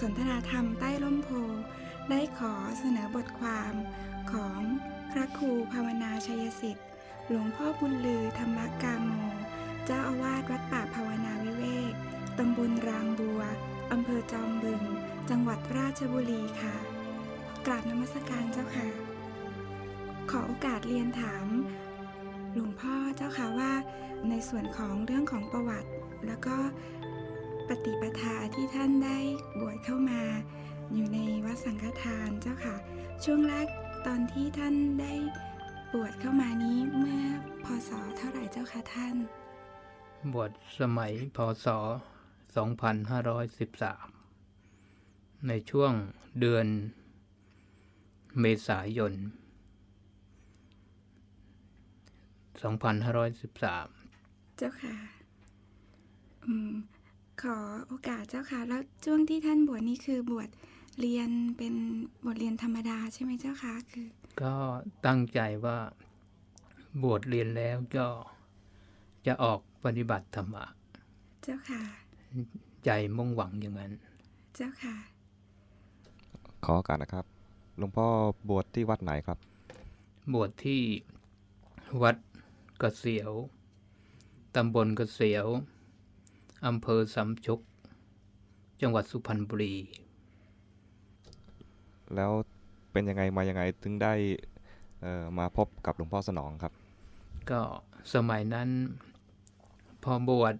สนทนาธรรมใต้ร่มโพได้ขอเสนอบทความของพระครูภาวนาชัยสิทธิ์หลวงพ่อบุญลือธรรมกามโมเจ้าอาวาสวัดป่าภาวนาวิเวกตำบลรางบัวอำเภอจอมบึง จังหวัดราชบุรีค่ะ กราบนมัสการเจ้าค่ะ ขอโอกาสเรียนถามหลวงพ่อเจ้าค่ะว่าในส่วนของเรื่องของประวัติแล้วก็ปฏิปทาที่ท่านได้บวชเข้ามาอยู่ในวัดสังฆทานเจ้าค่ะ ช่วงแรกตอนที่ท่านได้บวชเข้ามานี้เมื่อพศเท่าไหร่เจ้าค่ะท่าน บวชสมัยพศ 2513 ในช่วงเดือนเมษายน 2513 เจ้าค่ะขอโอกาสเจ้าค่ะ แล้วช่วงที่ท่านบวชนี่คือบวชเรียนเป็นบทเรียนธรรมดาใช่ไหมเจ้าคะคือก็ตั้งใจว่าบวชเรียนแล้วก็จะออกปฏิบัติธรรมะเจ้าค่ะ ใจมุ่งหวังอย่างนั้น เจ้าค่ะ ขอโอกาสนะครับหลวงพ่อบวชที่วัดไหนครับ บวชที่วัดกระเสียว ตำบลกระเสียวอำเภอสำชก จังหวัดสุพรรณบุรี แล้วเป็นยังไงมายังไงถึงได้มาพบกับหลวงพ่อสนองครับ ก็สมัยนั้น พอบวช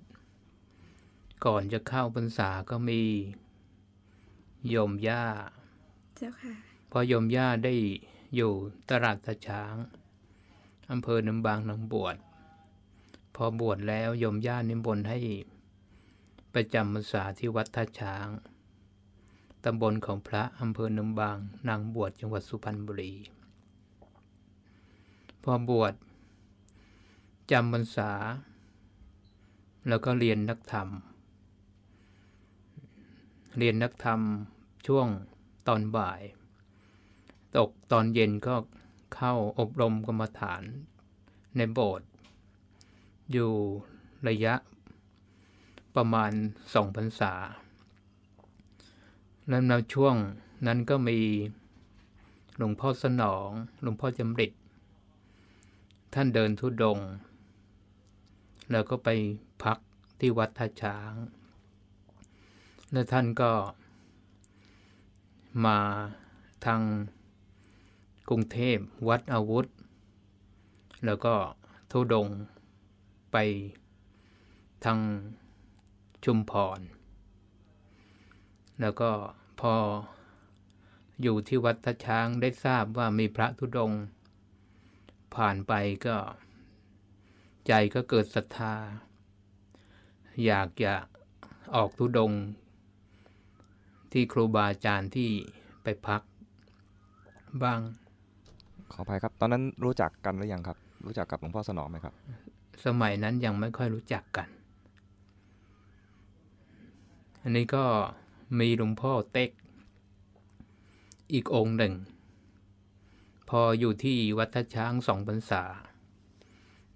ก่อนจะเข้าพรรษาก็มีโยมย่า เจ้าค่ะ พอโยมย่าได้อยู่ตลาดตะช้าง อำเภอหนงบางหนางบวช พอบวชแล้วโยมย่านิมนต์ให้ประจำพรรษาที่วัดท่าช้าง ตำบลของพระอำเภอหนองบาง นางบวชจังหวัดสุพรรณบุรี พอบวชจำพรรษา แล้วก็เรียนนักธรรม เรียนนักธรรมช่วงตอนบ่าย ตกตอนเย็นก็เข้าอบรมกรรมฐานในโบสถ์อยู่ระยะประมาณสองพรรษาแล้วในช่วงนั้นก็มีหลวงพ่อสนอง หลวงพ่อจำริดท่านเดินทุดง แล้วก็ไปพักที่วัดท่าช้าง แล้วท่านก็มาทางกรุงเทพวัดอาวุธ แล้วก็ทุดงไปทางชุมพรแล้วก็พออยู่ที่วัดท่าช้างได้ทราบว่ามีพระธุดง ผ่านไปก็ใจก็เกิดศรัทธา อยากจะออกธุดงที่ครูบาอาจารย์ ที่ไปพักบ้างขออภัยครับ ตอนนั้นรู้จักกันหรือยังครับ รู้จักกับหลวงพ่อสนองไหมครับ สมัยนั้นยังไม่ค่อยรู้จักกันอันนี้ก็มีหลวงพ่อเต็กอีกองค์หนึ่ง พออยู่ที่วัดท่าช้างสองพรรษา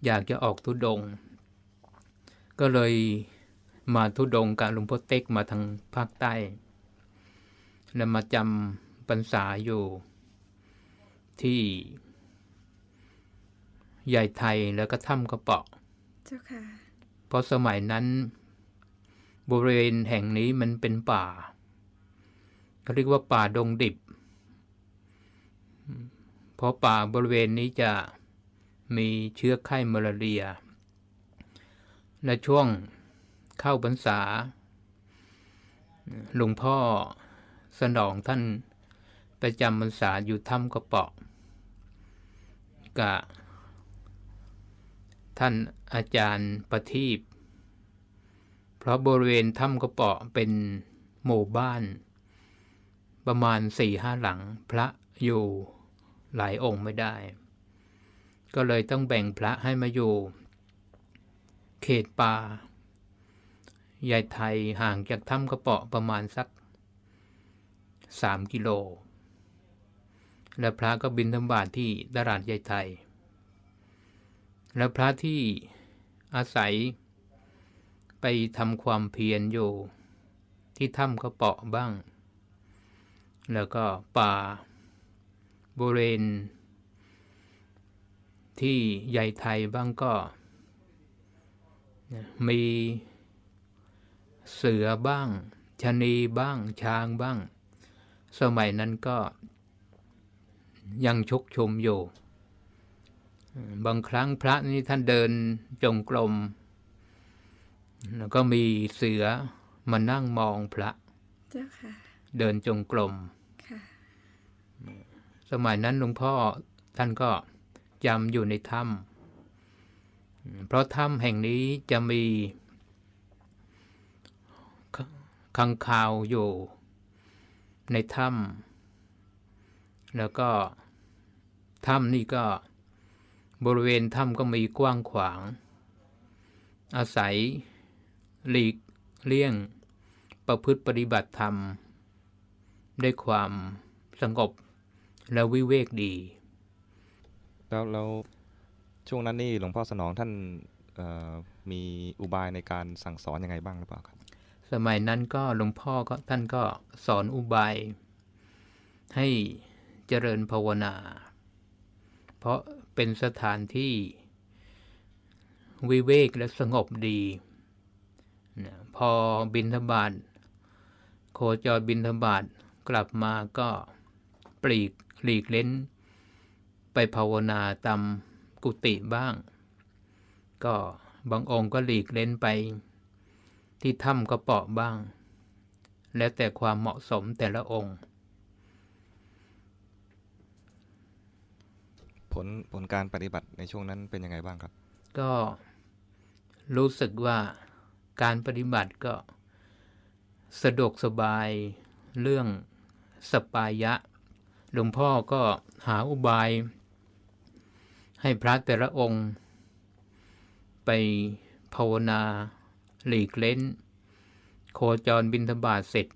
อยากจะออกทุดง ก็เลยมาทุดงการหลวงพ่อเต็กมาทางภาคใต้ แล้วมาจำพรรษาอยู่ที่ใหญ่ไทยแล้วก็ถ้ำกระเปาะะเพราะสมัยนั้นบริเวณแห่งนี้มันเป็นป่าเขาเรียกว่าป่าดงดิบ เพราะป่าบริเวณนี้จะมีเชื้อไข้มาลาเรียและช่วงเข้าพรรษา หลวงพ่อสนองท่านประจำพรรษาอยู่ถ้ำกระปาะกะท่านอาจารย์ประทีปเพราะบริเวณถ้ำกระเปาะเป็นหมู่บ้าน ประมาณสี่ห้าหลังพระอยู่หลายองค์ไม่ได้ ก็เลยต้องแบ่งพระให้มาอยู่ เขตป่าใหญ่ไทยห่างจากถ้ำกระเปาะประมาณสักสามกิโล และพระก็บินธบาตทที่ตลาดหญ่ไทย และพระที่อาศัยไปทำความเพียรอยู่ ที่ถ้ำกระเปาะบ้าง แล้วก็ป่าบริเวณที่ใหญ่ไทยบ้างก็ มีเสือบ้าง ชนีบ้าง ช้างบ้าง สมัยนั้นก็ยังชกชมอยู่ บางครั้งพระนี่ท่านเดินจงกรมแล้วก็มีเสือมานั่งมองพระ เจ้าค่ะ เดินจงกรม ค่ะ สมัยนั้นหลวงพ่อท่านก็จำอยู่ในถ้ำเพราะถ้ำแห่งนี้จะมีคังคาวอยู่ในถ้ำแล้วก็ถ้ำนี่ก็บริเวณถ้ำก็มีกว้างขวาง อาศัยหลีกเลี่ยงประพฤติปฏิบัติธรรมได้ความสงบและวิเวกดี แล้วแล้วช่วงนั้นนี่หลวงพ่อสนองท่านมีอุบายในการสั่งสอนอยังไงบ้างหรือเปล่าครับ สมัยนั้นก็หลวงพ่อก็ท่านก็สอนอุบาย ให้เจริญภาวนา เพราะเป็นสถานที่วิเวกและสงบดีพอบินธบาตโคจรบินธบาตกลับมาก็ปลีกหลีกเล้น ไปภาวนาตามกุฏิบ้าง ก็บางองค์ก็หลีกเล้นไป ที่ถ้ำกระเปาะบ้าง แล้วแต่ความเหมาะสมแต่ละองค์ ผลผลการปฏิบัติในช่วงนั้นเป็นยังไงบ้างครับ ก็รู้สึกว่าการปฏิบัติก็สะดวกสบายเรื่องสปายะหลวงพ่อก็หาอุบายให้พระแต่ละองค์ ไปภาวนาหลีกเล้น โคจรบินธบาตเสร็จ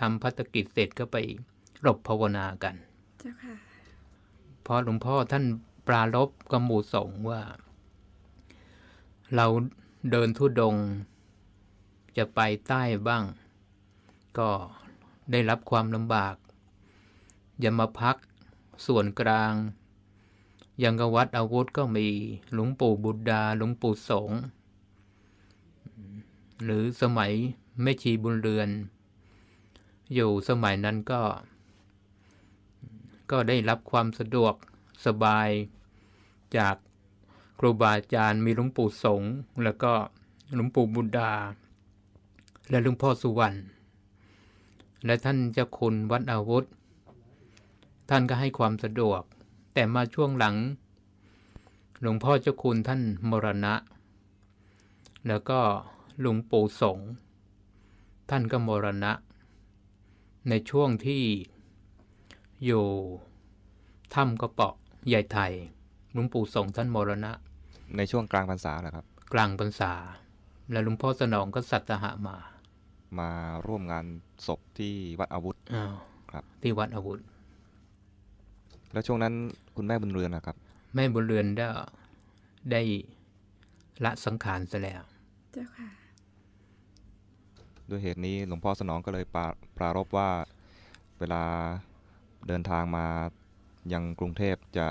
ทำพัฒกิจเสร็จก็ไปหลบภาวนากันเพราะหลวงพ่อท่านปรารบกมูสงว่า เราเดินทุดงจะไปใต้บ้าง ก็ได้รับความลำบากยามาพักส่วนกลาง ยังกวัดอาวุธก็มีหลวงปู่บุตรดาหลวงปู่สงหรือสมัยแม่ชีบุญเรือน อยู่สมัยนั้นก็ ก็ได้รับความสะดวกสบายจากครูบาอาจารย์มีหลวงปู่สงแล้วก็หลวงปู่บุตรดาและหลวงพ่อสุวรรณและท่านเจ้าคุณวัดอาวุธ ท่านก็ให้ความสะดวก แต่มาช่วงหลัง หลวงพ่อเจ้าคุณท่านมรณะ แล้วก็หลวงปู่สงท่านก็มรณะ ในช่วงที่อยู่ถ้ำกระเปาะใหญ่ไทยหลวงปู่สงท่านมรณะ ในช่วงกลางพรรษาเหรอครับ กลางพรรษา และหลวงพ่อสนองก็สัตหะมามาร่วมงานศพที่วัดอาวุธครับที่วัดอาวุธ แล้วช่วงนั้นคุณแม่บุญเรือนนะครับ แม่บุญเรือนได้ได้ละสังขารซะแล้วเจ้าค่ะ ด้วยเหตุนี้หลวงพ่อสนองก็เลยปราปรารบว่าเวลาเดินทางมายังกรุงเทพจะ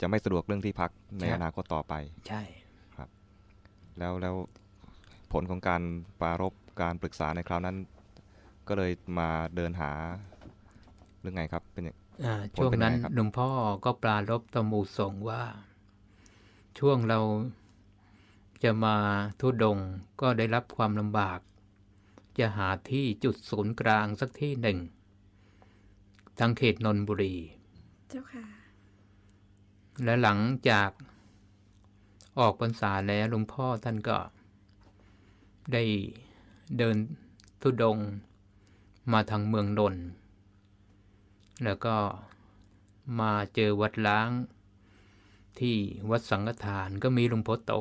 จะไม่สะดวกเรื่องที่พักในอนาคตต่อไป ใช่ครับ แล้วแล้วผลของการปรารบการปรึกษาในคราวนั้น ก็เลยมาเดินหาเรื่องไงครับ เป็นอย่าง ช่วงนั้นหลวงพ่อก็ปลารบตมูสงว่า ช่วงเราจะมาทุดงก็ได้รับความลำบาก จะหาที่จุดศูนย์กลางสักที่หนึ่ง ทางเขตนนบุรี เจ้าค่ะ และหลังจากออกพรรษาแล้วหลวงพ่อท่านก็ ได้เดินทุดงมาทางเมืองนนท์แล้วก็มาเจอวัดล้างที่วัดสังฆทานก็มีหลวงพ่อโต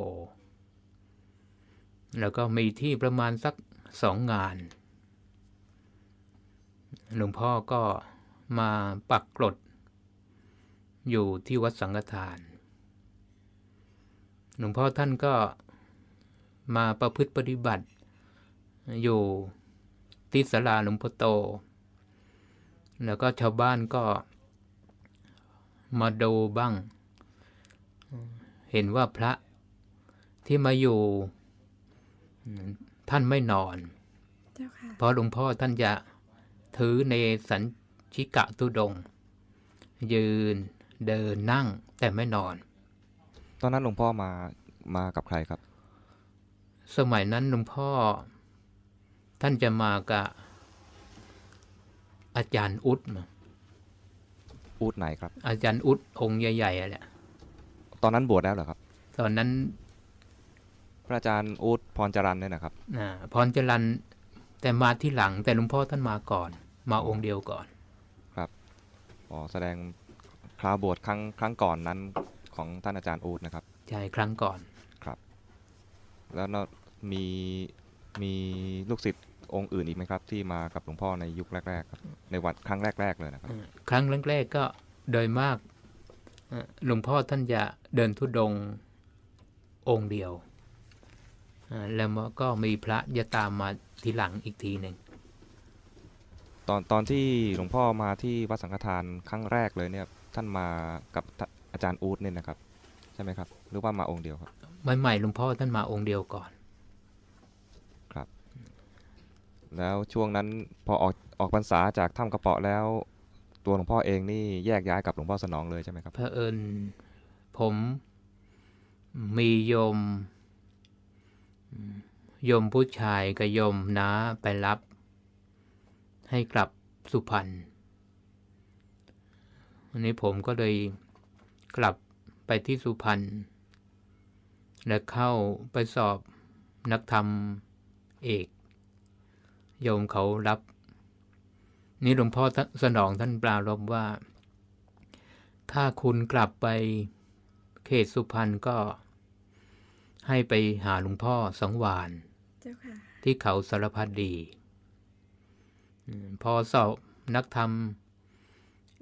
แล้วก็มีที่ประมาณสักสองงาน หลวงพ่อก็มาปักกรดอยู่ที่วัดสังฆทาน หลวงพ่อท่านก็มาประพฤติปฏิบัติอยู่ที่ศาลาหลวงพ่อโต แล้วก็ชาวบ้านก็ มาดูบ้าง เห็นว่าพระที่มาอยู่ท่านไม่นอน เพราะหลวงพ่อท่านจะ ถือในสันชิกะตุดง ยืนเดินนั่งแต่ไม่นอน ตอนนั้นหลวงพ่อมามากับใครครับ สมัยนั้นหลวงพ่อท่านจะมากับ อาจารย์อุดมาอุดไหนครับ อาจารย์อุดองค์ใหญ่ๆอะไรตอนนั้นบวชแล้วเหรอครับ ตอนนั้น พระอาจารย์อุดพรจรันเนี่ยนะครับอ่าพรจรัน แต่มาที่หลัง แต่หลวงพ่อท่านมาก่อน มาองค์เดียวก่อน ครับ อ๋อแสดงคราวบวชครั้งครั้งก่อนนั้น ของท่านอาจารย์อูดนะครับ ใช่ครั้งก่อน ครับ แล้วมีมีลูกศิษย์องค์อื่นอีกไหมครับที่มากับหลวงพ่อในยุคแรกๆครับในวัดครั้งแรกๆเลยนะครับครั้งแรกๆก็โดยมากหลวงพ่อท่านจะเดินทุดงองค์เดียวแล้วก็มีพระจะตามมาทีหลังอีกทีหนึ่งตอนตอนที่หลวงพ่อมาที่วัดสังฆทานครั้งแรกเลยเนี่ยท่านมากับอาจารย์อูดเนี่ยนะครับใช่ไหมครับหรือว่ามาองค์เดียวครับใหม่ๆหลวงพ่อท่านมาองค์เดียวก่อนแล้วช่วงนั้นพอออกออกพรรษาจากถ้ำกระเปาะแล้วตัวหลวงพ่อเองนี่แยกย้ายกับหลวงพ่อสนองเลยใช่ไหมครับเพอเอิญผมมีโยมโยมผู้ชายกับโยมน้าไปรับ ให้กลับสุพรรณวันนี้ผมก็เลยกลับไปที่สุพรรณและเข้าไปสอบนักธรรมเอกโยมเขารับ นี่หลวงพ่อสนองท่านปลารบว่า ถ้าคุณกลับไปเขตสุพรรณก็ให้ไปหาหลวงพ่อสังวานที่เขาสารพัดดี พอสอบนักธรรม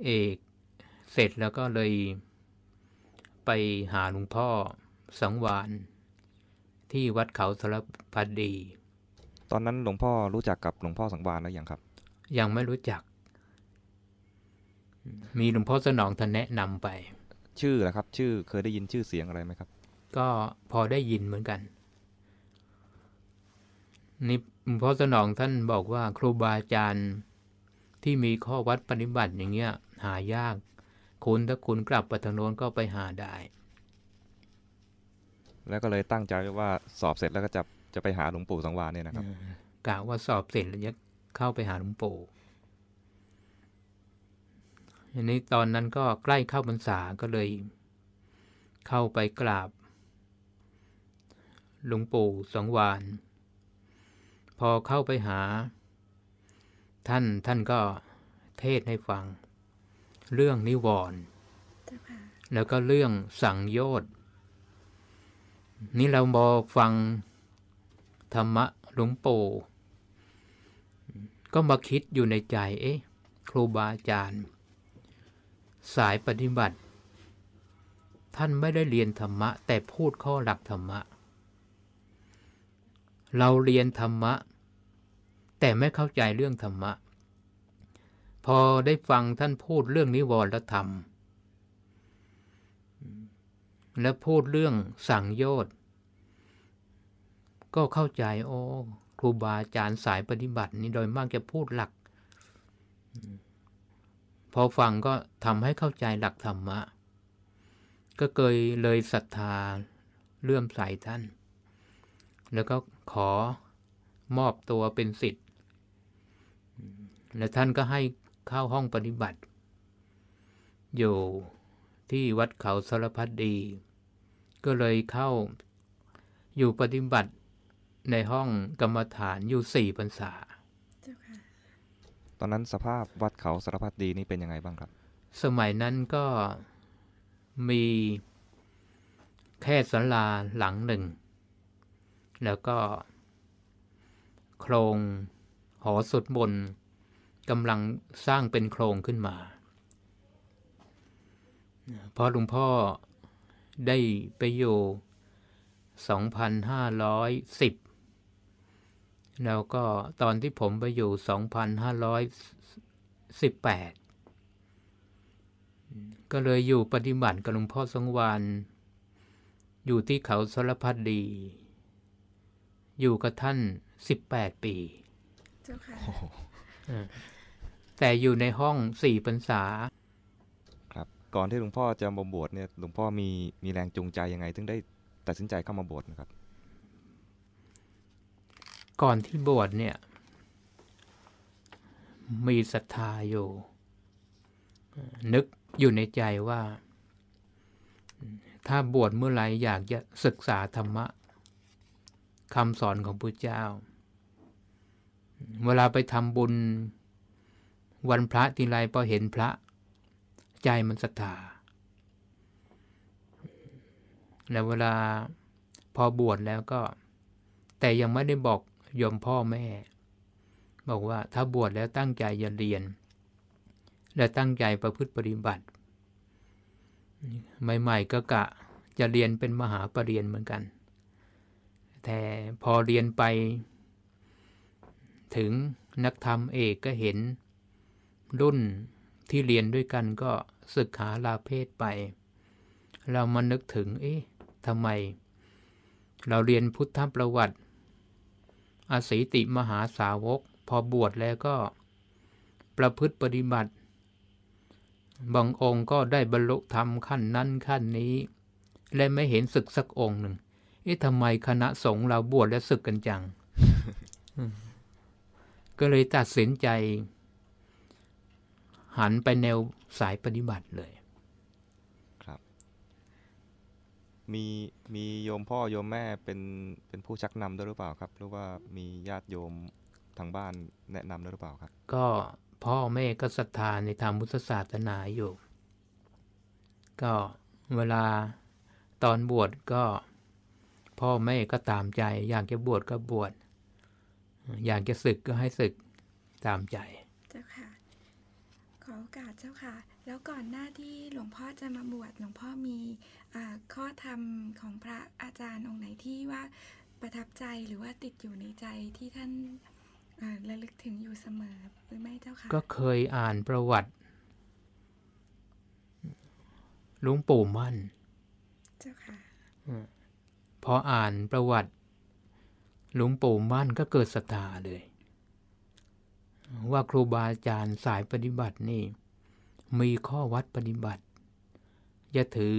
เอกเสร็จแล้วก็เลยไปหาหลวงพ่อสังวานที่วัดเขาสารพัดดีตอนนั้นหลวงพ่อรู้จักกับหลวงพ่อสังวานแล้วยังครับ ยังไม่รู้จัก มีหลวงพ่อสนองท่านแนะนำไป ชื่อนะครับ ชื่อเคยได้ยินชื่อเสียงอะไรไหมครับ ก็พอได้ยินเหมือนกันนี่หลวงพ่อสนองท่านบอกว่าครูบาอาจารย์ที่มีข้อวัดปฏิบัติอย่างเงี้ยหายากคุณถ้าคุณกลับปัตโนนก็ไปหาได้ แล้วก็เลยตั้งใจว่าสอบเสร็จแล้วก็จะจะไปหาหลวงปู่สังวาเนี่ยนะครับ กล่าวว่าสอบเสร็จแล้วจะเข้าไปหาหลวงปู่อันนี้ตอนนั้นก็ใกล้เข้าพรรษา ก็เลย เข้าไปกราบ หลวงปู่สังวาน พอเข้าไปหา ท่านท่านก็เทศให้ฟัง เรื่องนิวรณ์แล้วก็เรื่องสังโยชน์ นี่เราบอฟังธรรมะหลวงปู่ก็มาคิดอยู่ในใจเอ๊ะครูบาอาจารย์สายปฏิบัติ ท่านไม่ได้เรียนธรรมะ แต่พูดข้อหลักธรรมะ เราเรียนธรรมะ แต่ไม่เข้าใจเรื่องธรรมะ พอได้ฟังท่านพูดเรื่องนิวรณธรรม และพูดเรื่องสังโยชนก็เข้าใจ โอ้ ครูบาอาจารย์สายปฏิบัตินี่โดยมากจะพูดหลัก พอฟังก็ทำให้เข้าใจหลักธรรมะ ก็เคยเลยศรัทธาเลื่อมใสท่าน แล้วก็ขอมอบตัวเป็นสิทธิ์ และท่านก็ให้เข้าห้องปฏิบัติ อยู่ที่วัดเขาสารพัดดี ก็เลยเข้าอยู่ปฏิบัติในห้องกรรมฐานอยู่สี่พรรษา ตอนนั้นสภาพวัดเขาสารพัดดีนี่เป็นยังไงบ้างครับ สมัยนั้นก็มีแค่สลาหลังหนึ่ง แล้วก็โครงหอสุดบนกำลังสร้างเป็นโครงขึ้นมา พอหลวงพ่อได้ไปอยู่ 2,510แล้วก็ตอนที่ผมไปอยู่ 2518 ก็เลยอยู่ปฏิบัติกับหลวงพ่อสงวานอยู่ที่เขาสารพัดดี อยู่กับท่าน 18 ปี แต่อยู่ในห้องสี่ปรรษา ครับ ก่อนที่หลวงพ่อจะมาบวชเนี่ย หลวงพ่อมีมีแรงจูงใจยังไง ถึงได้ตัดสินใจเข้ามาบวชนะครับก่อนที่บวชเนี่ย มีศรัทธาอยู่ นึกอยู่ในใจว่า ถ้าบวชเมื่อไรอยากจะศึกษาธรรมะคำสอนของพระเจ้า เวลาไปทำบุญวันพระทีไรพอเห็นพระใจมันศรัทธา แล้วเวลาพอบวชแล้วก็แต่ยังไม่ได้บอกยมพ่อแม่ บอกว่าถ้าบวชแล้วตั้งใจจะเรียน และตั้งใจประพฤติปฏิบัติ ใหม่ๆก็กะจะเรียนเป็นมหาปรริญญาเหมือนกัน แต่พอเรียนไป ถึงนักธรรมเอกก็เห็น รุ่นที่เรียนด้วยกันก็ศึกษาลาเพศไป เรามานึกถึงเอ๊ะทำไม เราเรียนพุทธประวัติอสิติมหาสาวกพอบวชแล้วก็ประพฤติปฏิบัติ บางองค์ก็ได้บรรลุธรรมขั้นนั้นขั้นนี้ และไม่เห็นศึกสักองค์หนึ่งเอ๊ะทำไมคณะสงฆ์เราบวชและศึกกันจังก็เลยตัดสินใจหันไปแนวสายปฏิบัติเลยมีมีโยมพ่อโยมแม่เป็นเป็นผู้ชักนำด้วยหรือเปล่าครับหรือว่ามีญาติโยมทางบ้านแนะนำด้วยหรือเปล่าครับ ก็พ่อแม่ ก็ศรัทธาในทางพุทธศาสนาอยู่ ก็เวลาตอนบวชก็ พ่อแม่ก็ตามใจ อยากจะบวชก็บวชอยากจะศึกก็ให้ศึกตามใจเจ้าค่ะขอโอกาสเจ้าค่ะแล้วก่อนหน้าที่หลวงพ่อจะมาบวชหลวงพ่อมีอข้อธรรมของพระอาจารย์องค์ไหนที่ว่าประทับใจหรือว่าติดอยู่ในใจที่ท่านระลึกถึงอยู่เสมอหรือไม่เจ้าค่ะก็เคยอ่านประวัติลุงปู่มั่นเจ้าค่ะพออ่านประวัติลุงปู่มั่นก็เกิดศรัทธาเลยว่าครูบาอาจารย์สายปฏิบัตินี่มีข้อวัดปฏิบัติ อย่าถือ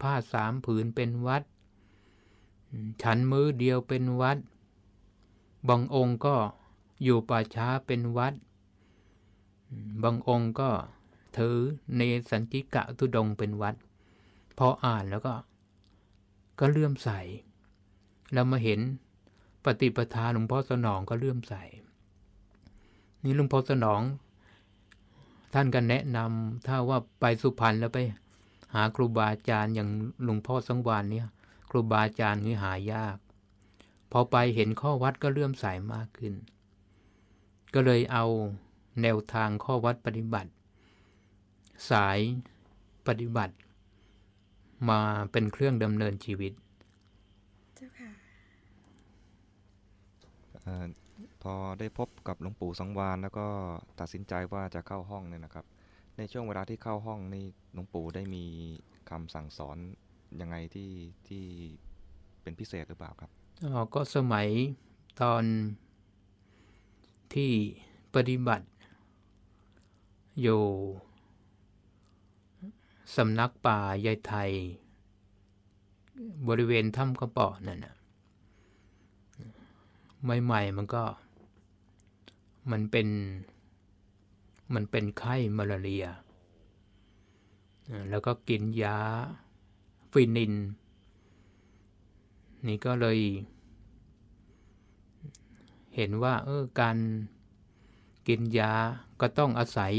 ผ้าสามผืนเป็นวัดฉันมือเดียวเป็นวัดบางองค์ก็อยู่ป่าช้าเป็นวัดบางองค์ก็ถือเนสันจิกะทุดงเป็นวัดพออ่านแล้วก็ก็เลื่อมใสเรามาเห็นปฏิปทาหลวงพ่อสนองก็เลื่อมใสนี่หลวงพ่อสนองท่านก็นแนะนำถ้าว่าไปสุพรรณแล้วไปหาครูบาอาจารย์ อย่างหลวงพ่อสังวานเนี่ยครูบาอาจารย์นี่หายาก พอไปเห็นข้อวัดก็เลื่อมใสามากขึ้น ก็เลยเอาแนวทางข้อวัดปฏิบัติ สายปฏิบัติ มาเป็นเครื่องดำเนินชีวิตเจ้าค่ะพอได้พบกับหลวงปู่สังวานแล้วก็ตัดสินใจว่าจะเข้าห้องเนี่ยนะครับ ในช่วงเวลาที่เข้าห้องนี่หลวงปู่ได้มีคำสั่งสอน ยังไงที่ที่เป็นพิเศษหรือเปล่าครับอ๋อก็สมัยตอนที่ปฏิบัติ อยู่สำนักป่าหญ่ไทย บริเวณถ้ำกระป๋อนั่นนะใหม่ ๆ มันก็มันเป็น มันเป็นไข้มาลาเรีย แล้วก็กินยาฟินิน นี่ก็เลย เห็นว่าเออการกินยาก็ต้องอาศัย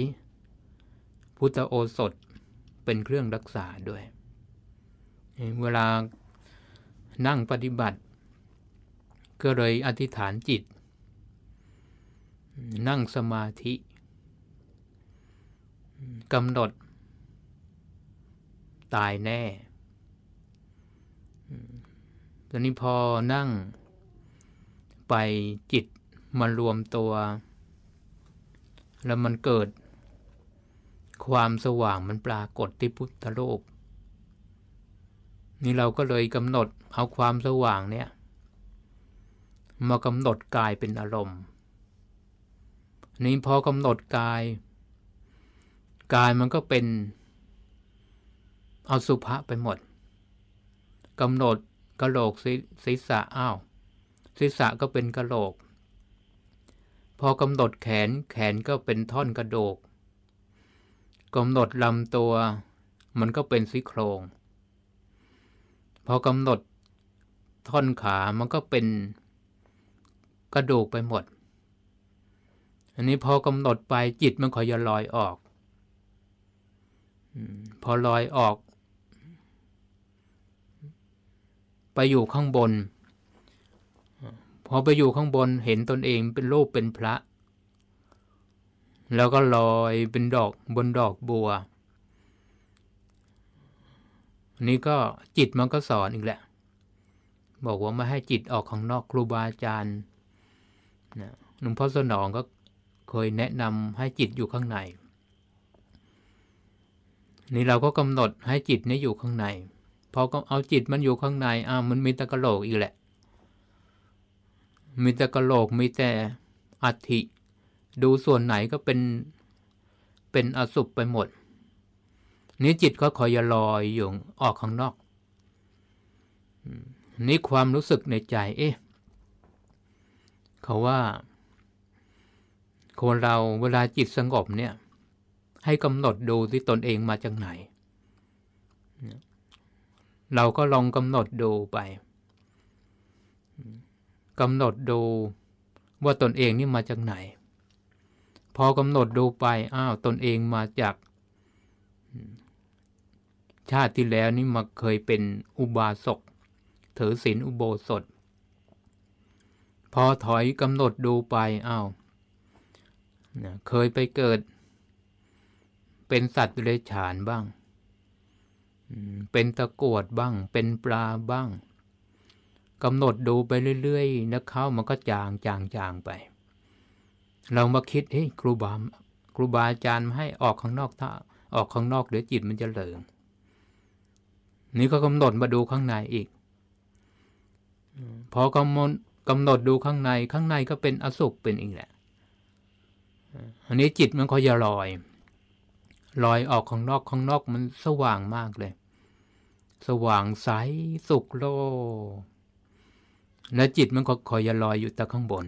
พุทธโอสถเป็นเครื่องรักษาด้วย เวลานั่งปฏิบัติก็เลยอธิษฐานจิตนั่งสมาธิกำหนดตายแน่ ตอนนี้พอนั่งไปจิตมารวมตัว แล้วมันเกิดความสว่างมันปรากฏที่พุทธโลกนี่เราก็เลยกำหนดเอาความสว่างเนี่ยมากำหนดกายเป็นอารมณ์นี้พอกำหนดกายกายมันก็เป็น เอาสุภะไปหมดกำหนดกระโหลกศีรษะอ้าวศีรษะก็เป็นกระโหลก พอกำหนดแขนแขนก็เป็นท่อนกระโดกกำหนดลำตัวมันก็เป็นซี่โครง พอกำหนดท่อนขา มันก็เป็นกระดูกไปหมดอันนี้พอกำหนดไปจิตมันคอยลอยออกพอลอยออก ไปอยู่ข้างบนพอไปอยู่ข้างบนเห็นตนเองเป็นรูปเป็นพระ แล้วก็ลอยเป็นดอกบนดอกบัวอันนี้ก็จิตมันก็สอนอีกแหละ บอกว่าไม่ให้จิตออกข้างนอกครูบาอาจารย์หลวงพ่อสนองก็เคยแนะนำให้จิตอยู่ข้างใน นี่เราก็กำหนดให้จิตนี้อยู่ข้างในพอก็เอาจิตมันอยู่ข้างในอ้าวมันมีตะกะโหลกอีกแหละ มีตะกะโหลกมีแต่อธิดูส่วนไหนก็เป็น เป็นอสุปไปหมด นี่จิตก็คอยลอยอยู่ออกข้างนอก นี่ความรู้สึกในใจเอ๊ะเขาว่าคนเราเวลาจิตสงบเนี่ยให้กำหนดดูที่ตนเองมาจากไหนเราก็ลองกำหนดดูไปกำหนดดูว่าตนเองนี่มาจากไหน พอกำหนดดูไปอ้าวตนเองมาจากชาติที่แล้วนี่มาเคยเป็นอุบาสกถือศีลอุโบสถ พอถอยกำหนดดูไปอ้าวนะเคยไปเกิด เป็นสัตว์เลี้ยฉานบ้าง เป็นตะกวดบ้าง เป็นปลาบ้างกำหนดดูไปเรื่อยๆนะเข้ามันก็จางจางจางไป เรามาคิดเฮ้ยครูบาครูบาอาจารย์มาให้ออกข้างนอกถ้าออกข้างนอกเดี๋ยวจิตมันจะเหลิงนี่ก็กำหนดมาดูข้างในอีกพอกำหนดกำหนดดูข้างในข้างในก็เป็นอสุปเป็นอีกแหละอันนี้จิตมันก็จะลอย ลอยออกข้างนอกข้างนอกมันสว่างมากเลยสว่างใสสุขโลและจิตมันก็คอยลอยอยู่แต่ข้างบน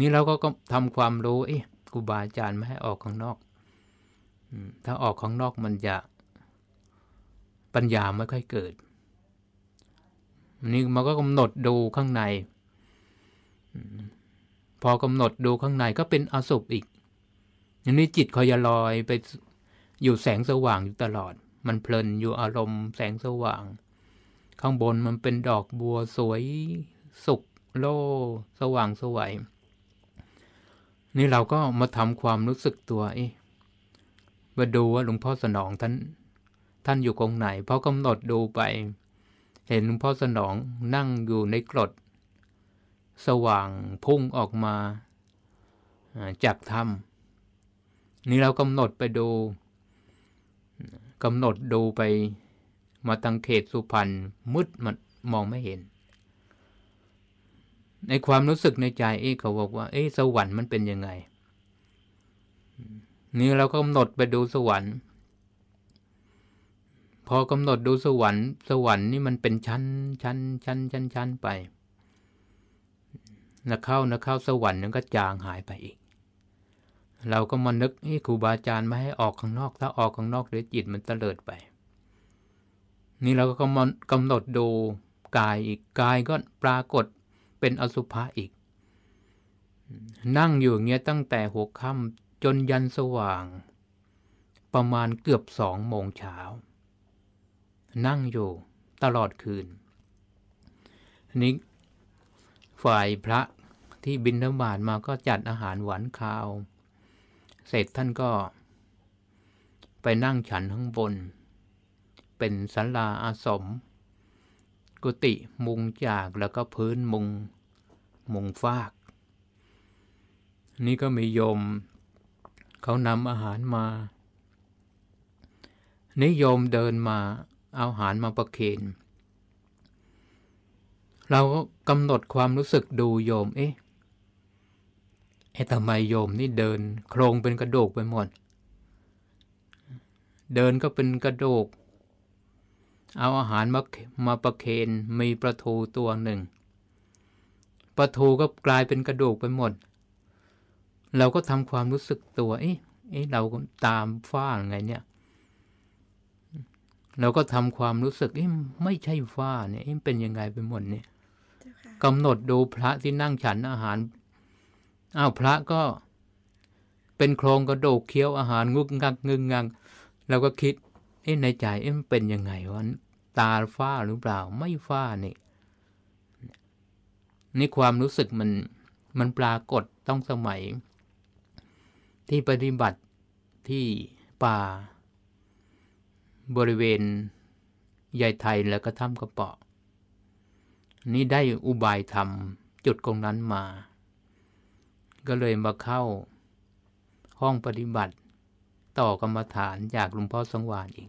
นี่เราก็ทำความรู้เอ๊ะครูบาอาจารย์ไม่ให้ออกข้างนอกถ้าออกข้างนอกมันจะ ปัญญาไม่ค่อยเกิด นี่มันก็กำหนดดูข้างในพอกำหนดดูข้างในก็เป็นอสุปอีกอย่างนี้จิตคอยลอยไปอยู่แสงสว่างอยู่ตลอด มันเพลินอยู่อารมณ์แสงสว่าง ข้างบนมันเป็นดอกบัวสวย สุกโล่สว่างสวยนี่เราก็มาทำความรู้สึกตัวเอ๊ะมาดูว่าหลวงพ่อสนองท่านท่านอยู่ตรงไหนพอกํกำหนดดูไป เห็นหลวงพ่อสนองนั่งอยู่ในกรดสว่างพุ่งออกมาจากธรรมนี่เรากำหนดไปดูกำหนดดูไปมาตังเขตสุพรรณมืดมันมองไม่เห็น ในความรู้สึกในใจเอ้เขาบอกว่าเอ้สวรรค์มันเป็นยังไงนี่เรากำหนดไปดูสวรรค์ พอกำหนดดูสวรรค์สวรรค์นี่มันเป็นชั้นชั้นชั้นชั้นชั้นไปนกเข้านกเข้าสวรรค์นั้นก็จางหายไปอีก เราก็มานึกให้ครูบาอาจารย์ไม่ให้ออกข้างนอก ถ้าออกข้างนอกเดี๋ยวจิตมันเตลิดไป นี่เราก็กำกำหนดดูกายอีก กายก็ปรากฏเป็นอสุภะอีก นั่งอยู่เงี้ยตั้งแต่หัวค่ำจนยันสว่าง ประมาณเกือบสองโมงเช้านั่งอยู่ตลอดคืน นี้ ฝ่ายพระที่บินธบาตมาก็จัดอาหารหวานข้าว เสร็จท่านก็ไปนั่งฉันข้างบน เป็นสันลาอาสม กุฏิมุงจากแล้วก็พื้นมุง มุงฟาก นี่ก็มีโยมเขานำอาหารมานิยมเดินมาเอาอาหารมาประเคนเราก็กำหนดความรู้สึกดูโยมเอ๊ะไอ้ทำไมโยมนี่เดินโครงเป็นกระโดกไปหมด เดินก็เป็นกระโดกเอาอาหารมามาประเคนมีประทูตัวหนึ่ง ประทูก็กลายเป็นกระโดกไปหมด เราก็ทำความรู้สึกตัว เอ๊ะเอ๊ะเราตามฟ้าไงเนี่ย เราก็ทำความรู้สึก เอ๊ะไม่ใช่ฟ้าเนี่ย เอ๊ะเป็นยังไงไปหมดเนี่ยกำหนดดูพระที่นั่งฉันอาหารอ้าวพระก็เป็นโครงกระโดกเคี้ยวอาหารงุกงัก งึงงังเราก็คิดเอ๊ะในใจเอ๊ะมันเป็นยังไงวะ ตาฝ้าหรือเปล่าไม่ฝ้านี่นี่ความรู้สึกมัน มันปรากฏต้องสมัย ที่ปฏิบัติที่ป่าบริเวณยายไทยแล้วก็ถ้ำกระเปาะนี่ได้อุบายทำจุดตรงนั้นมาก็เลยมาเข้าห้องปฏิบัติต่อกรรมฐานจากหลวงพ่อสังวานอีก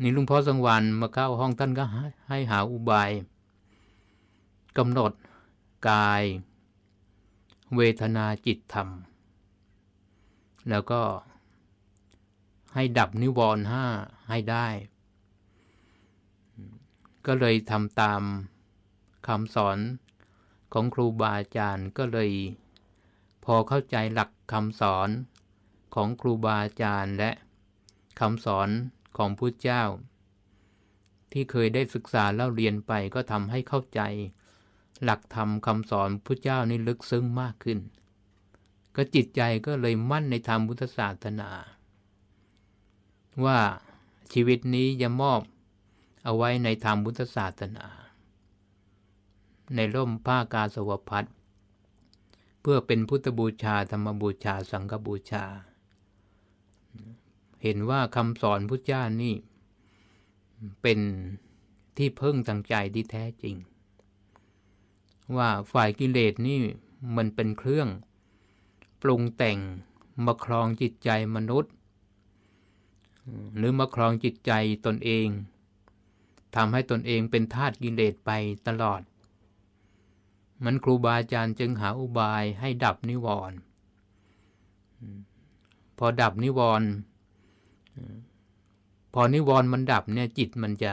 นี่หลวงพ่อสังวานมาเข้าห้องท่านก็ให้หาอุบายกำหนดกายเวทนาจิตธรรม แล้วก็ให้ดับนิวรณ์ห้าให้ได้ ก็เลยทำตามคำสอนของครูบาอาจารย์ก็เลย พอเข้าใจหลักคำสอนของครูบาอาจารย์และคำสอนของพุทธเจ้า ที่เคยได้ศึกษาเล่าเรียนไปก็ทำให้เข้าใจ หลักธรรมคำสอนพุทธเจ้านี่ลึกซึ้งมากขึ้น ก็จิตใจก็เลยมั่นในธรรมพุทธศาสนา ว่าชีวิตนี้จะมอบเอาไว้ในธรรมพุทธศาสนาในร่มผ้ากาสวพัดเพื่อเป็นพุทธบูชาธรรมบูชาสังฆบูชา เห็นว่าคำสอนพุทธเจ้านี่ เป็นที่เพิ่งทางใจที่แท้จริง ว่าฝ่ายกิเลสนี่มันเป็นเครื่อง ปรุงแต่งมาครองจิตใจมนุษย์ หรือมาครองจิตใจตนเองทำให้ตนเองเป็นทาสกิเลสไปตลอดมันครูบาอาจารย์จึงหาอุบายให้ดับนิวรณ์พอดับนิวรณ์พอนิวรณ์มันดับเนี่ยจิตมันจะ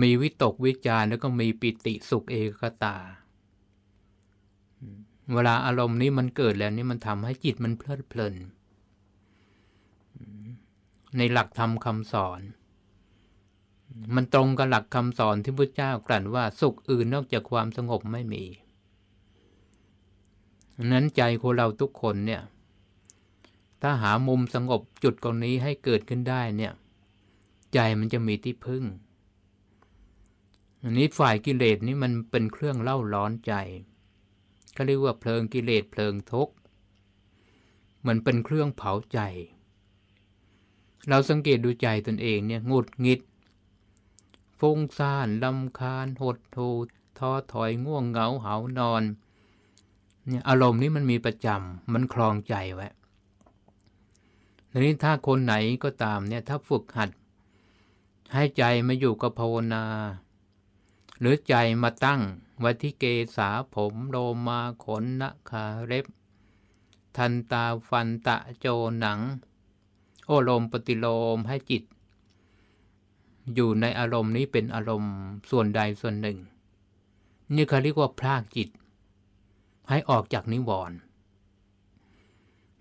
มีวิตกวิจารแล้วก็มีปิติสุขเอกตา เวลาอารมณ์นี้มันเกิดแล้วนี่มันทำให้จิตมันเพลิดเพลินในหลักธรรมคำสอนมันตรงกับหลักคำสอนที่พระเจ้ากล่าวว่าสุขอื่นนอกจากความสงบไม่มี นั้นใจของเราทุกคนเนี่ย ถ้าหามุมสงบจุดตรงนี้ให้เกิดขึ้นได้เนี่ย ใจมันจะมีที่พึ่ง อันนี้ฝ่ายกิเลสนี่มันเป็นเครื่องเล่าร้อนใจเขาเรียกว่าเพลิงกิเลสเพลิงทุกข์มันเป็นเครื่องเผาใจ เราสังเกตดูใจตนเองเนี่ยงุดงิดฟุ้งซ่าน ลำคาญ หดหูท้อถอยง่วงเหงาเหานอนเนี่ยอารมณ์นี้มันมีประจำมันคลองใจไว้ทีนี้ถ้าคนไหนก็ตามเนี่ยถ้าฝึกหัด ให้ใจมาอยู่กับภาวนา หรือใจมาตั้งวัติเกษาผมโลมาขนนะคาเล็บ ทันตาฟันตะโจหนัง โอลมปฏิโลมให้จิตอยู่ในอารมณ์นี้เป็นอารมณ์ส่วนใดส่วนหนึ่งนี่เขาเรียกว่าพรากจิต ให้ออกจากนิวรณ์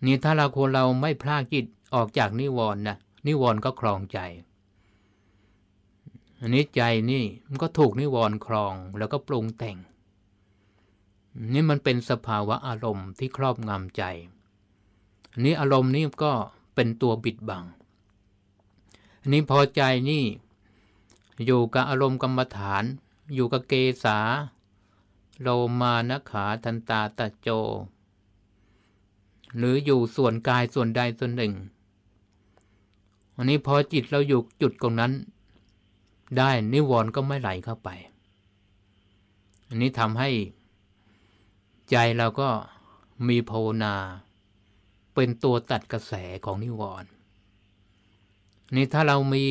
นี่ถ้าเราคนเราไม่พรากจิตออกจากนิวรณ์นะนิวรณ์ก็ครองใจอันนี้ใจนี่มันก็ถูกนิวรณ์ครองแล้วก็ปรุงแต่ง นี่มันเป็นสภาวะอารมณ์ที่ครอบงำใจอันนี้อารมณ์นี้ก็เป็นตัวบิดบังอันนี้พอใจนี่อยู่กับอารมณ์กรรมฐาน อยู่กับเกษาโลมานขาทันตาตะโจ หรืออยู่ส่วนกายส่วนใดส่วนหนึ่งอันนี้พอจิตเราอยู่จุดตรงนั้น ได้นิวรณ์ก็ไม่ไหลเข้าไป อันนี้ทำให้ใจเราก็มีภาวนา เป็นตัวตัดกระแสของนิวรณ์นี่ถ้าเรามี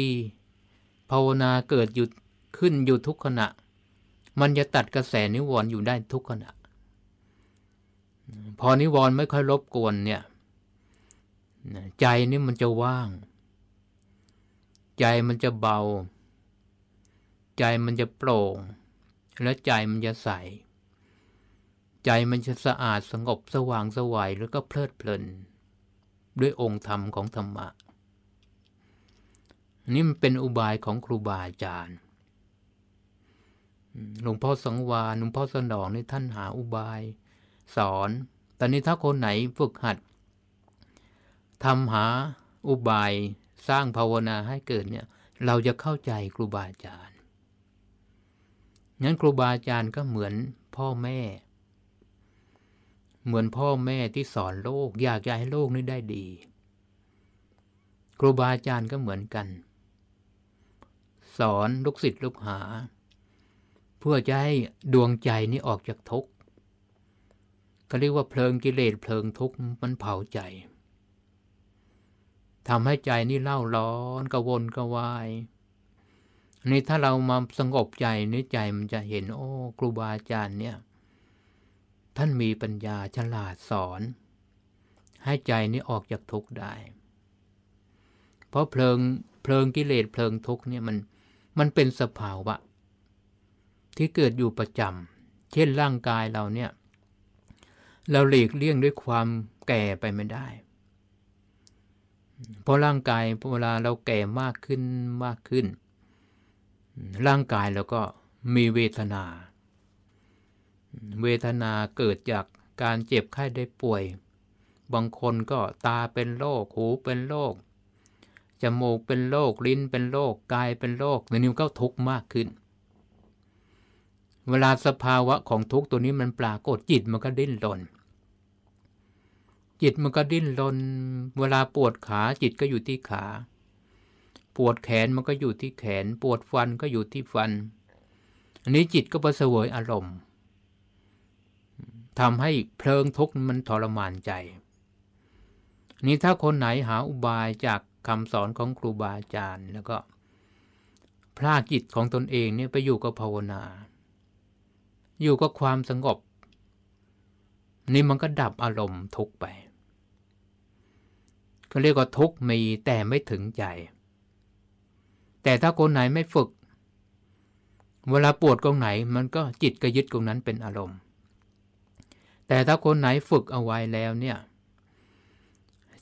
ภาวนาเกิดหยุดขึ้นอยู่ทุกขณะ มันจะตัดกระแสนิวรณ์อยู่ได้ทุกขณะ พอนิวรณ์ไม่ค่อยรบกวนเนี่ย ใจนี่มันจะว่าง ใจมันจะเบา ใจมันจะโปร่ง และใจมันจะใส ใจมันจะสะอาดสงบ สว่าง สวายแล้วก็เพลิดเพลินด้วยองค์ธรรมของธรรมะนี่มันเป็นอุบายของครูบาอาจารย์หลวงพ่อสังวาหลวงพ่อสนองนี่ท่านหาอุบาย สอนตอนนี้ถ้าคนไหนฝึกหัดทำหาอุบายสร้างภาวนาให้เกิดเนี่ย เราจะเข้าใจครูบาอาจารย์ งั้นครูบาอาจารย์ก็เหมือนพ่อแม่ เหมือนพ่อแม่ที่สอนโลกอยากจะให้โลกนี้ได้ดี ครูบาอาจารย์ก็เหมือนกันสอนลูกศิษย์ลูกหา เพื่อจะให้ดวงใจนี้ออกจากทุกข์ก็เรียกว่าเพลิงกิเลสเพลิงทุกข์มันเผาใจทำให้ใจนี่เล่าร้อนกระวนกระวายนี่ถ้าเรามาสงบใจนี่ใจมันจะเห็นโอ้ครูบาอาจารย์เนี่ยท่านมีปัญญาฉลาดสอน ให้ใจนี่ออกจากทุกข์ได้ เพราะเพลิงเพลิงกิเลสเพลิงทุกข์เนี่ยมันมันเป็นสภาวะที่เกิดอยู่ประจำเช่นร่างกายเราเนี่ย เราหลีกเลี่ยงด้วยความแก่ไปไม่ได้ เพราะร่างกายเวลาเราแก่มากขึ้นมากขึ้น ร่างกายเราก็มีเวทนา เวทนาเกิดจากการเจ็บไข้ได้ป่วย บางคนก็ตาเป็นโรค หูเป็นโรคจมูกเป็นโรคลิ้นเป็นโรคกายเป็นโรคในนิ้วก็ทุกข์มากขึ้น เวลาสภาวะของทุกตัวนี้มันปรากฏจิตมันก็ดิ้นรนจิตมันก็ดิ้นรนเวลาปวดขาจิตก็อยู่ที่ขา ปวดแขนมันก็อยู่ที่แขน ปวดฟันก็อยู่ที่ฟันอันนี้จิตก็ประเสวยอารมณ์ทำให้เพลิงทุกมันทรมานใจนี้ถ้าคนไหนหาอุบายจากคำสอนของครูบาอาจารย์แล้วก็พลากจิตของตนเองเนี่ยไปอยู่กับภาวนา อยู่กับความสงบ นี่มันก็ดับอารมณ์ทุกไปเขาเรียกว่าทุกมีแต่ไม่ถึงใจแต่ถ้าคนไหนไม่ฝึก เวลาปวดตรงไหน มันก็จิตก็ยึดตรงนั้นเป็นอารมณ์ แต่ถ้าคนไหนฝึกเอาไว้แล้วเนี่ย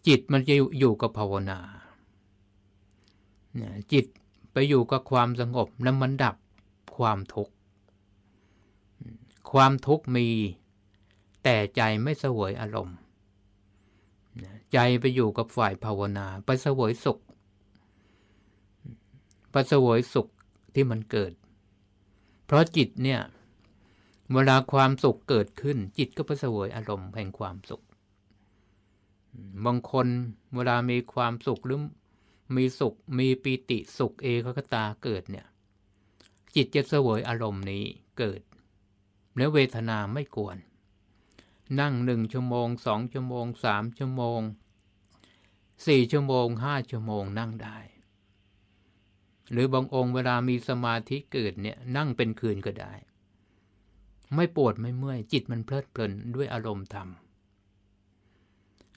จิตมันจะอยู่กับภาวนาจิตไปอยู่กับความสงบนั้นมันดับความทุกข์ความทุกข์มี แต่ใจไม่เสวยอารมณ์ ใจไปอยู่กับฝ่ายภาวนา ไปเสวยสุข ไปเสวยสุขที่มันเกิด เพราะจิตเนี่ยเวลาความสุขเกิดขึ้น จิตก็ไปเสวยอารมณ์แห่งความสุขบางคนเวลามีความสุขหรือมีสุข มีปีติสุข เอกคตาเกิดเนี่ยจิต จะเสวยอารมณ์นี้เกิด แล้วเวทนาไม่กวน นั่งหนึ่งชั่วโมงสองชั่วโมงสามชั่วโมงสี่ชั่วโมงห้าชั่วโมง นั่งได้ หรือบางองค์ เวลามีสมาธิเกิดเนี่ยนั่งเป็นคืนก็ได้ ไม่ปวดไม่เมื่อย จิตมันเพลิดเพลินด้วยอารมณ์ธรรม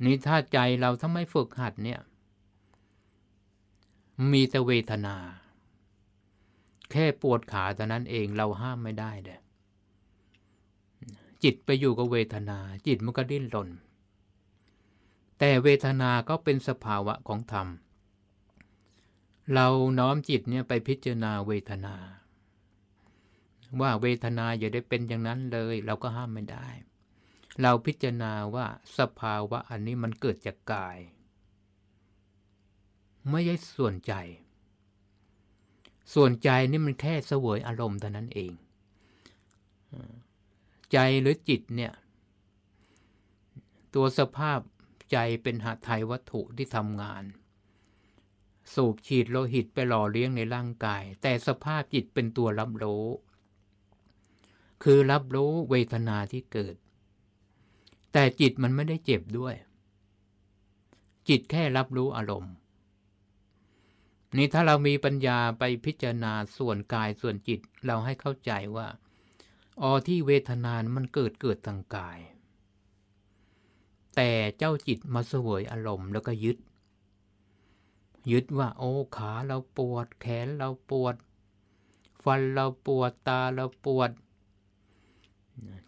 นี้ถ้าใจเราถ้าไม่ฝึกหัดเนี่ยมีแต่เวทนา แค่ปวดขาแต่นั้นเองเราห้ามไม่ได้เด้จิตไปอยู่กับเวทนา จิตมันก็ดิ้นรนแต่เวทนาก็เป็นสภาวะของธรรม เราน้อมจิตเนี่ยไปพิจารณาเวทนา ว่าเวทนาอย่าได้เป็นอย่างนั้นเลยเราก็ห้ามไม่ได้ เราพิจารณาว่าสภาวะอันนี้มันเกิดจากกายไม่ใช่ส่วนใจ ส่วนใจนี่มันแค่เสวยอารมณ์เท่านั้นเอง ใจหรือจิตเนี่ย ตัวสภาพใจเป็นหาไทยวัตถุที่ทำงาน สูบฉีดโลหิตไปหล่อเลี้ยงในร่างกาย แต่สภาพจิตเป็นตัวรับรู้ คือรับรู้เวทนาที่เกิด แต่จิตมันไม่ได้เจ็บด้วย จิตแค่รับรู้อารมณ์นี่ถ้าเรามีปัญญาไปพิจารณาส่วนกายส่วนจิตเราให้เข้าใจว่าอ๋อที่เวทนานมันเกิดเกิดทางกาย แต่เจ้าจิตมาเสวยอารมณ์แล้วก็ยึด ยึดว่าโอ้ขาเราปวด แขนเราปวดฟันเราปวดตาเราปวด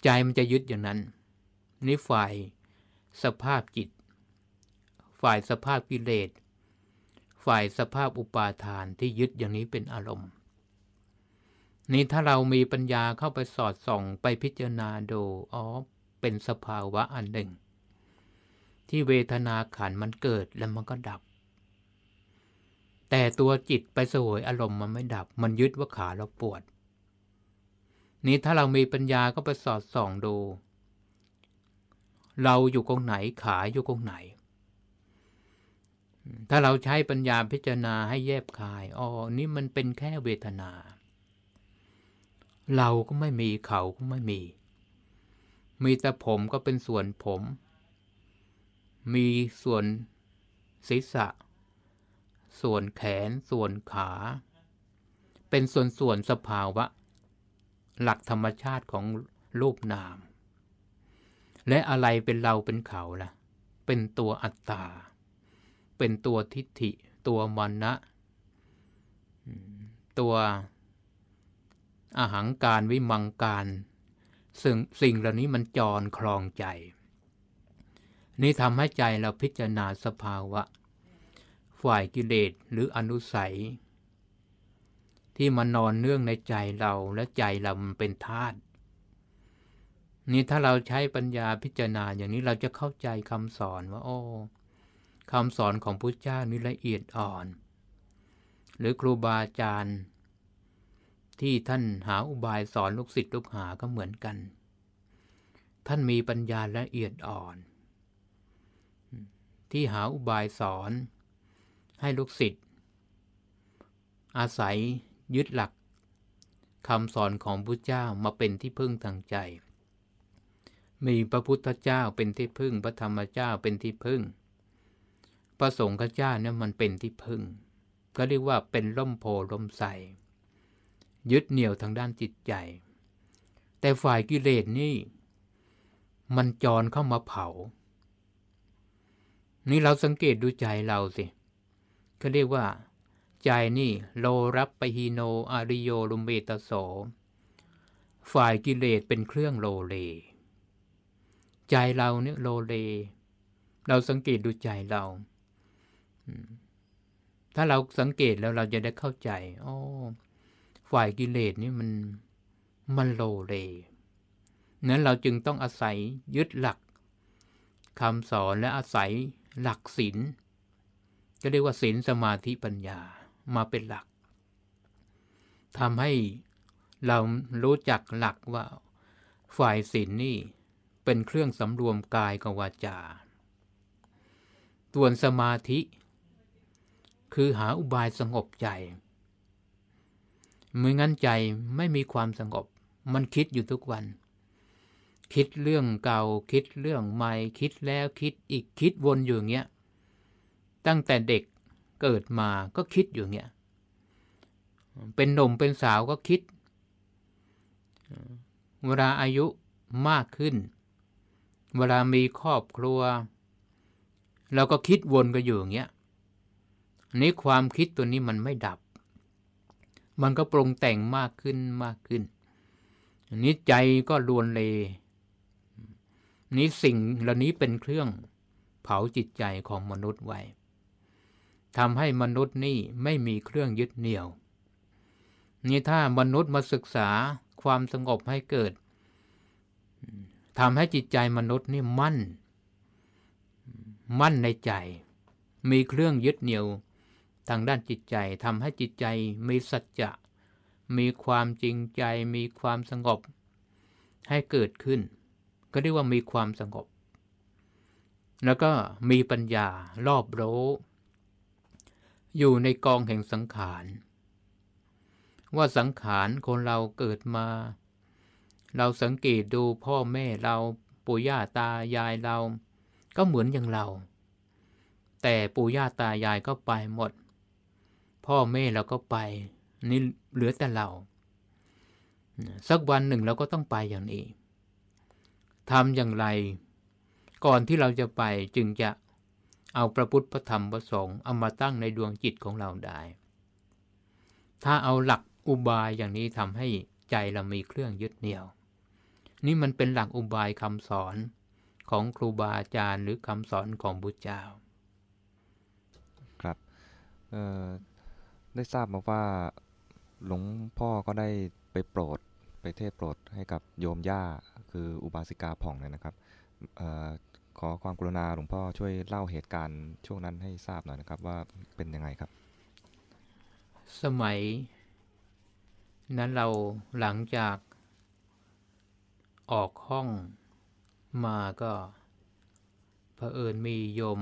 ใจมันจะยึดอย่างนั้นนี่ฝ่ายสภาพจิต ฝ่ายสภาพกิเลสฝ่ายสภาพอุปาทานที่ยึดอย่างนี้เป็นอารมณ์นี่ถ้าเรามีปัญญาเข้าไปสอดส่องไปพิจารณาดูอ๋อเป็นสภาวะอันหนึ่ง ที่เวทนาขันมันเกิดแล้วมันก็ดับ แต่ตัวจิตไปสวยอารมณ์มันไม่ดับ มันยึดว่าขาเราปวดนี้ถ้าเรามีปัญญาก็ไปสอดส่องดูเราอยู่ตรงไหนขาอยู่ตรงไหนถ้าเราใช้ปัญญาพิจารณาให้แยบคายอ๋อนี่มันเป็นแค่เวทนา เราก็ไม่มีเขาก็ไม่มี มีแต่ผมก็เป็นส่วนผม มีส่วนศีรษะ ส่วนแขน ส่วนขา เป็นส่วนส่วนสภาวะ หลักธรรมชาติของรูปนาม และอะไรเป็นเราเป็นเขาล่ะ เป็นตัวอัตตาเป็นตัวทิฏฐิ ตัวมันนะตัวอาหางการวิมังการ ซึ่งสิ่งเหล่านี้มันจรคลองใจ นี่ทำให้ใจเราพิจารณาสภาวะ ฝ่ายกิเลส หรืออนุสัย ที่มันนอนเนื่องในใจเราและใจเรามันเป็นธาตุนี่ถ้าเราใช้ปัญญาพิจารณาอย่างนี้เราจะเข้าใจคำสอนว่าโอ้คำสอนของพุทธเจ้านี่ละเอียดอ่อน หรือครูบาอาจารย์ ที่ท่านหาอุบายสอนลูกศิษย์ลูกหา ก็เหมือนกัน ท่านมีปัญญาละเอียดอ่อน ที่หาอุบายสอนให้ลูกศิษย์อาศัยยึดหลัก คำสอนของพุทธเจ้ามาเป็นที่พึ่งทางใจ มีพระพุทธเจ้าเป็นที่พึ่งพระธรรมเจ้าเป็นที่พึ่งระสงฆ์เจ้าเนี่ยมันเป็นที่พึ่ง ก็เรียกว่าเป็นล่มโพล่มใสยึดเหนี่ยวทางด้านจิตใจ แต่ฝ่ายกิเลสนี่มันจรเข้ามาเผา นี่เราสังเกตดูใจเราสิเขาเรียกว่า ใจนี่โลรับไปฮีโนอาริโยลุมเบตโสฝ่ายกิเลสเป็นเครื่องโลเล ใจเราเนี่ยโลเล เราสังเกตดูใจเราถ้าเราสังเกตแล้วเราจะได้เข้าใจโอ้ฝ่ายกิเลสนี่มันมันโลเล นั้นเราจึงต้องอาศัยยึดหลักคำสอนและอาศัยหลักศีลก็เรียกว่าศีลสมาธิปัญญามาเป็นหลัก ทำให้เรารู้จักหลักว่า ฝ่ายศีลนี่เป็นเครื่องสำรวมกายกับวาจาส่วนสมาธิคือหาอุบายสงบใจ มืองั้นใจไม่มีความสงบมันคิดอยู่ทุกวัน คิดเรื่องเก่าคิดเรื่องใหม่คิดแล้วคิดอีกคิดวนอยู่เงี้ย ตั้งแต่เด็กเกิดมาก็คิดอยู่เงี้ยเป็นหนุ่มเป็นสาวก็คิด เวลาอายุมากขึ้น เวลามีครอบครัวเราก็คิดวนก็อยู่อย่างเงี้ยนี้ความคิดตัวนี้มันไม่ดับ มันก็ปรุงแต่งมากขึ้นมากขึ้นนนี้ใจก็ลวนเลนี้สิ่งเหล่านี้เป็นเครื่องเผาจิตใจของมนุษย์ไว้ทำให้มนุษย์นี่ไม่มีเครื่องยึดเหนี่ยว นี่ถ้ามนุษย์มาศึกษาความสงบให้เกิด ทำให้จิตใจมนุษย์นี่มั่น มั่นในใจ มีเครื่องยึดเหนี่ยวทางด้านจิตใจทำให้จิตใจมีสัจจะมีความจริงใจมีความสงบให้เกิดขึ้น ก็เรียกว่ามีความสงบ แล้วก็มีปัญญารอบรู้ อยู่ในกองแห่งสังขารว่าสังขารคนเราเกิดมา เราสังเกตดูพ่อแม่เราปู่ย่าตายายเราก็เหมือนอย่างเรา แต่ปู่ย่าตายายก็ไปหมดพ่อแม่เราก็ไป นี่เหลือแต่เรา สักวันหนึ่งเราก็ต้องไปอย่างนี้ทำอย่างไรก่อนที่เราจะไปจึงจะเอาประพุทธพระธรรมพระสงฆ์เอามาตั้งในดวงจิตของเราได้ ถ้าเอาหลักอุบายอย่างนี้ทำให้ใจเรามีเครื่องยึดเหนี่ยว นี่มันเป็นหลักอุบายคำสอนของครูบาอาจารย์หรือคำสอนของบุตรเจ้าครับได้ทราบมาว่า หลวงพ่อก็ได้ไปโปรดไปเทศโปรดให้กับโยมย่า คืออุบาสิกาผ่องเนี่ยนะครับอขอความกรุณาหลวงพ่อช่วยเล่าเหตุการณ์ ช่วงนั้นให้ทราบหน่อยนะครับ ว่าเป็นยังไงครับ สมัยนั้นเราหลังจากออกห้องมาก็เผอิญมีโยม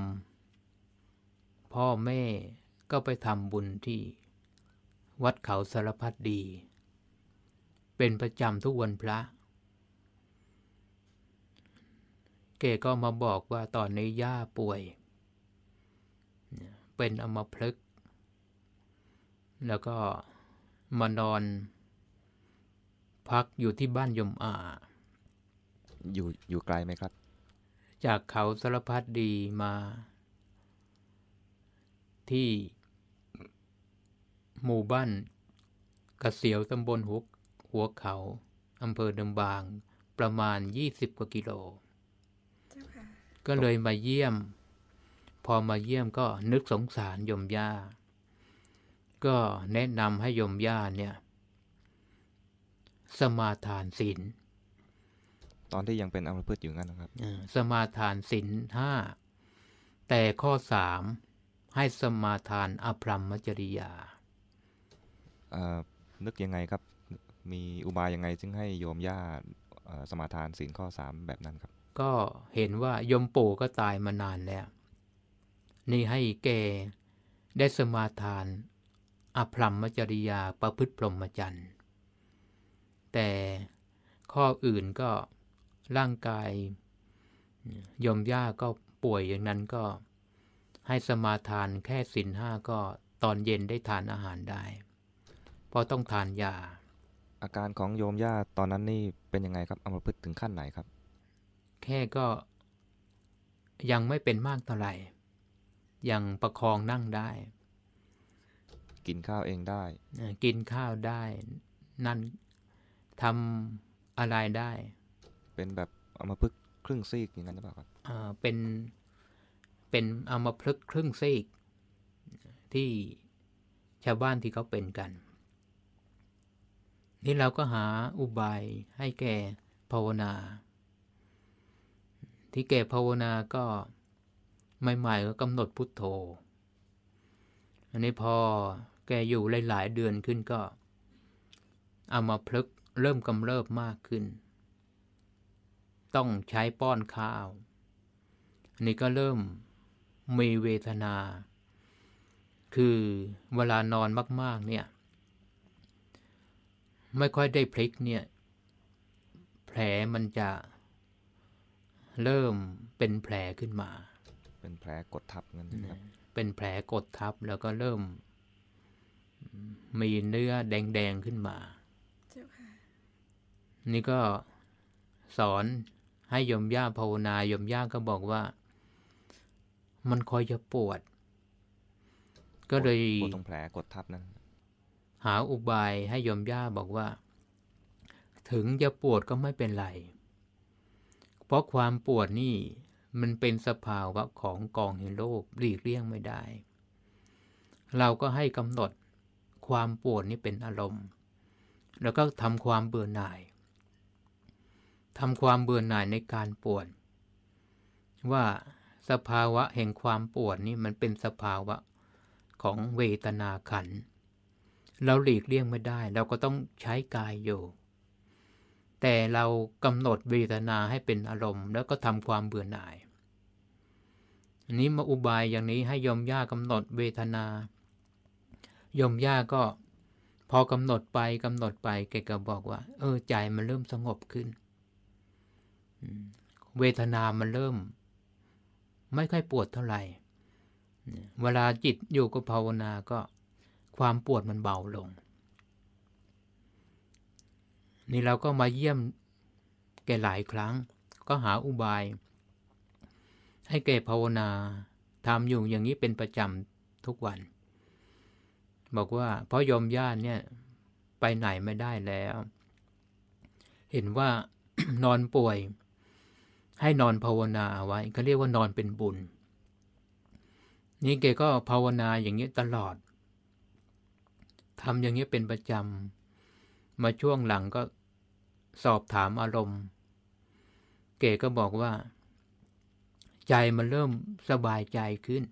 พ่อแม่ก็ไปทำบุญที่วัดเขาสารพัดดี เป็นประจำทุกวันพระ เกก็มาบอกว่าตอนนี้ย่าป่วยเป็นอมพลึก แล้วก็มานอนพักอยู่ที่บ้านยมอาอยู่อยู่ไกลไหมครับ จากเขาสารพัดดีมาที่หมู่บ้านกระเสียวตำบลหัวหัวเขา อำเภอดำบางประมาณยี่สิบกว่ากิโล ก็เลยมาเยี่ยม พอมาเยี่ยมก็นึกสงสารยมย่า ก็แนะนำให้ยมย่าเนี่ย สมาทานศีล ตอนที่ยังเป็นอัมพฤกอยู่งั้นนะครับ สมาทานศีลห้าแต่ข้อสามให้สมาทานอภรรมจริยานึกยังไงครับ มีอุบายยังไงจึงให้โยมย่าสมาทานศีลข้อสามแบบนั้นครับ ก็เห็นว่าโยมปู่ก็ตายมานานแล้ว นี่ให้แกได้สมาทานอภรรมจริยาประพฤติพรหมจรรย์ แต่ข้ออื่นก็ร่างกายโยมย่าก็ป่วยอย่างนั้นก็ให้สมาทานแค่สินห้าก็ตอนเย็นได้ทานอาหารได้พราะต้องทานยา อาการของโยมย่าตอนนั้นนี่เป็นยังไงครับอามพึกถึงขั้นไหนครับ แค่ก็ยังไม่เป็นมากเท่าไหร่ยังประคองนั่งได้ กินข้าวเองได้ กินข้าวได้นั่นทำอะไรได้ เป็นแบบอามพึกครึ่งซีกอย่างนั้นหรือเปล่าครับอ่าเป็น เป็นอามพึกครึ่งซีก ที่ชาวบ้านที่เขาเป็นกันนี่เราก็หาอุบายให้แก่ภาวนา ที่แก่ภาวนาก็ ใหม่ๆก็กำหนดพุทโธ อันนี้พอแกอยู่หลาย ๆเดือนขึ้นก็เอามาพลึกเริ่มกำเริบมากขึ้น ต้องใช้ป้อนข้าว อันนี้ก็เริ่มมีเวทนา คือเวลานอนมากๆเนี่ยไม่ค่อยได้พลิกเนี่ย แผลมันจะเริ่มเป็นแผลขึ้นมา เป็นแผลกดทับนั่นครับเป็นแผลกดทับแล้วก็เริ่มมีเนื้อแดง ๆ ขึ้นมาเนี่ก็สอนให้ยมย่าภาวนายมย่าก็บอกว่า มันคอยจะปวด ก็เลยปวดตรงแผลกดทับนั้นหาอุบายให้ยมย่าบอกว่า ถึงจะปวดก็ไม่เป็นไร เพราะความปวดนี่มันเป็นสภาวะของกองเห็นโลกหลีกเลี่ยงไม่ได้ เราก็ให้กำหนดความปวดนี่เป็นอารมณ์ แล้วก็ทำความเบื่อหน่ายทำความเบื่อหน่ายในการปวดว่าสภาวะแห่งความปวดนี่มันเป็นสภาวะของเวทนาขันธ์เราหลีกเลี่ยงไม่ได้เราก็ต้องใช้กายอยู่ แต่เรากำหนดเวทนาให้เป็นอารมณ์ แล้วก็ทำความเบื่อหน่ายอันนี้มาอุบายอย่างนี้ให้ยมย่ากำหนดเวทนา ยมย่าก็พอกำหนดไปกำหนดไปแกก็บอกว่า เออใจมันเริ่มสงบขึ้น เวทนามันเริ่ม ไม่ค่อยปวดเท่าไหร่เวลาจิตอยู่กับภาวนาก็ความปวดมันเบาลง นี่เราก็มาเยี่ยมแกหลายครั้ง ก็หาอุบาย ให้แกภาวนาทำอยู่อย่างนี้เป็นประจำทุกวัน บอกว่าเพราะยมญาติเนี่ยไปไหนไม่ได้แล้ว เห็นว่านอนป่วย ให้นอนภาวนาาไว้เขาเรียกว่านอนเป็นบุญ นี่แกก็ภาวนาอย่างนี้ตลอดทำอย่างนี้เป็นประจำมาช่วงหลังก็สอบถามอารมณ์ เก๋ก็บอกว่าใจมันเริ่มสบายใจขึ้น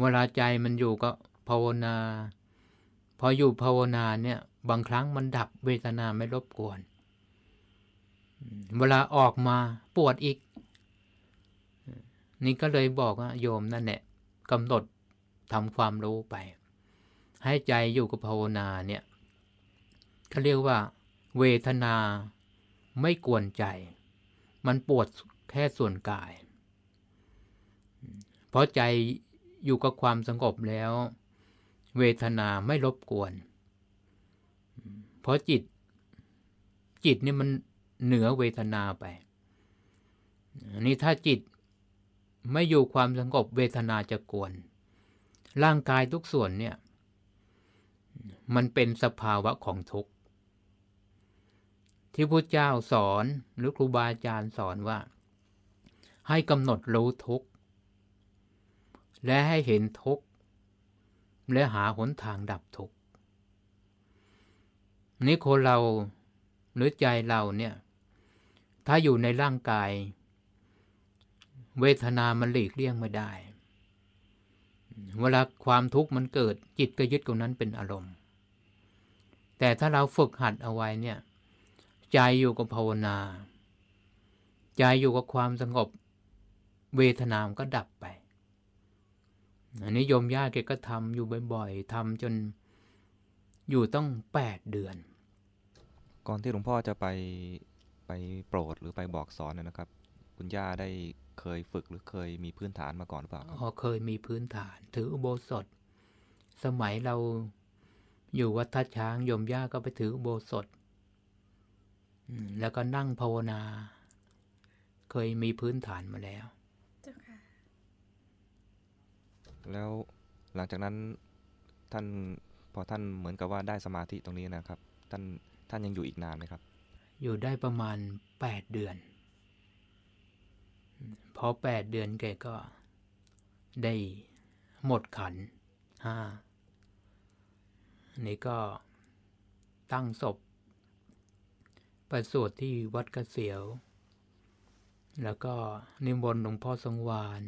เวลาใจมันอยู่ก็ภาวนาพออยู่ภาวนาเนี่ยบางครั้งมันดับเวทนาไม่รบกวน เวลาออกมาปวดอีกนี่ก็เลยบอกว่าโยมนั่นแหละกำหนดทำความรู้ไปให้ใจอยู่กับภาวนาเนี่ยเขาเรียกว่าเวทนาไม่กวนใจ มันปวดแค่ส่วนกาย เพราะใจอยู่กับความสงบแล้ว เวทนาไม่รบกวน เพราะจิตจิตนี่มันเหนือเวทนาไป นี่ถ้าจิตไม่อยู่ความสงบเวทนาจะกวน ร่างกายทุกส่วนเนี่ยมันเป็นสภาวะของทุกข์ ที่พระเจ้าสอนหรือครูบาอาจารย์สอนว่า ให้กำหนดรู้ทุกข์ และให้เห็นทุกข์ และหาหนทางดับทุกข์นี่คนเราหรือใจเราเนี่ย ถ้าอยู่ในร่างกาย เวทนา มันหลีกเลี่ยงไม่ได้เวลาความทุกข์มันเกิดจิตก็ยึดตรงนั้นเป็นอารมณ์ แต่ถ้าเราฝึกหัดเอาไว้เนี่ยใจอยู่กับภาวนาใจอยู่กับความสงบ เวทนามก็ดับไปอันนี้โยมญาตกก็ทำอยู่บ่อยๆทำจนอยู่ต้องแปดเดือน ก่อนที่หลวงพ่อจะไป ไปโปรดหรือไปบอกสอนนะครับ คุณย่าได้เคยฝึกหรือเคยมีพื้นฐานมาก่อนหรือเปล่าอ๋อเคยมีพื้นฐาน ถืออุโบสถ สมัยเราอยู่วัดทัดช้างยมย่าก็ไปถืออุโบสถแล้วก็นั่งภาวนาเคยมีพื้นฐานมาแล้ว แล้วหลังจากนั้นท่านพอท่านเหมือนกับว่าได้สมาธิตรงนี้นะครับท่านท่านยังอยู่อีกนานไหมครับ อยู่ได้ประมาณแปดเดือนพอแปดเดือนแกก็ได้หมดขันห้านี่ก็ตั้งศพประสวดที่วัดกระเสียว แล้วก็นิมนต์หลวงพ่อสงวาน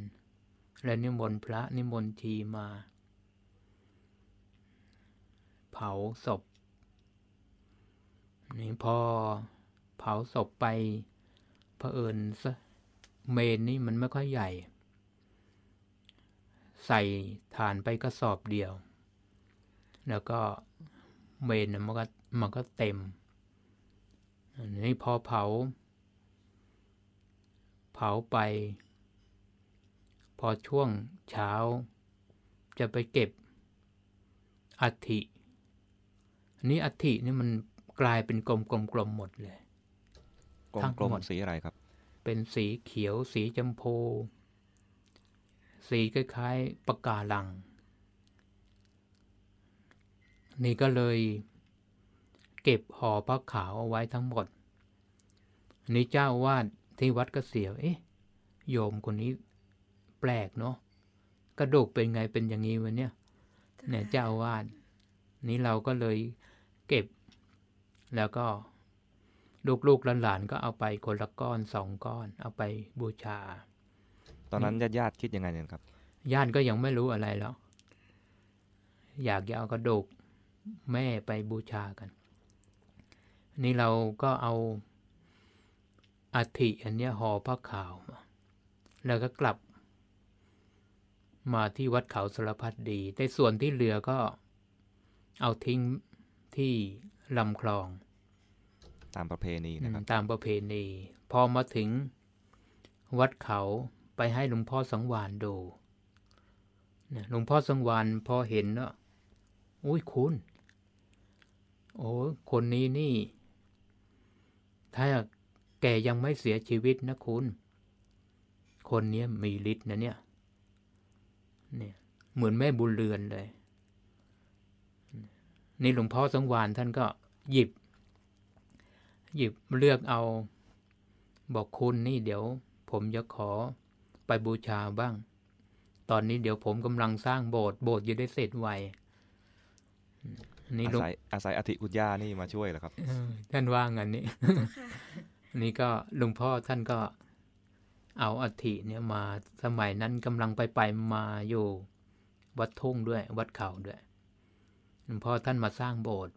และนิมนต์พระนิมนต์ทีมา เผาศพนี่พอเผาศพไปเผอิญซะเมนนี่มันไม่ค่อยใหญ่ ใส่ฐานไปกระสอบเดียว แล้วก็เมนมันก็มันก็เต็มอันนี้พอเผา เผาไป พอช่วงเช้าจะไปเก็บอัฐิอันนี้อัฐินี่มันกลายเป็นกลมๆหมดเลยกลมๆสีอะไรครับเป็นสีเขียวสีจมพู สีคล้ายๆปะการัง นี่ก็เลยเก็บห่อพระขาวเอาไว้ทั้งหมด นี่เจ้าวาดที่วัดก็เสียวเอ๊ะโยมคนนี้แปลกเนาะกระดูกเป็นไงเป็นอย่างนี้วะเนี่ยเนี่ยเจ้าวาดนี้เราก็เลยเก็บแล้วก็ลูกๆหลานๆ ก็เอาไปคนละก้อนสองก้อนเอาไปบูชา ตอนนั้นญาติญาติคิดยังไงเนี่ยครับ ญาติก็ยังไม่รู้อะไรหรอก อยากจะเอากระดูกแม่ไปบูชากัน นี่เราก็เอาอาธิอันนี้ห่อพระขาวมา แล้วก็กลับมาที่วัดเขาสรพัดดี แต่ส่วนที่เหลือก็เอาทิ้งที่ลำคลองตามประเพณีนะครับตามประเพณี พอมาถึงวัดเขาไปให้หลวงพ่อสังวานดูหลวงพ่อสังวานพอเห็นเนาะอุ้ยคุณโอ้คนนี้นี่ถ้าแกยังไม่เสียชีวิตนะคุณคนนี้มีฤทธิ์นะเนี่ยเนี่ยเหมือนแม่บุญเรือนเลย นี่หลวงพ่อสังวานท่านก็หยิบหยิบเลือกเอาบอกคุณนี่ เดี๋ยว ผมจะขอไปบูชาบ้าง ตอนนี้ เดี๋ยวผมกำลังสร้างโบสถ์โบสถ์จะได้เสร็จไวนี่อาศัยอาศัยอธิคุณย่านี่มาช่วยเหรอครับท่านว่างันนี้ นี่ก็ลุงพ่อท่านก็ เอาอธิเนี่ยมาสมัยนั้นกำลังไปไปมาอยู่วัดทุ่งด้วย วัดเขาด้วยลุงพ่อท่านมาสร้างโบสถ์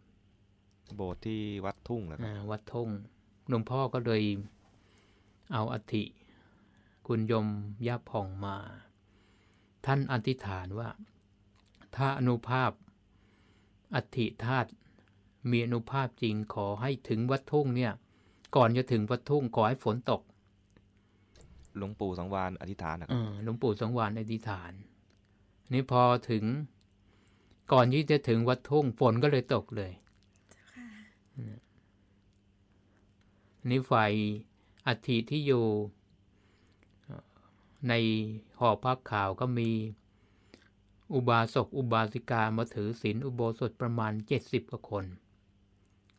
โบสถ์ที่วัดทุ่งเหรอครับวัดทุ่งหลวงพ่อก็เลยเอาอธิคุณยมย่าพ่องมา ท่านอธิษฐานว่าถ้าอนุภาพอธิธาตุมีอนุภาพจริงขอให้ถึงวัดทุ่งเนี่ย ก่อนจะถึงวัดทุ่งขอให้ฝนตก หลวงปู่สังวานอธิษฐานนะครับหลวงปู่สังวานอธิษฐาน นี่พอถึง ก่อนที่จะถึงวัดทุ่ง ฝนก็เลยตกเลยนี่ไฟอัฐิที่อยู่ในหอพักข่าวก็มีอุบาสกอุบาสิกามาถือศีลอุโบสถประมาณเจ็ดสิบกว่าคน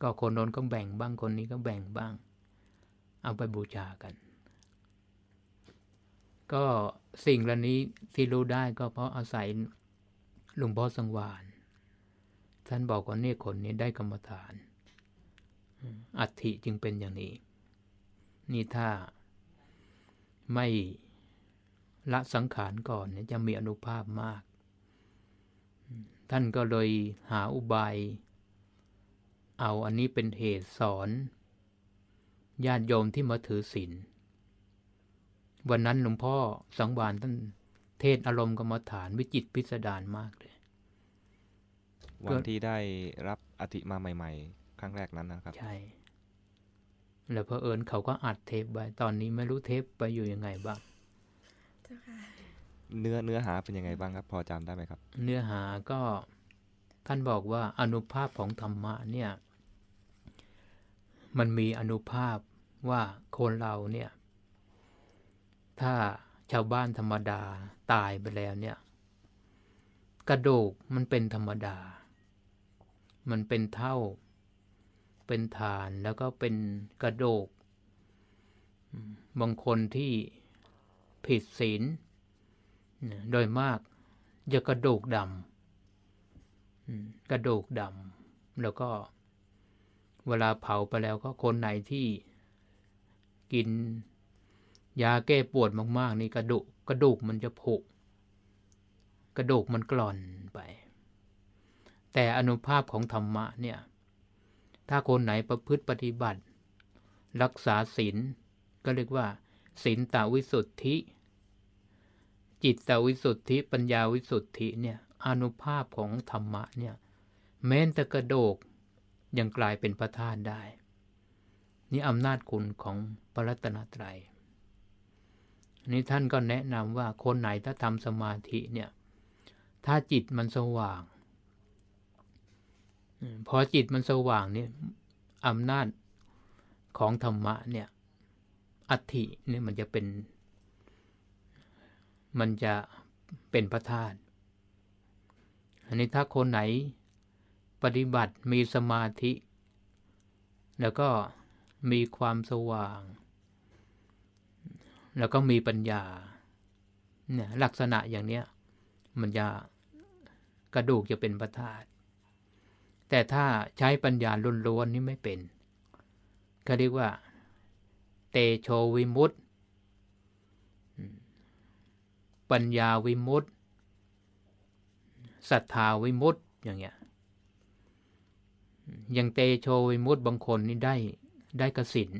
ก็คนนนก็แบ่งบ้างคนนี้ก็แบ่งบ้างเอาไปบูชากัน ก็สิ่งเหล่านี้ที่รู้ได้ก็เพราะอาศัยหลวงพ่อสังวาน ท่านบอกว่าเนี่ยคนนี้ได้กรรมฐานอัฐิจึงเป็นอย่างนี้ นี่ถ้าไม่ ละสังขารก่อนเนี่ยจะมีอนุภาพมาก ท่านก็เลยหาอุบาย เอาอันนี้เป็นเหตุสอนญาติโยมที่มาถือศีลวันนั้นหลวงพ่อสังวานท่านเทศอารมณ์กรรมฐานวิจิตพิสดารมากเลยวันที่ได้รับอธิมาใหม่ ๆครั้งแรกนั้นนะครับ ใช่ แล้วพอเอิญเขาก็อัดเทปไว้ ตอนนี้ไม่รู้เทปไปอยู่ยังไงบ้างเเนื้อ เนื้อหาเป็นยังไงบ้างครับ พอจำได้ไหมครับ เนื้อหาก็ท่านบอกว่าอนุภาพของธรรมะเนี่ย มันมีอนุภาพว่าคนเราเนี่ย ถ้าชาวบ้านธรรมดาตายไปแล้วเนี่ย กระดูกมันเป็นธรรมดา มันเป็นเท่าเป็นฐานแล้วก็เป็นกระโดกบางคนที่ผิดศีลโดยมากจะกระโดกดำกระโดกดำแล้วก็เวลาเผาไปแล้ว ก็คนไหนที่กินยาแก้ปวดมากๆนี่กระดูกกระดูกมันจะผุกระดูกมันกร่อนไป แต่อนุภาพของธรรมะเนี่ยถ้าคนไหนประพฤติปฏิบัติ รักษาศีลก็เรียกว่าศีลตาวิสุทธิ จิตตาวิสุทธิปัญญาวิสุทธิเนี่ยอนุภาพของธรรมะเนี่ยแม้นตะกระโดกยังกลายเป็นพระธาตุได้ นี่อำนาจคุณของปรัตนาไตรันี่ท่านก็แนะนำว่าคนไหนถ้าทำสมาธิเนี่ยถ้าจิตมันสว่างพอจิตมันสว่างเนี่ยอำนาจของธรรมะเนี่ยอัติเนี่ยมันจะเป็นมันจะเป็นพระธาตุอันนี้ถ้าคนไหนปฏิบัติมีสมาธิ แล้วก็มีความสว่าง แล้วก็มีปัญญาเนี่ยลักษณะอย่างเนี้ยมันจะกระดูกจะเป็นพระธาตุแต่ถ้าใช้ปัญญาล้วนๆนี่ไม่เป็นเขาเรียกว่าเตโชวิมุตตปัญญาวิมุตตศรัทธาวิมุตตอย่างเงี้ย อย่างเตโชวิมุตตบางคนนี่ได้ได้กสิน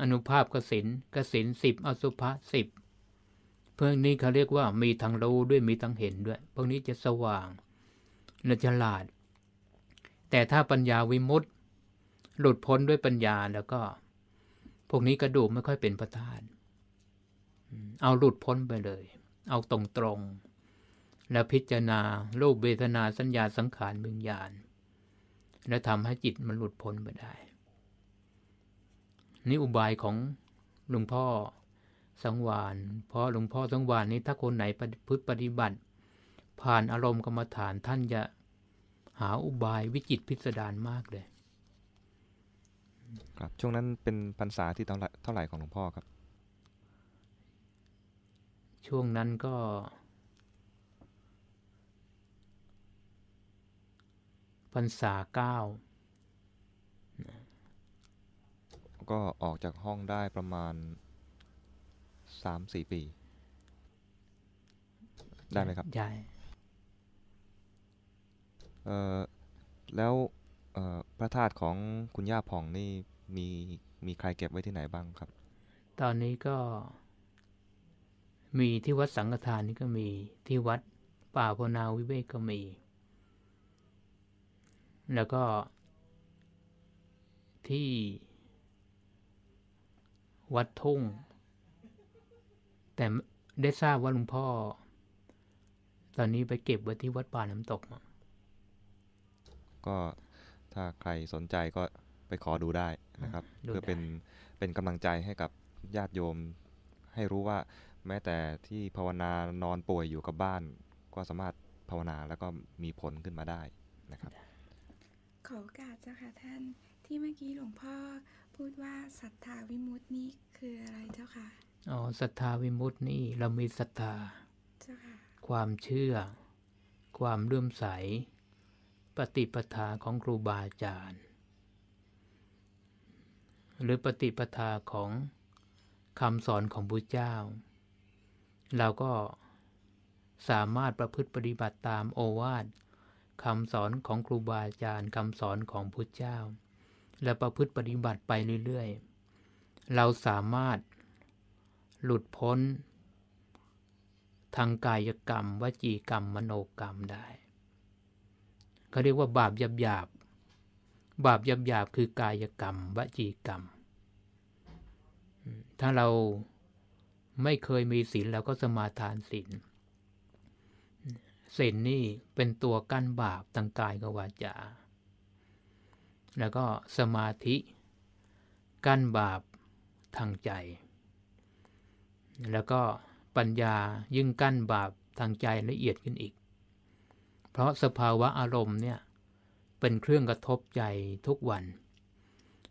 อนุภาพกสินกสินสิบอสุภะสิบเพื่อนี้เขาเรียกว่ามีทางรู้ด้วยมีทางเห็นด้วยพวกนี้จะสว่างและฉลาดแต่ถ้าปัญญาวิมุตต์หลุดพ้นด้วยปัญญาแล้วก็ พวกนี้กระดูกไม่ค่อยเป็นพระธาตุเอาหลุดพ้นไปเลย เอาตรงตรง แล้วพิจารณาโลกเวทนาสัญญาสังขารวิญญาณ แล้วทำให้จิตมันหลุดพ้นไปได้นี่อุบายของหลวงพ่อสังวานเพราะหลวงพ่อสังวานนี้ถ้าคนไหนพฤติปฏิบัติผ่านอารมณ์กรรมฐานท่านจะหาอุบายวิจิตพิสดารมากเลย ครับ ช่วงนั้นเป็นพรรษาที่เท่าไหร่ของหลวงพ่อครับ ช่วงนั้นก็พรรษาเก้าก็ออกจากห้องได้ประมาณสามสี่ปี ได้ไหมครับได่เออแล้วเออพระธาตุของคุณย่าผ่องนี่มีมีใครเก็บไว้ที่ไหนบ้างครับ ตอนนี้ก็มีที่วัดสังฆทานนี่ก็มีที่วัดป่าพนาวิเวกก็มี แล้วก็ที่วัดทุ่ง แต่ได้ทราบว่าลุงพ่อ ตอนนี้ไปเก็บไว้ที่วัดป่าน้ำตกมาก็ถ้าใครสนใจก็ไปขอดูได้นะครับ เพื่อเป็นเป็นกำลังใจให้กับญาติโยม ให้รู้ว่าแม้แต่ที่ภาวนานอนป่วยอยู่กับบ้าน ก็สามารถภาวนาแล้วก็มีผลขึ้นมาได้นะครับขอโอกาสเจ้าค่ะท่านที่เมื่อกี้หลวงพ่อพูดว่าศรัทธาวิมุตินี่คืออะไรเจ้าค่ะอ๋อศรัทธาวิมุตินี่เรามีศรัทธา ความเชื่อ ความเลื่อมใสปฏิปทาของครูบาอาจารย์ หรือปฏิปทาของคำสอนของพระเจ้า เราก็สามารถประพฤติปฏิบัติตามโอวาทคำสอนของครูบาอาจารย์คำสอนของพระเจ้า และประพฤติปฏิบัติไปเรื่อย ๆ เราสามารถหลุดพ้น ทางกายกรรมวจีกรรมมโนกรรมได้เขาเรียกว่าบาปหยาบหยาบบาปหยาบหยาบคือกายกรรม วจีกรรม ถ้าเราไม่เคยมีศีลเราก็สมาทานศีล ศีลนี่เป็นตัวกั้นบาปทางกายกับวาจา แล้วก็สมาธิ กั้นบาปทางใจ แล้วก็ปัญญายิ่งกั้นบาปทางใจละเอียดขึ้นอีกเพราะสภาวะอารมณ์เนี่ยเป็นเครื่องกระทบใจทุกวัน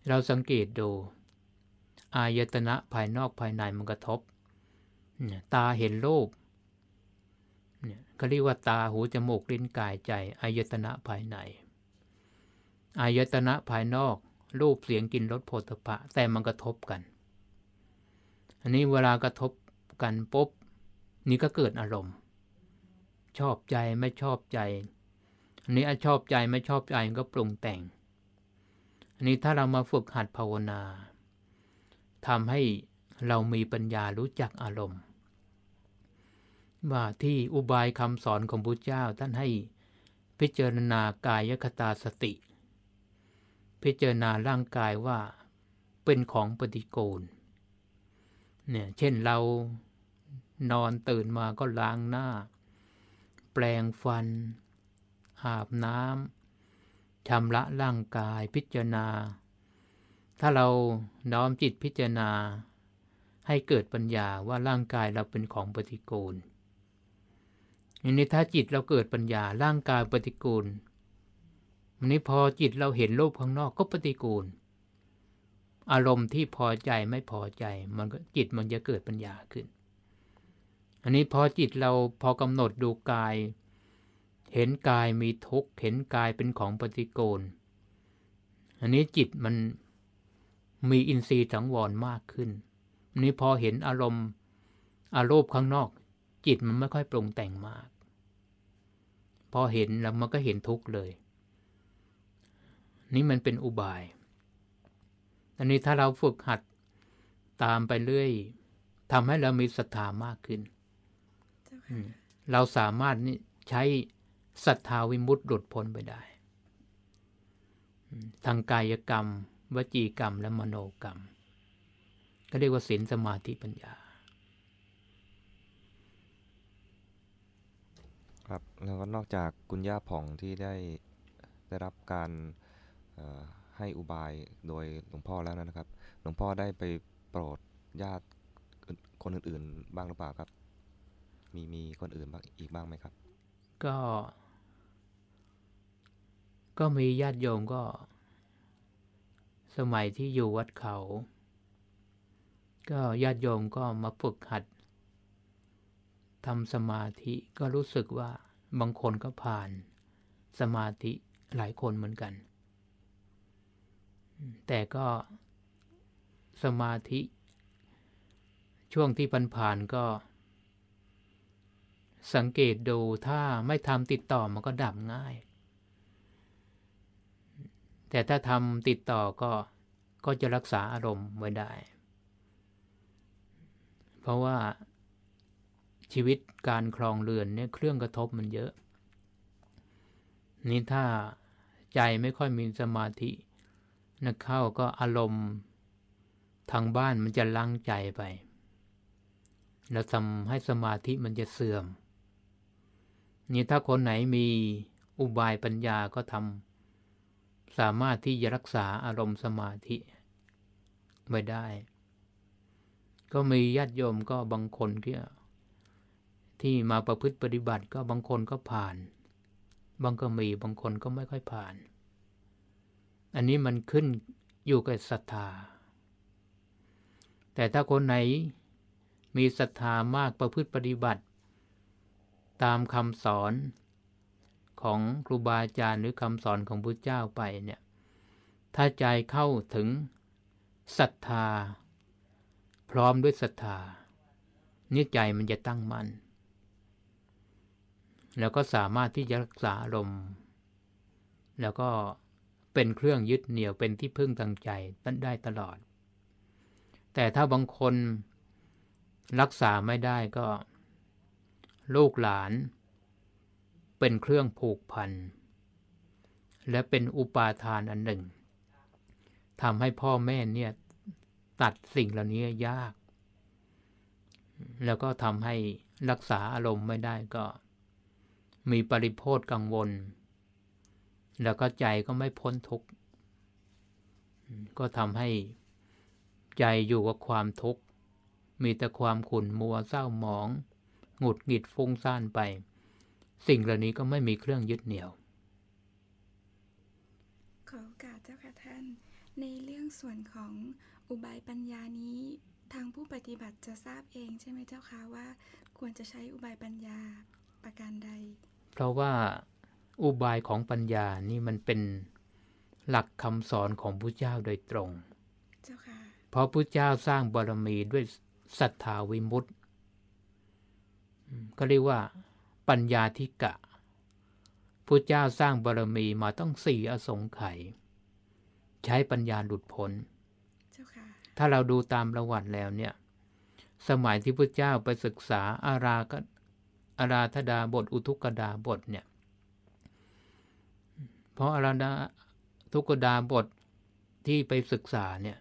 เราสังเกตดู อายตนะภายนอกภายในมันกระทบตาเห็นรูปเขาเรียกว่าตาหูจมูกลิ้นกายใจอายตนะภายใน อายตนะภายนอกรูปเสียงกลิ่นรสโผฏระแต่มันกระทบกันอันนี้เวลากระทบกันปุ๊บนี่ก็เกิดอารมณ์ชอบใจไม่ชอบใจ อันนี้ชอบใจไม่ชอบใจ ก็ปรุงแต่ง อันนี้ถ้าเรามาฝึกหัดภาวนา ทำให้เรามีปัญญารู้จักอารมณ์ ว่าที่อุบายคำสอนของพุทธเจ้าท่านให้พิจารณากายคตาสติ พิจารณาร่างกายว่าเป็นของปฏิโกณ เนี่ย เช่นเรานอนตื่นมาก็ล้างหน้าแปลงฟันอาบน้ำชำระร่างกายพิจารณา ถ้าเราน้อมจิตพิจารณาให้เกิดปัญญาว่าร่างกายเราเป็นของปฏิกูลอันนี้ถ้าจิตเราเกิดปัญญาร่างกายปฏิกูลอันนี้พอจิตเราเห็นโลกข้างนอกก็ปฏิกูล อารมณ์ที่พอใจไม่พอใจมันก็จิตมันจะเกิดปัญญาขึ้นอันนี้พอจิตเราพอกำหนดดูกาย เห็นกายมีทุกข์เห็นกายเป็นของปฏิโกณอันนี้จิตมันมีอินทรีย์สังวรมากขึ้นอันนี้พอเห็นอารมณ์อารมณ์ข้างนอก จิตมันไม่ค่อยปรุงแต่งมาก พอเห็นแล้วมันก็เห็นทุกข์เลย นี่มันเป็นอุบายอันนี้ถ้าเราฝึกหัดตามไปเรื่อยทำให้เรามีศรัทธามากขึ้นเราสามารถนี่ใช้ศรัทธาวิมุตติหลุดพ้นไปได้ ทางกายกรรม วจีกรรม และมโนกรรม ก็เรียกว่าศีลสมาธิปัญญา ครับแล้วก็นอกจากคุณย่าผ่องที่ได้ได้รับการให้อุบายโดยหลวงพ่อแล้วนะครับ หลวงพ่อได้ไปโปรดญาติคนอื่นๆ บ้างหรือเปล่าครับมีมีคนอื่นบ้างอีกบ้างไหมครับ ก็ ก็มีญาติโยมก็สมัยที่อยู่วัดเขา ก็ญาติโยมก็มาฝึกหัดทำสมาธิก็รู้สึกว่าบางคนก็ผ่านสมาธิหลายคนเหมือนกัน แต่ก็สมาธิช่วงที่ผ่านๆก็สังเกตดูถ้าไม่ทำติดต่อมันก็ดับง่าย แต่ถ้าทำติดต่อก็ก็จะรักษาอารมณ์ไว้ได้ เพราะว่าชีวิตการครองเรือนเนี่ยเครื่องกระทบมันเยอะ นี่ถ้าใจไม่ค่อยมีสมาธินกเข้าก็อารมณ์ทางบ้านมันจะลังใจไป แล้วทำให้สมาธิมันจะเสื่อมนี่ถ้าคนไหนมีอุบายปัญญาก็ทำสามารถที่จะรักษาอารมณ์สมาธิไว้ได้ ก็มีญาติโยมก็บางคนที่ที่มาประพฤติปฏิบัติ ก็บางคนก็ผ่านบางก็มีบางคนก็ไม่ค่อยผ่าน อันนี้มันขึ้นอยู่กับศรัทธา แต่ถ้าคนไหนมีศรัทธามากประพฤติปฏิบัติตามคำสอนของครูบาอาจารย์หรือคำสอนของพุทธเจ้าไปเนี่ย ถ้าใจเข้าถึงศรัทธา พร้อมด้วยศรัทธานี่ใจมันจะตั้งมัน่นแล้วก็สามารถที่จะรักษาลมแล้วก็เป็นเครื่องยึดเหนี่ยวเป็นที่พึ่งทางใจนั้นได้ตลอด แต่ถ้าบางคนรักษาไม่ได้ก็ลูกหลานเป็นเครื่องผูกพัน และเป็นอุปาทานอันหนึ่งทำให้พ่อแม่เนี่ยตัดสิ่งเหล่านี้ยาก แล้วก็ทำให้รักษาอารมณ์ไม่ได้ก็ มีปริโภทกังวล แล้วก็ใจก็ไม่พ้นทุกข์ ก็ทำให้ใจอยู่กับความทุกข์ มีแต่ความขุ่นมัวเศร้าหมองงุดหงิดฟุ้งซ่านไป สิ่งเหล่านี้ก็ไม่มีเครื่องยึดเหนี่ยวขอโอกาสเจ้าค่ะท่าน ในเรื่องส่วนของอุบายปัญญานี้ทางผู้ปฏิบัติจะทราบเองใช่ไหมเจ้าคะว่า ควรจะใช้อุบายปัญญาประการใด เพราะว่าอุบายของปัญญานี่มันเป็นหลักคำสอนของพระเจ้าโดยตรงเจ้าค่ะเพราะพระเจ้าสร้างบารมีด้วยศรัทธาวิมุตติก็เรียกว่าปัญญาธิกะพระเจ้าสร้างบารมีมาต้องสี่อสงไขย ใช้ปัญญาหลุดพ้นถ้าเราดูตามประวัติแล้วเนี่ย สมัยที่พระเจ้าไปศึกษาอาราก็อาราธดาบทอุทุกดาบทเนี่ย เพราะอาราดาทุกดาบทที่ไปศึกษาเนี่ย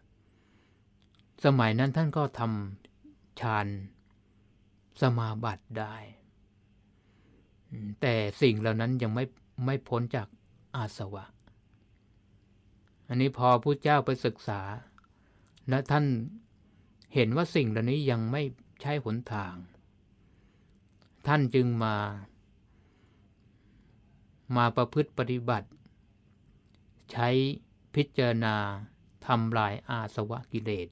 สมัยนั้นท่านก็ทำฌานสมาบัติได้ แต่สิ่งเหล่านั้นยังไม่ไม่พ้นจากอาสวะ อันนี้พอพระเจ้าไปศึกษา และท่านเห็นว่าสิ่งเหล่านี้ยังไม่ใช่หนทาง ท่านจึงมามาประพฤติปฏิบัติ ใช้พิจารณาทำลายอาสวะกิเลส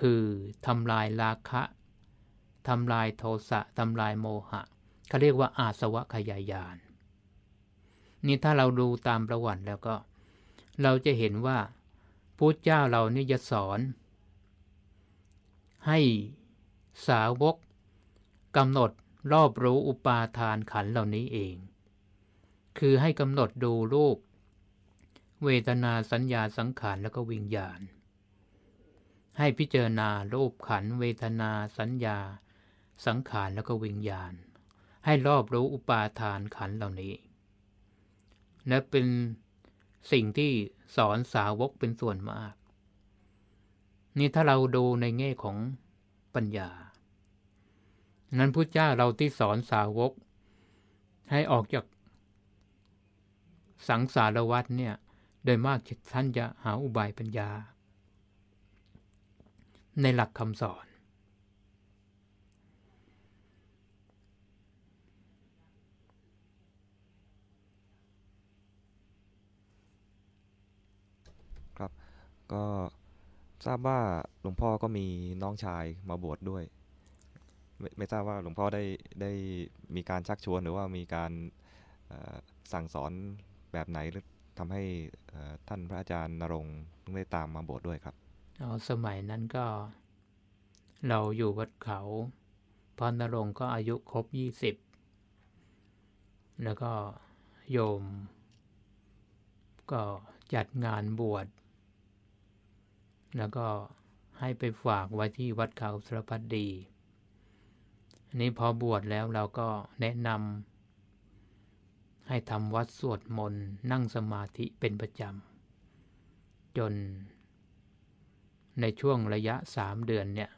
คือทำลายราคะทำลายโทสะทำลายโมหะเขาเรียกว่าอาสวะขยายานนี่ถ้าเราดูตามประวัติแล้วก็ เราจะเห็นว่าพุทธเจ้าเรานี่จะสอนให้สาวกกำหนดรอบรู้อุปาทานขันเหล่านี้เอง คือให้กำหนดดูรูปเวทนาสัญญาสังขารแล้วก็วิญญาณ ให้พิจารณารูปขันเวทนาสัญญาสังขารแล้วก็วิญญาณ ให้รอบรู้อุปาทานขันเหล่านี้ และเป็นสิ่งที่สอนสาวกเป็นส่วนมาก นี่ถ้าเราดูในแง่ของปัญญา นั้นพุทธเจ้าเราที่สอนสาวก ให้ออกจากสังสารวัฏเนี่ย โดยมากท่านจะหาอุบายปัญญา ในหลักคำสอนก็ทราบว่าหลวงพ่อก็มีน้องชายมาบวชดด้วยไม่ไม่ทราบว่าหลวงพ่อ ได้ได้มีการชักชวนหรือว่ามีการสั่งสอนแบบไหนหรือทำให้ท่านพระอาจารย์นรงต้องได้ตามมาบวชดด้วยครับสมัยนั้นก็เราอยู่วัดเขาพรนรงก็อายุครบยี่สิบแล้วก็โยม ก็จัดงานบวชแล้วก็ให้ไปฝากไว้ที่วัดเขาสารพัดดี อันนี้พอบวชแล้วเราก็แนะนำให้ทำวัดสวดมนต์นั่งสมาธิเป็นประจำจนในช่วงระยะสามเดือนเนี่ย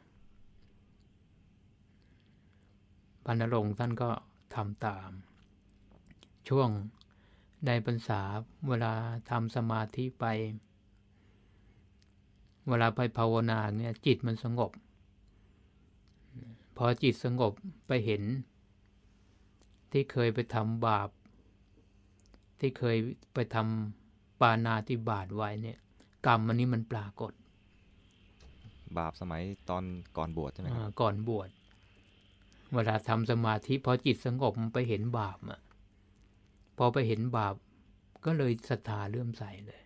พันรงท่านก็ทำตาม ช่วงในพรรษาเวลาทำสมาธิไปเวลาไปภาวนาเนี่ยจิตมันสงบ พอจิตสงบไปเห็น ที่เคยไปทำบาปที่เคยไปทำปานาติบาตไว้เนี่ย กรรมมันนี้มันปรากฏ บาปสมัยตอนก่อนบวชใช่ไหมก่อนบวชเวลาทำสมาธิพอจิตสงบมันไปเห็นบาปอ่ะพอไปเห็นบาปก็เลยศรัทธาเลื่อมใสเลย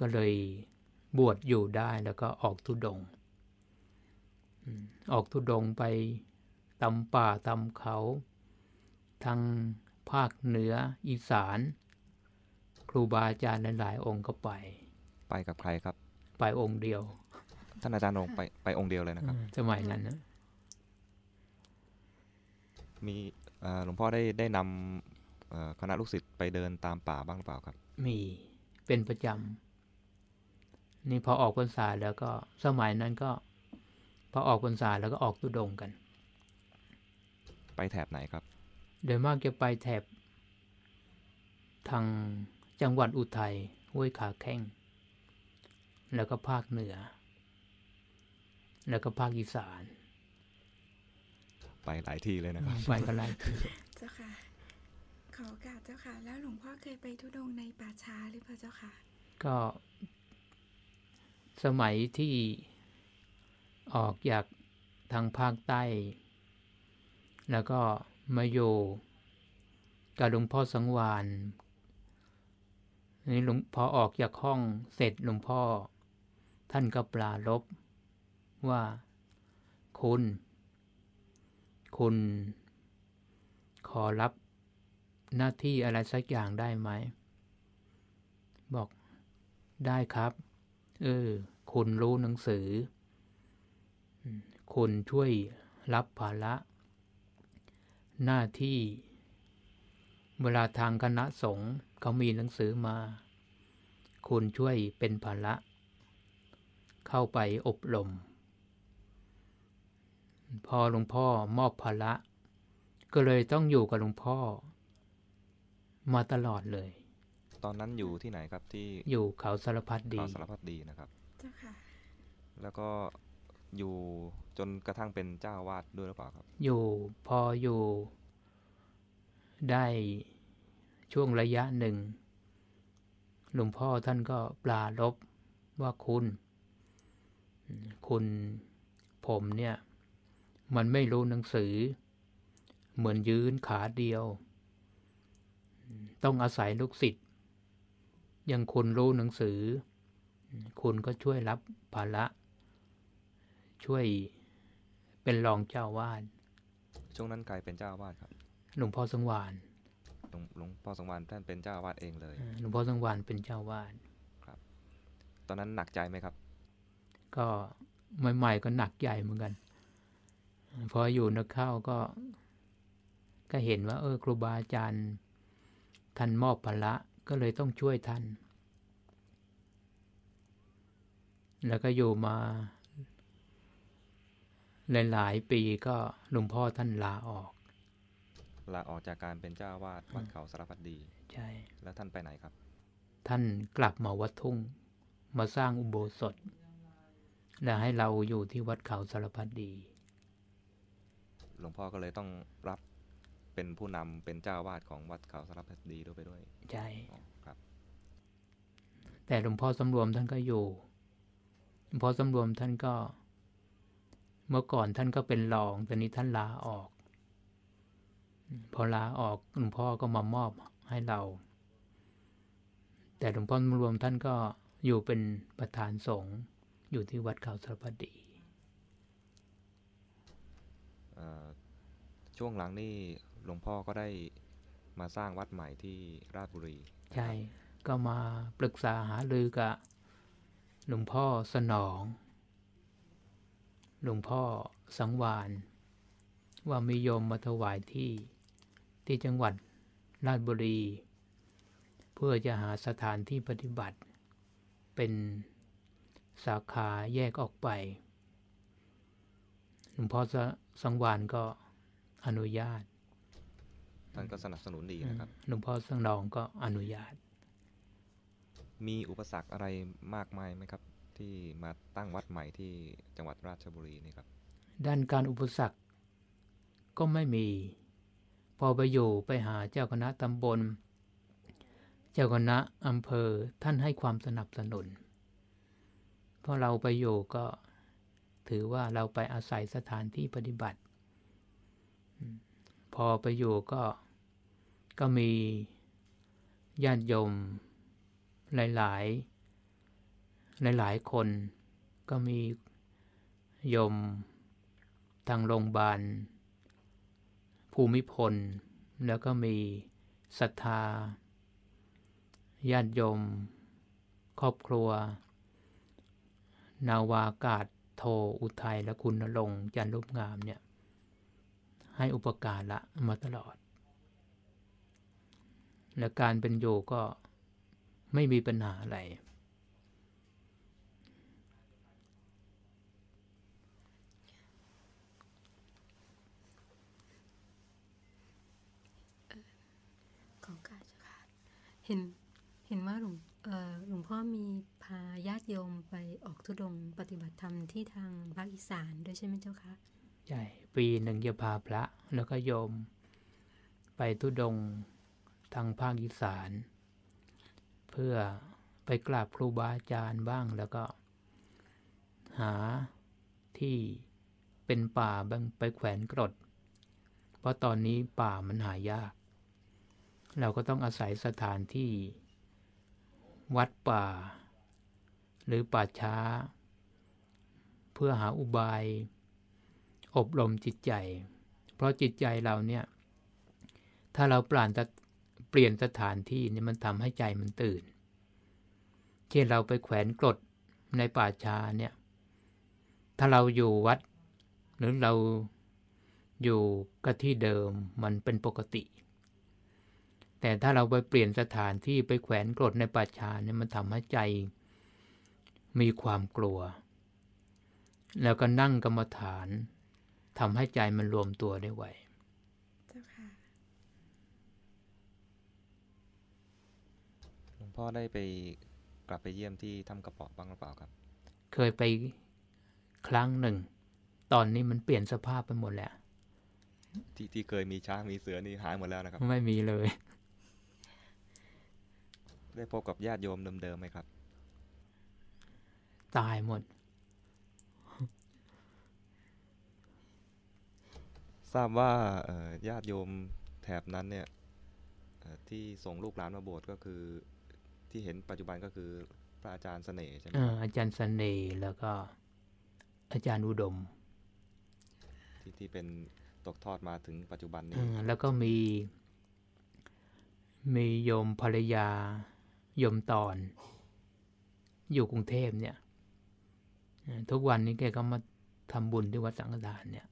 ก็เลยบวชอยู่ได้แล้วก็ออกทุดง ออกทุดงไปตำป่าตำเขาทางภาคเหนืออีสาน ครูบาอาจารย์หลายองค์ก็ไป ไปกับใครครับ ไปองค์เดียว ท่านอาจารย์องค์ไปไปองค์เดียวเลยนะครับ สมัยนั้นนะ มีหลวงพ่อได้ได้นำคณะลูกศิษย์ไปเดินตามป่าบ้างหรือเปล่าครับ มีเป็นประจำนี่ พอออกพรรษาแล้วก็สมัยนั้นก็ พอออกพรรษาแล้วก็ออกตุดงกัน ไปแถบไหนครับโดยมากจะไปแถบทางจังหวัดอุทัยห้วยขาแข้ง แล้วก็ภาคเหนือ แล้วก็ภาคอีสาน ไปหลายที่เลยนะครับไปกันหลายที่เจ้าค่ะขอโอกาสเจ้าค่ะแล้วหลวงพ่อเคยไปทุดงในป่าช้าหรือเปล่าเจ้าค่ะ ก็สมัยที่ออกจากทางภาคใต้ แล้วก็มาอยู่กับหลวงพ่อสังวานนี่หลวงพอออกจากห้องเสร็จหลวงพ่อ ท่านก็ปลาลบว่าคุณ คุณ ขอรับหน้าที่อะไรสักอย่างได้ไหม บอกได้ครับเออคุณรู้หนังสือ คุณช่วยรับภาระหน้าที่เวลาทางคณะสงฆ์เขามีหนังสือมา คุณช่วยเป็นภาระเข้าไปอบรมพอหลวงพ่อมอบภาระก็เลยต้องอยู่กับหลวงพ่อมาตลอดเลยตอนนั้นอยู่ที่ไหนครับที่อยู่เขาสารพัดดีเขาสารพัดดีนะครับเจ้าค่ะ แล้วก็อยู่จนกระทั่งเป็นเจ้าวาดด้วยหรือเปล่าครับ อยู่ พออยู่ได้ช่วงระยะหนึ่ง หลวงพ่อท่านก็ปลาลบว่าคุณ คุณผมเนี่ย มันไม่รู้หนังสือ เหมือนยืนขาเดียว ต้องอาศัยลูกศิษย์อย่างคุรู้หนังสือ คุณก็ช่วยรับภาระช่วยเป็นรองเจ้าวาดช่วงนั้นลายเป็นเจ้าวาดครับหลวงพ่อสังวานหลวงพ่อสังวานท่านเป็นเจ้าวาดเองเลยหลวงพ่อสังวานเป็นเจ้าวาดครับ ตอนนั้นหนักใจไหมครับ ก็ใหม่ๆก็หนักใหญ่เหมือนกันพออยู่นักเข้าก็ก็เห็นว่า เออครูบาอาจารย์ท่านมอบภาระก็เลยต้องช่วยท่าน แล้วก็อยู่มาหลายๆปีก็หลวงพ่อท่านลาออก ลาออกจากการเป็นเจ้าวาดวัดเขาสารพัดดี ใช่ แล้วท่านไปไหนครับ ท่านกลับมาวัดทุ่ง มาสร้างอุโบสถและให้เราอยู่ที่วัดเขาสารพัดดี หลวงพ่อก็เลยต้องรับเป็นผู้นำเป็นเจ้าวาดของวัดเขาสารพัดดีด้วยไปด้วยใจแต่หลวงพ่อสำรวมท่านก็อยู่หลวงพ่อสำรวมท่านก็เมื่อก่อนท่านก็เป็นรองแต่นี้ท่านลาออก พอลาออกหลวงพ่อก็มามอบให้เรา แต่หลวงพ่อสำรวมท่านก็อยู่เป็นประธานสงฆ์อยู่ที่วัดเขาสารพดีช่วงหลังนี่หลวงพ่อก็ได้มาสร้างวัดใหม่ที่ราชบุรี ใช่ก็มาปรึกษาหารือกับหลวงพ่อสนองหลวงพ่อสังวานว่ามีโยมมาถวายที่ที่จังหวัดราชบุรี เพื่อจะหาสถานที่ปฏิบัติเป็นสาขาแยกออกไปหลวงพ่อสังวานก็อนุญาตท่านก็สนับสนุนดีนะครับ หลวงพ่อสังดองก็อนุญาต มีอุปสรรคอะไรมากมายไหมครับที่มาตั้งวัดใหม่ที่จังหวัดราชบุรีนี่ครับ ด้านการอุปสรรคก็ไม่มีพอไปอยู่ไปหาเจ้าคณะตำบล เจ้าคณะอำเภอท่านให้ความสนับสนุนเพราะเราไปอยู่ก็ถือว่าเราไปอาศัยสถานที่ปฏิบัติ พอไปอยู่ก็ก็มีญาติโยมหลายๆหลายๆคนก็มีโยม ทางโรงพยาบาลภูมิพล แล้วก็มีศรัทธา ญาติโยม ครอบครัว นาวากาศ โทอุทัยและคุณนรงจันรูปงามเนี่ย ให้อุปการละมาตลอดและการเป็นอยู่ก็ไม่มีปัญหาอะไรของกาจค่ะ เห็น เห็นว่าหลวงหลวงพ่อมีพาญาติโยมไปออกทุดงปฏิบัติธรรมที่ทางภาคอีสานด้วยใช่ไหมเจ้าคะ ใช่ ปีหนึ่งจะพาพระ แล้วก็โยมไปทุดงทางภาคอีสานเพื่อไปกราบครูบาอาจารย์บ้างแล้วก็หาที่เป็นป่าบ้างไปแขวนกรด เพราะตอนนี้ป่ามันหายาก เราก็ต้องอาศัยสถานที่วัดป่า หรือป่าช้า เพื่อหาอุบาย อบรมจิตใจ เพราะจิตใจเราเนี่ยถ้าเราปราศปลี่ยนสถานที่นี่มันทำให้ใจมันตื่น เช่นเราไปแขวนกรดในป่าชาเนี่ย ถ้าเราอยู่วัดหรือเราอยู่กับที่เดิมมันเป็นปกติ แต่ถ้าเราไปเปลี่ยนสถานที่ไปแขวนกรดในป่าชาเนี่ยมันทำให้ใจมีความกลัว แล้วก็นั่งกรรมฐานทำให้ใจมันรวมตัวได้ไวพ่อได้ไปกลับไปเยี่ยมที่ถ้ำกระป๋อบ้างหรือเปล่าครับ เคยไปครั้งหนึ่ง ตอนนี้มันเปลี่ยนสภาพไปหมดแล้วที่ที่เคยมีช้างมีเสือนี่หายหมดแล้วนะครับ ไม่มีเลย ได้พบกับญาติโยมเดิมๆไหมครับ ตายหมด ทราบว่าญาติโยมแถบนั้นเนี่ยที่ส่งลูกหลานมาบวชก็คือที่เห็นปัจจุบันก็คือพระอาจารย์เสน่ห์ใช่ไหมอาจารย์เสน่ห์แล้วก็อาจารย์อุดม ที่ที่เป็นตกทอดมาถึงปัจจุบันนี้แล้วก็มี มีโยมภรรยาโยมตอน อยู่กรุงเทพเนี่ย ทุกวันนี้แกก็มาทำบุญที่วัดสังฆทาน เนี่ย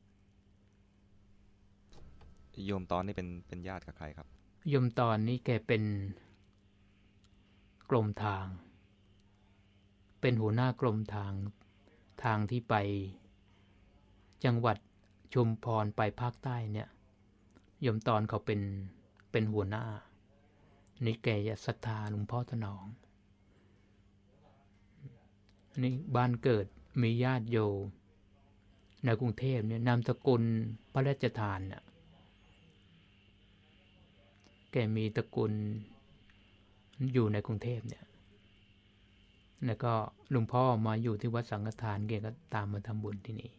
โยมตอนนี่เป็นเป็นญาติกับใครครับโยมตอนนี้แกเป็นกรมทาง เป็นหัวหน้ากรมทางทางที่ไป จังหวัดชุมพรไปภาคใต้เนี่ยยมตอนเขาเป็น เป็นหัวหน้า นี่แกยศธาหลวงพ่อถนอันี่บ้านเกิดมีญาติโยในกรุงเทพเนี่ยนามสกุลพระราชทานน่ะแกมีตระกูลอยู่ในกรุงเทพเนี่ย แล้วก็ลุงพ่อมาอยู่ที่วัดสังฆทานเกก็ตามมาทำบุญที่นี่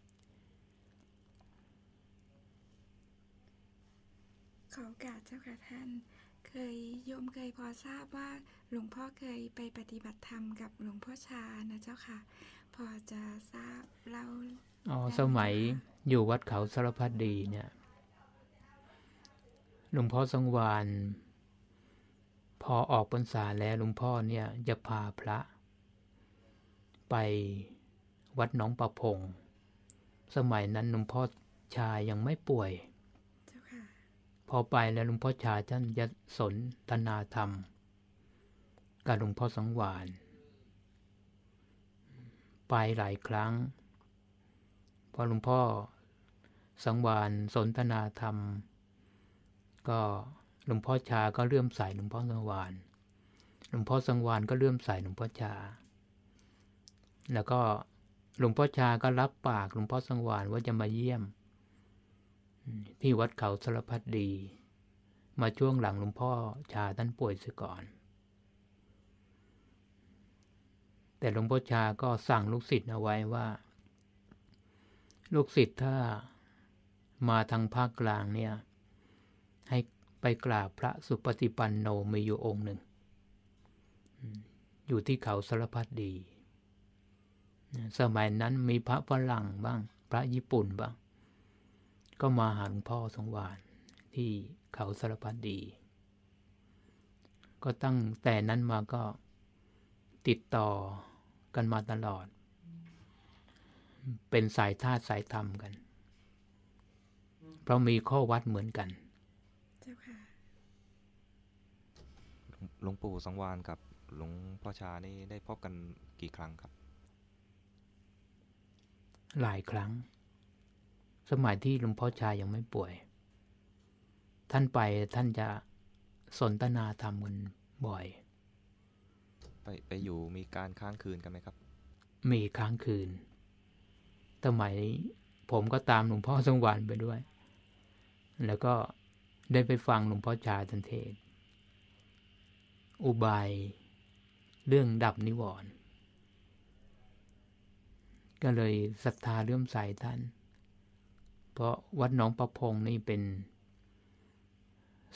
ขอโอกาสเจ้าค่ะท่าน เคยโยมเคยพอทราบว่าหลวงพ่อเคยไปปฏิบัติธรรมกับหลวงพ่อชานะเจ้าค่ะ พอจะทราบเรา อ๋อสมัยอยู่วัดเขาสารพัดดีเนี่ยหลวงพ่อสังวานพอออกพรรษาแล้วหลวงพ่อเนี่ยจะพาพระ ไปวัดหนองประพง สมัยนั้นหลวงพ่อชายยังไม่ป่วยพอไปแล้วหลวงพ่อชายท่านจะสนธนาธรรมกับหลวงพ่อสังวาน ไปหลายครั้ง พอหลวงพ่อสังวานสนธนาธรรมก็หลวงพ่อชาก็เลื่อมใสหลวงพ่อสังวาน หลวงพ่อสังวานก็เลื่อมใสหลวงพ่อชา แล้วก็หลวงพ่อชาก็รับปากหลวงพ่อสังวานว่าจะมาเยี่ยม ที่วัดเขาสารพัดดีมาช่วงหลังหลวงพ่อชาท่านป่วยเสียก่อน แต่หลวงพ่อชาก็สั่งลูกศิษย์เอาไว้ว่า ลูกศิษย์ถ้ามาทางภาคกลางเนี่ยไปกราบพระสุปฏิปันโนมีอยู่องค์หนึ่ง อยู่ที่เขาสารพัดดี สมัยนั้นมีพระฝรั่งบ้างพระญี่ปุ่นบ้าง ก็มาหาหลวงพ่อสงวานที่เขาสารพัดดี ก็ตั้งแต่นั้นมาก็ติดต่อกันมาตลอด เป็นสายธาตุสายธรรมกัน เพราะมีข้อวัดเหมือนกันหลวงปู่สังวานกับหลวงพ่อชานี่ได้พบกันกี่ครั้งครับ หลายครั้งสมัยที่หลวงพ่อชายังไม่ป่วย ท่านไปท่านจะสนทนาธรรมกันบ่อยไปไปอยู่มีการค้างคืนกันไหมครับ มีค้างคืนสมัยผมก็ตามหลวงพ่อสังวานไปด้วย แล้วก็ได้ไปฟังหลวงพ่อชาทันเทศอุบายเรื่องดับนิวรณ์ก็เลยศรัทธาเลื่อมใสท่าน เพราะวัดหนองประพงนี่เป็น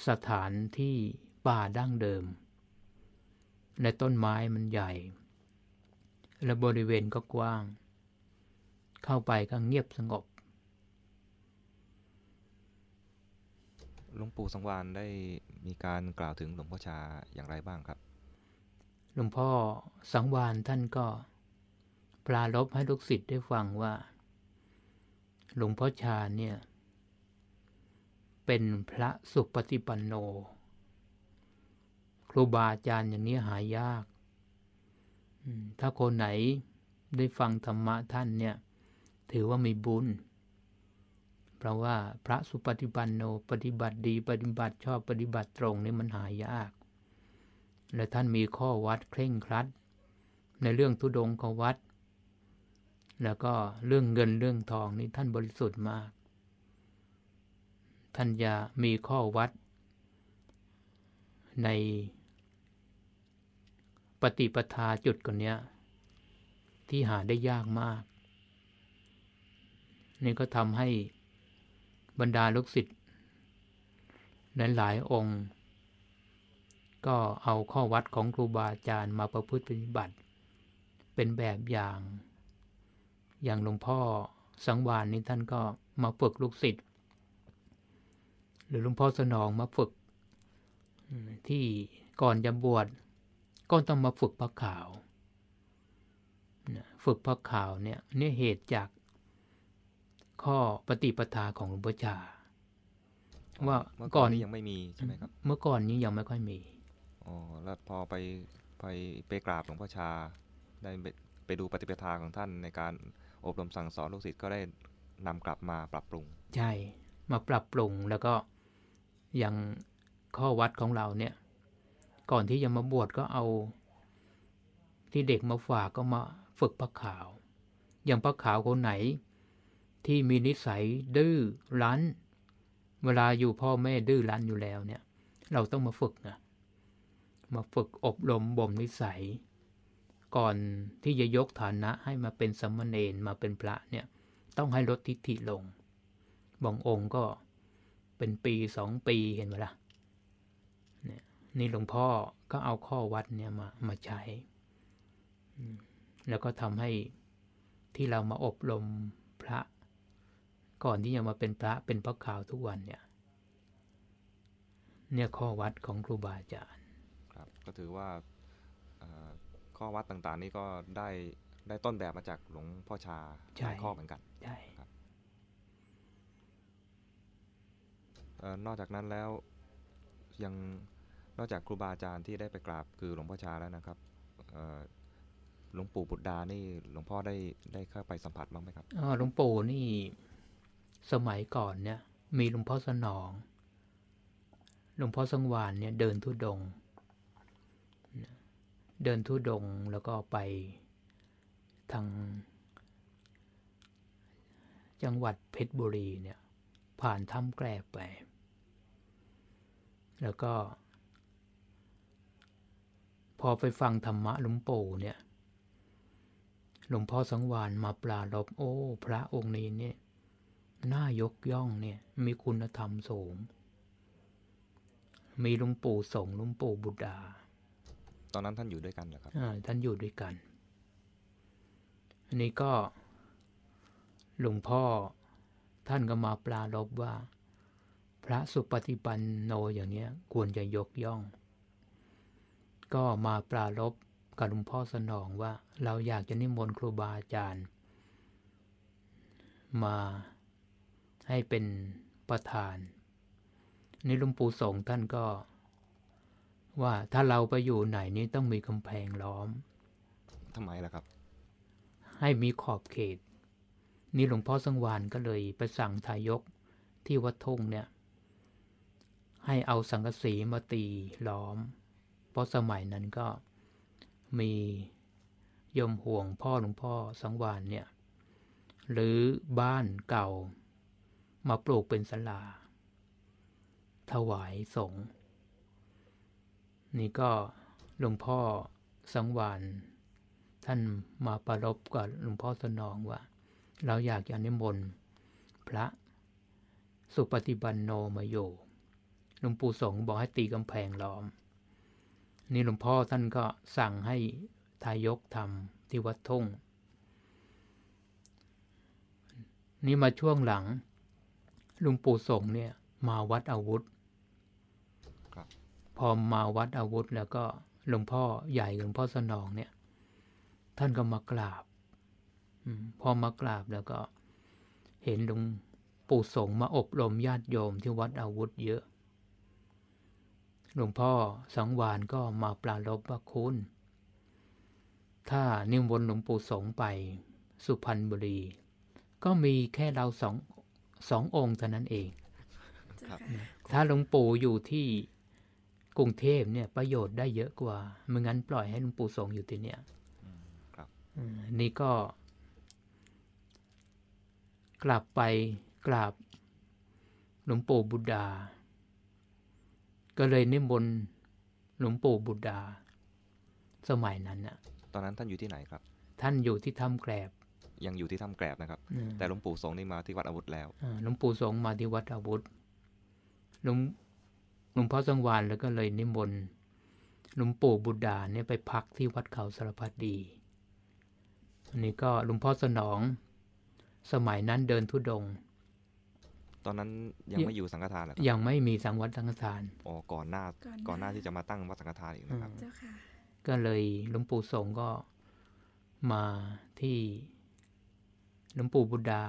สถานที่ป่าดั้งเดิม ในต้นไม้มันใหญ่ และบริเวณก็กว้าง เข้าไปก็เงียบสงบหลวงปู่สังวานได้มีการกล่าวถึงหลวงพ่อชาอย่างไรบ้างครับ หลวงพ่อสังวานท่านก็ปลารบให้ลูกศิษย์ได้ฟังว่า หลวงพ่อชาเนี่ย เป็นพระสุปฏิปันโน ครูบาอาจารย์อย่างนี้หายาก ถ้าคนไหนได้ฟังธรรมะท่านเนี่ย ถือว่ามีบุญเพราะว่าพระสุปฏิบันโนปฏิบัติดี ปฏิบัติชอบปฏิบัติตรงนี่มันหายาก และท่านมีข้อวัดเคร่งครัดในเรื่องทุดงขวัด แล้วก็เรื่องเงินเรื่องทองนี่ท่านบริสุทธิ์มากท่านจะมีข้อวัด ในปฏิปทาจุดกันเนี้ยที่หาได้ยากมาก นี่ก็ทำให้บรรดาลูกศิษย์หลายองค์ก็เอาข้อวัดของครูบาอาจารย์มาประพฤติปฏิบัติ เป็นแบบอย่างอย่างหลวงพ่อสังวานนี้ท่านก็มาฝึกลูกศิษย์หรือหลวงพ่อสนองมาฝึกที่ก่อนจะบวชก็ต้องมาฝึกพระขาวฝึกพระขาวเนี่ยนี่เหตุจากข้อปฏิปทาของหลวงพ่อชา ว่าเมื่อก่อนนี้ยังไม่มีใช่ไหมครับเมื่อก่อนนี้ยังไม่ค่อยมีอ๋อแล้วพอไปไปไปกราบหลวงพ่อชาได้ไปดูปฏิปทาของท่านในการอบรมสั่งสอนลูกศิษย์ก็ได้นำกลับมาปรับปรุง ใช่มาปรับปรุงแล้วก็อย่างข้อวัดของเราเนี่ย ก่อนที่จะมาบวชก็เอาที่เด็กมาฝากก็มาฝึกพระขาวอย่างพระขาวคนไหนที่มีนิสัยดื้อรั้น เวลาอยู่พ่อแม่ดื้อรั้นอยู่แล้วเนี่ยเราต้องมาฝึกนะมาฝึกอบรมบ่มนิสัย ก่อนที่จะยกฐานะให้มาเป็นสมณเณรมาเป็นพระเนี่ยต้องให้ลดทิฏฐิลงบางองค์ก็เป็นปีสองปีเห็นไหมละ่ะเนี่ยนี่หลวงพ่อก็เอาข้อวัดเนี่ยมามาใช้ แล้วก็ทำให้ที่เรามาอบรมก่อนที่จะมาเป็นพระเป็นพระข่าวทุกวันเนี่ย เนี่ยข้อวัดของครูบาอาจารย์ครับก็ถือว่าข้อวัดต่างๆนี่ก็ได้ ได้ต้นแบบมาจากหลวงพ่อชาชข้อเหมือนกันใช่ครับนอกจากนั้นแล้วยังนอกจากครูบาอาจารย์ที่ได้ไปกราบคือหลวงพ่อชาแล้วนะครับหลวงปู่บุตรดานี่หลวงพ่อได้ได้เข้าไปสัมผัสบ้างไหมครับอ๋อหลวงปู่นี่สมัยก่อนเนี่ยมีหลวงพ่อสนอง หลวงพ่อสังวานเนี่ยเดินทุดง เดินทุดงแล้วก็ไปทางจังหวัดเพชรบุรีเนี่ยผ่านถ้ำแกลบไป แล้วก็ พอไปฟังธรรมะหลวงปู่เนี่ยหลวงพ่อสังวานมาปลาลบโอ้พระองค์นี้เนี่ยน่ายกย่องเนี่ยมีคุณธรรมสูงมีลุงปู่สง ลุงปู่บุตรดา ตอนนั้นท่านอยู่ด้วยกันเหรอครับอท่านอยู่ด้วยกัน อันนี้ก็หลวงพ่อท่านก็มาปลารบว่า พระสุปฏิปันโนอย่างเนี้ยควรจะยกย่อง ก็มาปลารบกับหลวงพ่อสนองว่าเราอยากจะนิมนต์ครูบาอาจารย์ มาให้เป็นประธานนี่ลุงปู่สงท่านก็ ว่าถ้าเราไปอยู่ไหนนี้ต้องมีกำแพงล้อม ทำไมล่ะครับ ให้มีขอบเขต นี่หลวงพ่อสังวานก็เลยไปสั่งทายกที่วัดทุ่งเนี่ยให้เอาสังกสีมาตีล้อม เพราะสมัยนั้นก็มียมห่วงพ่อหลวงพ่อสังวานเนี่ยหรือบ้านเก่ามาปลูกเป็นสลา ถวายสงฆ์ นี่ก็หลวงพ่อสังวานท่านมาประรบกับหลวงพ่อสนองว่า เราอยากจะนิมนต์พระสุปฏิบันโนมาโยหลวงปู่สงฆ์บอกให้ตีกำแพงล้อม นี่หลวงพ่อท่านก็สั่งให้ทายกทำที่วัดทุ่งนี่มาช่วงหลังลุงปู่สงเนี่ยมาวัดอาวุธ พอมาวัดอาวุธแล้วก็หลวงพ่อใหญ่หลวงพ่อสนองเนี่ยท่านก็มากราบ พอมากราบแล้วก็ เห็นหลวงปู่สงมาอบรมญาติโยมที่วัดอาวุธเยอะ หลวงพ่อสังวานก็มาปลาลบว่าคุณถ้านิมนต์หลวงปู่สงไปสุพรรณบุรี ก็มีแค่เราสองสอง องค์เท่านั้นเอง ถ้าหลวงปู่อยู่ที่กรุงเทพเนี่ยประโยชน์ได้เยอะกว่าเม่งั้นปล่อยให้หลวงปู่ทรงอยู่ที่เนี่ยนี่ก็ กลับไปกราบหลวงปู่บุดาก็เลยนิมนต์หลวงปู่บุดาสมัยนั้นน่ะ ตอนนั้นท่านอยู่ที่ไหนครับ ท่านอยู่ที่ถ้ำแกลบยังอยู่ที่ถ้ำแกรบนะครับ แต่หลวงปู่สงนี่มาที่วัดอาวุธแล้วหลวงปู่สงมาที่วัดอาวุธหลวงหลวงพ่อสังวานแล้วก็เลยนิมนต์หลวงปู่บุตรดาเนี่ยไปพักที่วัดเขาสารพัดดีอันนี้ก็หลวงพ่อสนองสมัยนั้นเดินทุดง ตอนนั้นยังไม่อยู่สังฆทานหรอยังไม่มีสังวัดสังฆทานอ๋อก่อนหน้า ก่อนหน้าที่จะมาตั้งวัดสังฆทานอีกนะครับก็เลยหลวงปู่สงก็มาที่หลวงปู่บุดา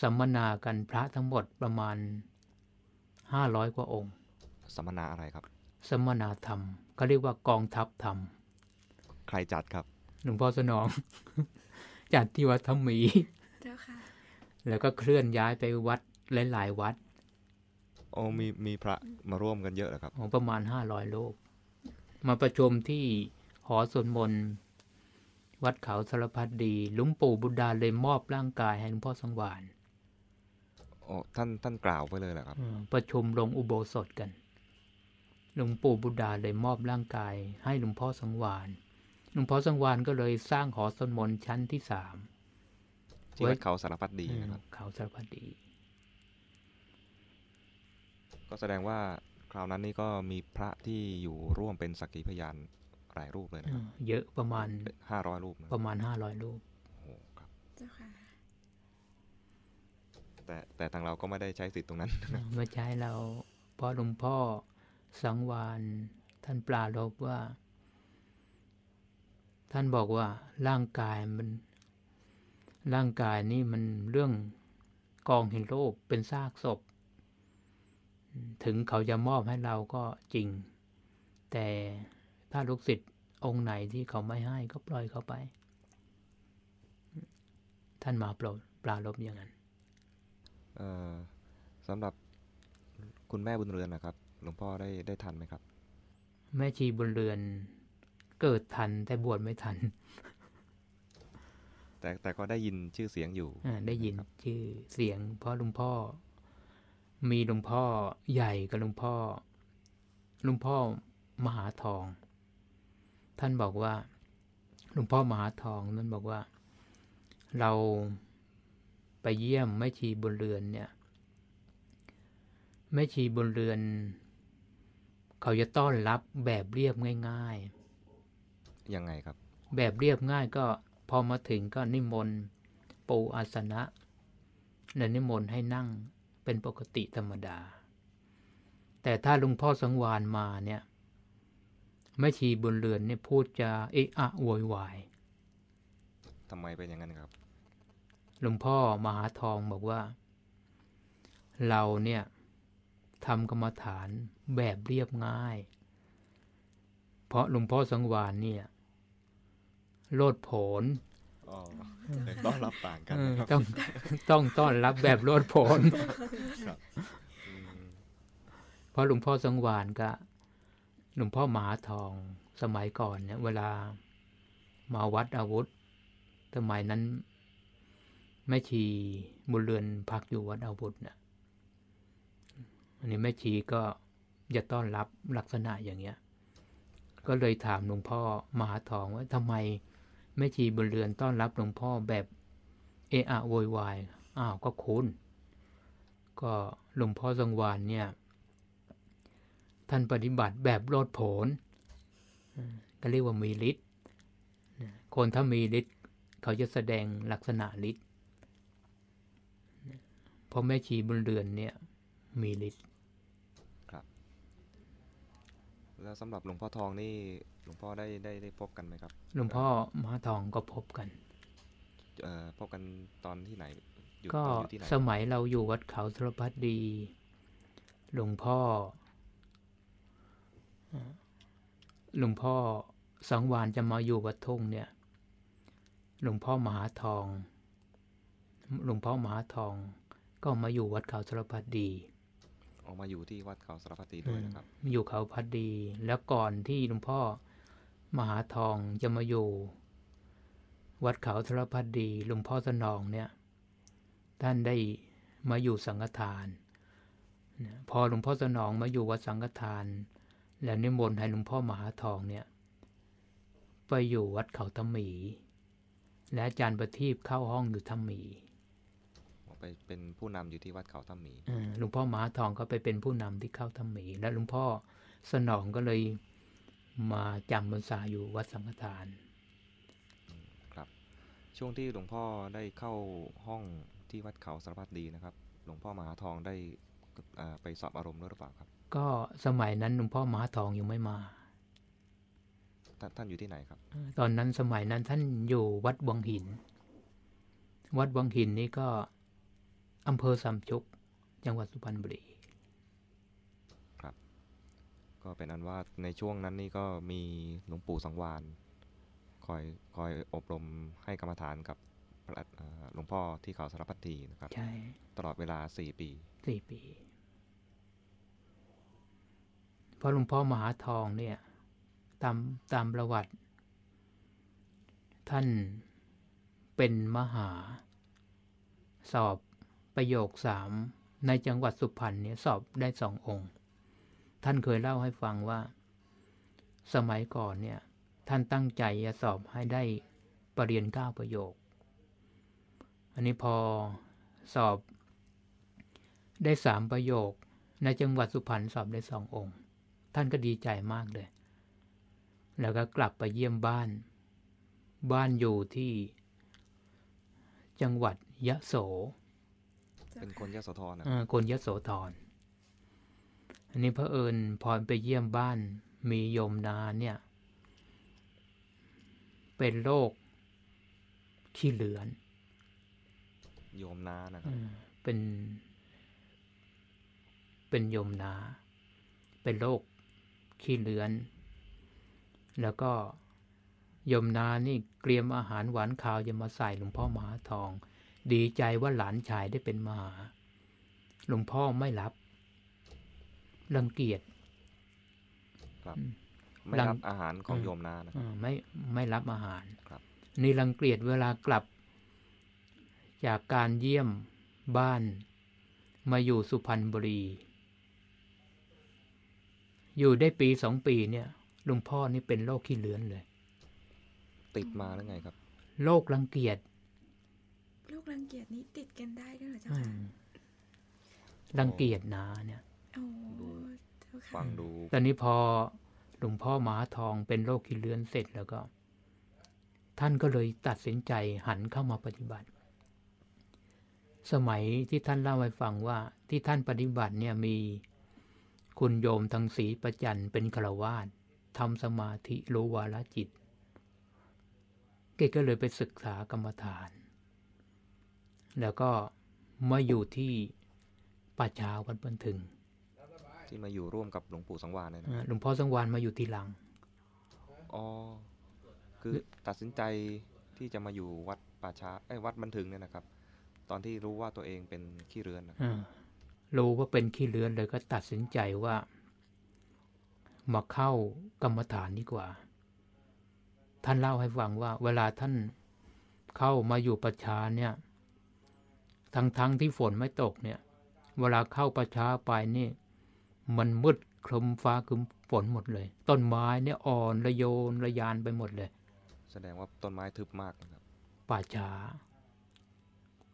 สัมมนากันพระทั้งหมดประมาณห้าร้อยกว่าองค์ สัมมนาอะไรครับ สัมมนาธรรม เขาเรียกว่ากองทัพธรรม ใครจัดครับ หลวงพ่อสนอง จัดที่วัดธรรมี แล้วค่ะ แล้วก็เคลื่อนย้ายไปวัด หลายๆวัดโอ้มีมีพระมาร่วมกันเยอะเหรอครับ ประมาณห้าร้อยโลก มาประชุมที่หอสวดมนต์วัดเขาสารพัดดีหลวงปู่บุดาเลยมอบร่างกายให้หลวงพ่อสังวานออท่านท่านกล่าวไปเลยเหรอครับประชุมลงอุโบสถกัน หลวงปู่บุดาเลยมอบร่างกายให้หลวงพ่อสังวาน หลวงพ่อสังวานก็เลยสร้างหอสนมนชั้นที่สามที่วัดเขาสารพัดดีนะครับ เขาสารพัดดี ก็แสดงว่าคราวนั้นนี่ก็มีพระที่อยู่ร่วมเป็นสักขีพยานลายรูปเลยนะครับเยอะประมาณห้าร้อยรูป ประมาณห้าร้อยรูปโอ้โหครับเจ้าค่ะ แต่แต่ทางเราก็ไม่ได้ใช้สิทธิ์ตรงนั้นไม่ใช้เรา เพราะหลวงพ่อสังวานท่านปลาลบว่า ท่านบอกว่าร่างกายมันร่างกายนี่มันเรื่องกองเห็นโลกเป็นซากศพถึงเขาจะมอบให้เราก็จริงแต่ถ้าลูกศิษย์องค์ไหนที่เขาไม่ให้ก็ปล่อยเขาไป ท่านมาปลดปลาลบอย่างนั้นสำหรับคุณแม่บุญเรือนนะครับ หลวงพ่อได้ได้ทันไหมครับ แม่ชีบุญเรือน เกิดทันแต่บวชไม่ทัน แต่แต่ก็ได้ยินชื่อเสียงอยู่ได้ยินชื่อเสียง เพราะหลวงพ่อ มีหลวงพ่อใหญ่กับหลวงพ่อ หลวงพ่อมหาทองท่านบอกว่าหลวงพ่อมหาทองน่้นบอกว่าเราไปเยี่ยมแม่ชีบนเรือนเนี่ยแม่ชีบนเรือน เขาจะต้อนรับแบบเรียบง่ายๆยังไงครับ แบบเรียบง่ายก็พอมาถึงก็นิมนต์ปูอาสนะแลนิมนต์ให้นั่งเป็นปกติธรรมดา แต่ถ้าลุงพ่อสังวานมาเนี่ยแม่ชีบนเรือนเนี่ยพูดจะเอะอะโวยวายทำไมเป็นอย่างนั้นครับ หลวงพ่อมหาทองบอกว่า เราเนี่ยทำกรรมฐานแบบเรียบง่าย เพราะหลวงพ่อสังวานเนี่ย โลดผนต้องรับต่างกันต้องต้องต้อนรับแบบโลดผนเพราะหลวงพ่อสังวานก็หลวงพ่อมหาทองสมัยก่อนเนี่ยเวลามาวัดอาวุธสมัยนั้นแม่ชีบุญเรือนพักอยู่วัดอาวุธเนี่ยอันนี้แม่ชีก็จะต้อนรับลักษณะอย่างเงี้ยก็เลยถามหลวงพ่อมหาทองว่าทำไมแม่ชีบุญเรือนต้อนรับหลวงพ่อแบบเอะอะโวยวายอ้าวก็คุณก็หลวงพ่อสังวานเนี่ยท่านปฏิบัติแบบโลดโผน ก็เรียกว่ามีฤทธิ์คนถ้ามีฤทธิ์เขาจะแสดงลักษณะฤทธิ์พราะแม่ชีบุญเรือนเนี่ยมีฤทธิ์ ครับ แล้วสำหรับหลวงพ่อทองนี่หลวงพ่อได้ได้ได้พบกันไหมครับ หลวงพ่อมหาทองก็พบกัน เอ่อพบกันตอนที่ไหน ก็สมัยเราอยู่วัดเขาสรพัดดี หลวงพ่อหลวงพ่อสังวานจะมาอยู่วัดทุ่งเนี่ยหลวงพ่อมหาทอง หลวงพ่อมหาทอง ก็มาอยู่วัดเขาสารพัดดี ออกมาอยู่ที่วัดเขาสารพัดดีด้วยนะครับ อยู่เขาพัดดี แล้วก่อนที่หลวงพ่อมหาทองจะมาอยู่ วัดเขาสารพัดดีหลวงพ่อสนองเนี่ยท่านได้มาอยู่สังฆทาน พอหลวงพ่อสนองมาอยู่วัดสังฆทานแล้วนิมนต์ให้หลวงพ่อ มหาทองเนี่ย ไปอยู่วัดเขาตหมี และอาจารย์ประทีปเข้าห้องอยู่ตหมีไปเป็นผู้นำอยู่ที่วัดเขาตหมีหลวงพ่อมหาทองก็ไปเป็นผู้นำที่เข้าตหมี และหลวงพ่อสนองก็เลยมาจำบรรษาอยู่วัดสังฆทาน ครับ ช่วงที่หลวงพ่อได้เข้าห้องที่วัดเขาสารพัดดีนะครับ หลวงพ่อมหาทองได้ไปสอบอารมณ์ด้วยหรือเปล่าครับก็สมัยนั้นหลวงพ่อมหาทองยังไม่มา ท่านอยู่ที่ไหนครับ ตอนนั้นสมัยนั้นท่านอยู่วัดวังหิน วัดวังหินนี่ก็อำเภอสามชุก จังหวัดสุพรรณบุรี ครับ ก็เป็น อันว่า ในช่วงนั้นนี่ก็มีหลวงปู่สังวานคอยคอย อบรมให้กรรมฐานกับหลวงพ่อที่เขาสารพัดทีนะครับใช่ตลอดเวลาสี่ปีสี่ปีเพราะหลวงพ่อมหาทองเนี่ยตามตามประวัติ ท่านเป็นมหา สอบประโยคสามในจังหวัดสุพรรณเนี่ยสอบได้สององค์ ท่านเคยเล่าให้ฟังว่าสมัยก่อนเนี่ยท่านตั้งใจจะสอบให้ได้ประเรียนเก้าประโยคอันนี้พอสอบได้สามประโยคในจังหวัดสุพรรณสอบได้สององค์ท่านก็ดีใจมากเลย แล้วก็กลับไปเยี่ยมบ้าน บ้านอยู่ที่ จังหวัดยะโส เป็นคนยะโสธรนะคนยะโสธร อันนี้พระเอิญพรไปเยี่ยมบ้านมีโยมนาเนี่ย เป็นโรคขี้เหลือน โยมนานะครับ เป็น เป็นโยมนา เป็นโรคขี้เลือน แล้วก็ยมนา นี่เตรียมอาหารหวานข้าวจะมาใส่หลวงพ่อมหาทอง ดีใจว่าหลานชายได้เป็นมหาหลวงพ่อไม่รับรังเกียจครับไม่รับอาหารของโยมนานะไม่ไม่รับอาหารครับนี่รังเกียจเวลากลับ จากการเยี่ยมบ้านมาอยู่สุพรรณบุรีอยู่ได้ปีสองปีเนี่ยลุงพ่อนี่เป็นโรคขี้เลือนเลย ติดมาแล้วไงครับ โรครังเกียจโรครังเกียจนี้ติดกันได้ด้วยเหรอจ้าค่ะรังเกียจนาเนี่ยฟังดูตอนนี้พอหลวงพ่อมาทองเป็นโรคขี้เลื้อนเสร็จแล้วก็ ท่านก็เลยตัดสินใจหันเข้ามาปฏิบัติ สมัยที่ท่านเล่าให้ฟังว่า ที่ท่านปฏิบัติเนี่ยมีคุณโยมทั้งสีประจันเป็นฆราวาสทำสมาธิ รู้วาลจิตเกก็เลยไปศึกษากรรมฐาน แล้วก็มาอยู่ที่ป่าช้าวัดบันถึง ที่มาอยู่ร่วมกับหลวงปู่สังวานเนยนะหลวงพ่อสังวานมาอยู่ทีหลังอ๋อคือตัดสินใจที่จะมาอยู่วัดป่าช้าไอ้วัดบันถึงเนี่ยนะครับ ตอนที่รู้ว่าตัวเองเป็นขี้เรือนนะรู้ว่าเป็นขี้เลือนเลยก็ตัดสินใจว่า มาเข้ากรรมฐานดีกว่า ท่านเล่าให้ฟังว่า เวลาท่านเข้ามาอยู่ประชาเนี่ย ทั้งๆทที่ฝนไม่ตกเนี่ย เวลาเข้าประชาไปนี่มันมืดคลุมฟ้าคลุมฝนหมดเลย ต้นไม้เนี่ยอ่อนระโยนระยานไปหมดเลย แสดงว่าต้นไม้ทึบมากนะครับ ป่าช้า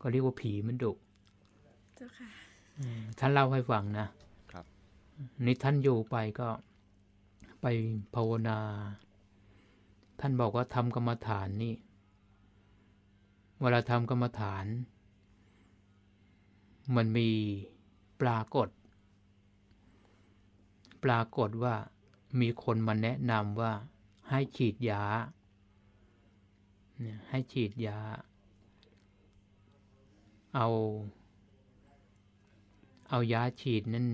ก็เรียกว่าผีมันดุเจ้าค่ะท่านเล่าให้ฟังนะครับนี่ท่านอยู่ไปก็ไปภาวนา ท่านบอกว่าทำกรรมฐานนี่ เวลาทำกรรมฐาน มันมีปรากฏ ปรากฏว่ามีคนมาแนะนำว่าให้ฉีดยาให้ฉีดยา เอาเอายาฉีดนั่น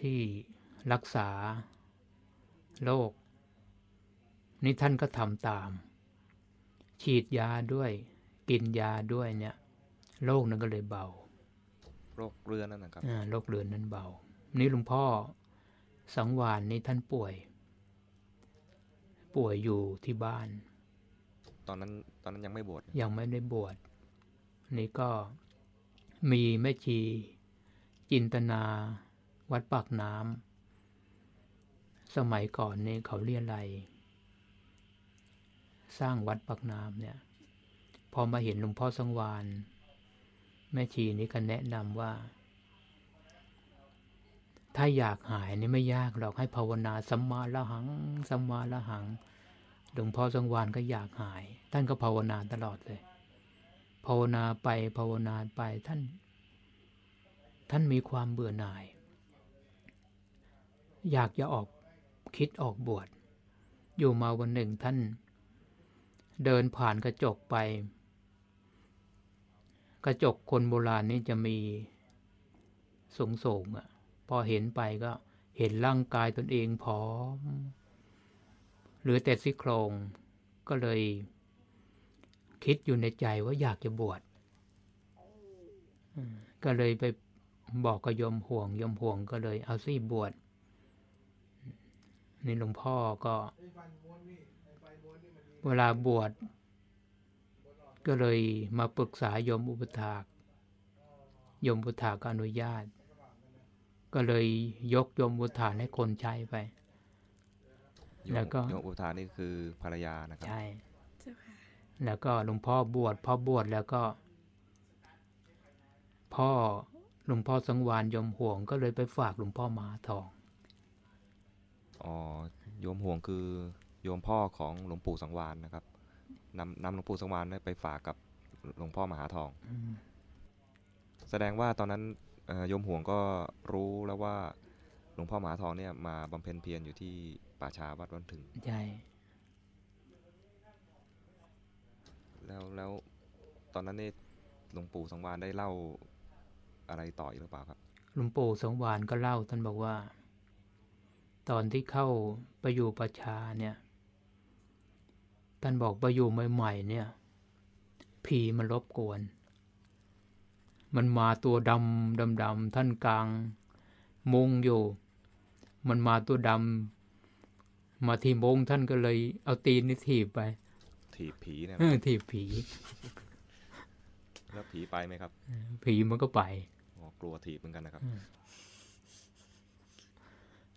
ที่รักษา โรค นี่ท่านก็ทำตาม ฉีดยาด้วย กินยาด้วย เนี่ยโรคนั้นก็เลยเบา โรคเรือนนั่นนะครับโรคเรือนนั้นเบานี่หลวงพ่อ สังวานนี่ท่านป่วย ป่วยอยู่ที่บ้าน ตอนนั้นตอนนั้นยังไม่บวชยังไม่ได้บวชนี่ก็มีแม่ชีจินตนาวัดปากน้ำสมัยก่อนเนี่ยเขาเรียอะไร สร้างวัดปากน้ำเนี่ยพอมาเห็นหลวงพ่อสังวานแม่ชีนี่ก็แนะนำว่า ถ้าอยากหายนี่ไม่ยากหรอกให้ภาวนาสัมมาละหัง สัมมาละหังหลวงพ่อสังวานก็อยากหายท่านก็ภาวนาตลอดเลยภาวนาไป ภาวนาไปท่าน ท่านมีความเบื่อหน่าย อยากจะออกคิดออกบวชอยู่มาวันหนึ่งท่าน เดินผ่านกระจกไป กระจกคนโบราณนี่จะมีสูงสงอ่ะ พอเห็นไปก็เห็นร่างกายตนเองพร้อมหรือแต่ซี่โครงก็เลยคิดอยู่ในใจว่าอยากจะบวช ก็เลยไปบอกกับยมห่วง ยมห่วงก็เลยเอาซี่บวชในหลวงพ่อก็เวลาบวชก็เลยมาปรึกษายมอุปถาก ยมอุปถากอนุญาต ก็เลยยกยมอุปถากให้คนใช้ไป แล้วก็ยมอุปถากนี่คือภรรยานะครับใช่แล้วก็หลวงพ่อบวชพ่อบวชแล้วก็ พ่อหลวงพ่อสังวานยมห่วงก็เลยไปฝากหลวงพ่อมาทองอ๋อโยมห่วงคือโยมพ่อของหลวงปู่สังวานนะครับนำนำหลวงปู่สังวานไปฝากกับหลวงพ่อมหาทองอแสดงว่าตอนนั้นโยมห่วงก็รู้แล้วว่าหลวงพ่อมหาทองเนี่ยมาบำเพ็ญเพียรอยู่ที่ป่าช้าวัดวันถึงใช่แล้วแล้วตอนนั้นนี่ หลวงปู่สังวานได้เล่าอะไรต่ออีกหรือเปล่าครับ หลวงปู่สังวานก็เล่าท่านบอกว่า ตอนที่เข้าไปอยู่ประชาเนี่ย ท่านบอกไปอยู่ใหม่ๆเนี่ย ผีมันรบกวน มันมาตัวดำดำดำท่านกลางมุงอยู่ มันมาตัวดำมาทีมงท่านก็เลย เอาตีนนี่ถีบไปถีบผีเนี่ยถีบผี แล้วผีไปไหมครับ ผีมันก็ไป อ๋อ กลัวถีบเหมือนกันนะครับ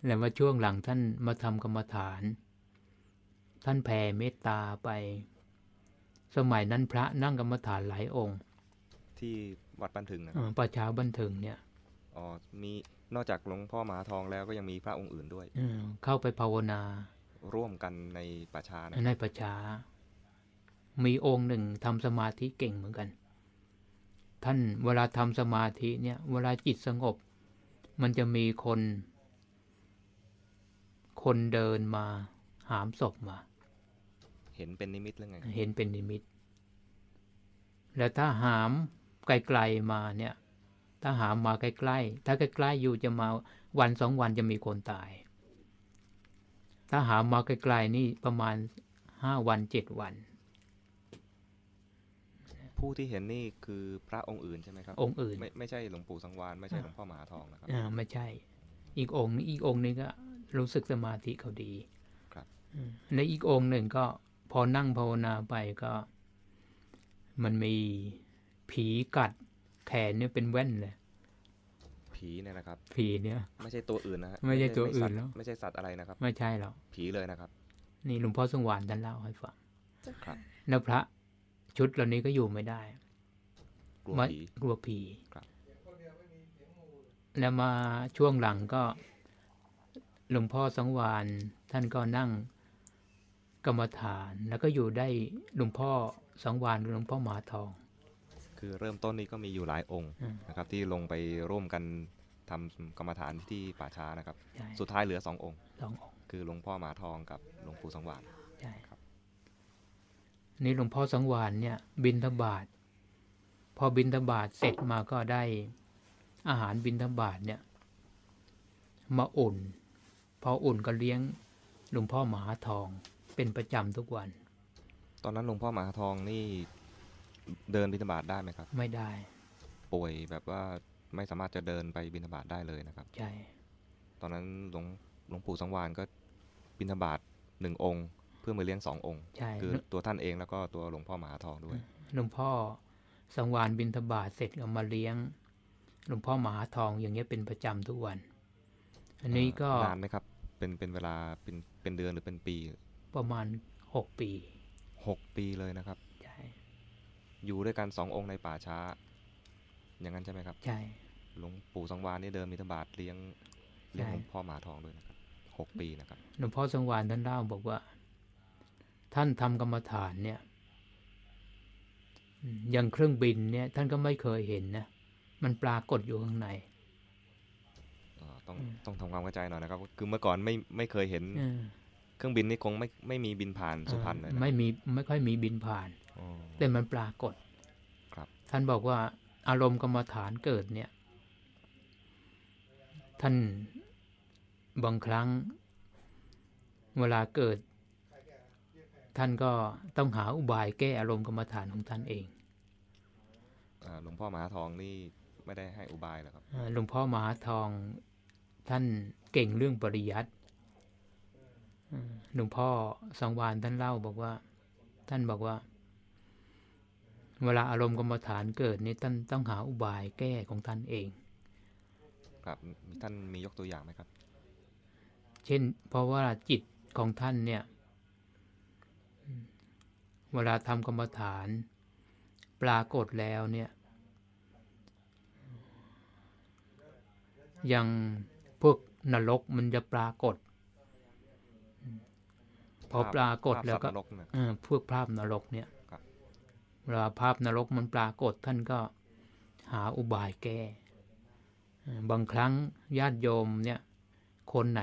แล้วว่าช่วงหลังท่านมาทำกรรมฐาน ท่านแผ่เมตตาไป สมัยนั้นพระนั่งกรรมฐานหลายองค์ ที่วัดบันถึงนะปราชาบันถึงเนี่ย อ๋อ มีนอกจากหลวงพ่อมหาทองแล้วก็ยังมีพระองค์อื่นด้วย เข้าไปภาวนา ร่วมกันในปราชา ในปราชามีองค์หนึ่งทำสมาธิเก่งเหมือนกัน ท่านเวลาทำสมาธิเนี่ยเวลาจิตสงบ มันจะมีคน คนเดินมาหามศพมา เห็นเป็นนิมิตหรือไงเห็นเป็นนิมิต แล้วถ้าหามไกลๆมาเนี่ย ถ้าหามมาใกล้ๆ ถ้าใกล้ๆอยู่จะมาวันสองวันจะมีคนตาย ถ้าหามมาไกลๆนี่ประมาณห้าวันเจ็ดวันผู้ที่เห็นนี่คือพระองค์อื่นใช่ไหมครับองค์อื่น ไม่ไม่ใช่หลวงปู่สังวานไม่ใช่หลวงพ่อมหาทองนะครับอ่าไม่ใช่ อีกองค์อีกองค์นึงก็รู้สึกสมาธิเขาดี ครับแลอีกองค์หนึ่งก็พอนั่งภาวนาไปก็ มันมีผีกัดแขนเนี่ยเป็นแว่นเลยผีเนี่ยนะครับผีเนี่ยไม่ใช่ตัวอื่นนะไม่ใช่ตัวอื่นแล้วไม่ใช่สัตว์อะไรนะครับ ไม่ใช่หรอกผีเลยนะครับ นี่หลวงพ่อสังวานท่านเล่าให้ฟังแล้วพระชุดเหล่านี้ก็อยู่ไม่ได้กลัวผีกลัวผีแล้วมาช่วงหลังก็หลวงพ่อสังวานท่านก็นั่งกรรมฐานแล้วก็อยู่ได้หลวงพ่อสังวานหลวงพ่อหมาทอง คือเริ่มต้นนี้ก็มีอยู่หลายองค์นะครับที่ลงไปร่วมกันทำกรรมฐานที่ป่าช้านะครับสุดท้ายเหลือสององค์สององค์คือหลวงพ่อหมาทองกับหลวงปู่สังวานใช่นี่หลวงพ่อสังวานเนี่ย บินทบาทพอบินทบาทเสร็จมาก็ได้อาหารบินทบาทเนี่ย มาอุ่น พออุ่นก็เลี้ยงหลวงพ่อหมาทองเป็นประจำทุกวัน ตอนนั้นหลวงพ่อหมาทองนี่เดินบินทบาทได้ไหมครับ ไม่ได้ ป่วยแบบว่าไม่สามารถจะเดินไปบินทบาทได้เลยนะครับใช่ตอนนั้นหลวงหลวงปู่สังวานก็บินทบาทหนึ่งองค์พื่อมาเลี้ยงสององค์คือตัวท่านเองแล้วก็ตัวหลวงพ่อมหาทองด้วย หลวงพ่อสังวานบินทบาทเสร็จก็มาเลี้ยง หลวงพ่อมหาทองอย่างเงี้ยเป็นประจำทุกวัน อันนี้ก็นานไหมครับ เป็นเป็นเวลาเป็นเป็นเดือนหรือเป็นปี ประมาณหกปีหกปีเลยนะครับ ใช่ อยู่ด้วยกันสององค์ในป่าช้า อย่างนั้นใช่ไหมครับ ใช่ หลวงปู่สังวานนี่เดินมีธบาตเลี้ยงเลี้ยงหลวงพ่อหมาทองด้วยนะครับหกปีนะครับ หลวงพ่อสังวานท่านเล่าบอกว่าท่านทำกรรมฐานเนี่ยอย่างเครื่องบินเนี่ย ท่านก็ไม่เคยเห็นนะมันปรากฏอยู่ข้างในต้องต้องทำความเข้าใจหน่อยนะครับคือเมื่อก่อนไม่ไม่เคยเห็นเครื่องบินนี่คงไม่ไม่มีบินผ่านสุพรรณเลยไม่มีไม่ค่อยมีบินผ่านแต่มันปรากฏ ครับ ท่านบอกว่า อารมณ์กรรมฐานเกิด เนี่ย ท่านบางครั้งเวลาเกิดท่านก็ต้องหาอุบายแก้อารมณ์กรรมฐานของท่านเอง หลวงพ่อมหาทองนี่ไม่ได้ให้อุบายหรอครับ หลวงพ่อมหาทองท่านเก่งเรื่องปริยัติหลวงพ่อสังวานท่านเล่าบอกว่าท่านบอกว่า เวลาอารมณ์กรรมฐานเกิดนี่ท่านต้องหาอุบายแก้ของท่านเองครับท่านมียกตัวอย่างไหมครับ เช่นเพราะว่าจิตของท่านเนี่ยเวลาทำกรรมฐาน ปรากฏแล้วเนี่ยยังพวกนรกมันจะปรากฏ พอปรากฏแล้วก็พวกภาพนรกเนี่ยเวลาภาพนรกมันปรากฏท่านก็หาอุบายแก้บางครั้งญาติโยมเนี่ยคนไหน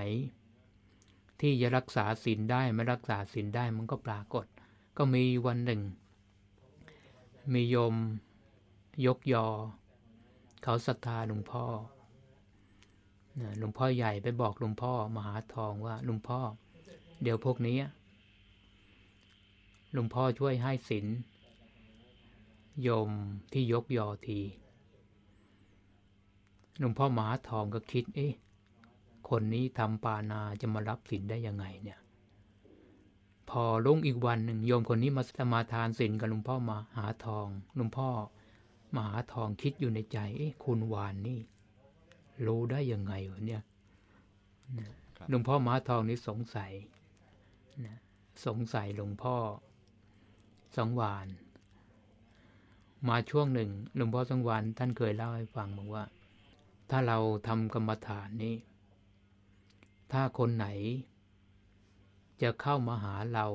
ที่จะรักษาศีลได้ ไม่รักษาศีลได้มันก็ปรากฏก็มีวันหนึ่ง มีโยมยกยอเขาศรัทธาหลวงพ่อหลวงพ่อใหญ่ไปบอกหลวงพ่อมหาทองว่าหลวงพ่อเดี๋ยวพวกนี้หลวงพ่อช่วยให้ศีลโยมที่ยกยอทีหลวงพ่อมหาทองก็คิดเอ๊ะคนนี้ทำปานาจะมารับศีลได้ยังไงเนี่ยพอลุงอีกวันหนึ่งโยมคนนี้มาสมาทานศีลกับหลวงพ่อมาหาทองหลวงพ่อมาหาทองคิดอยู่ในใจอ้คุณวานนี่รู้ได้ยังไงวะเนี่ยหลวงพ่อมาทองนี่สงสัยนะสงสัยหลวงพ่อสังวาน มาช่วงหนึ่งหลวงพ่อสังวานท่านเคยเล่าให้ฟังบอกว่า ถ้าเราทำกรรมฐานนี่ถ้าคนไหนจะเข้ามาหาเรา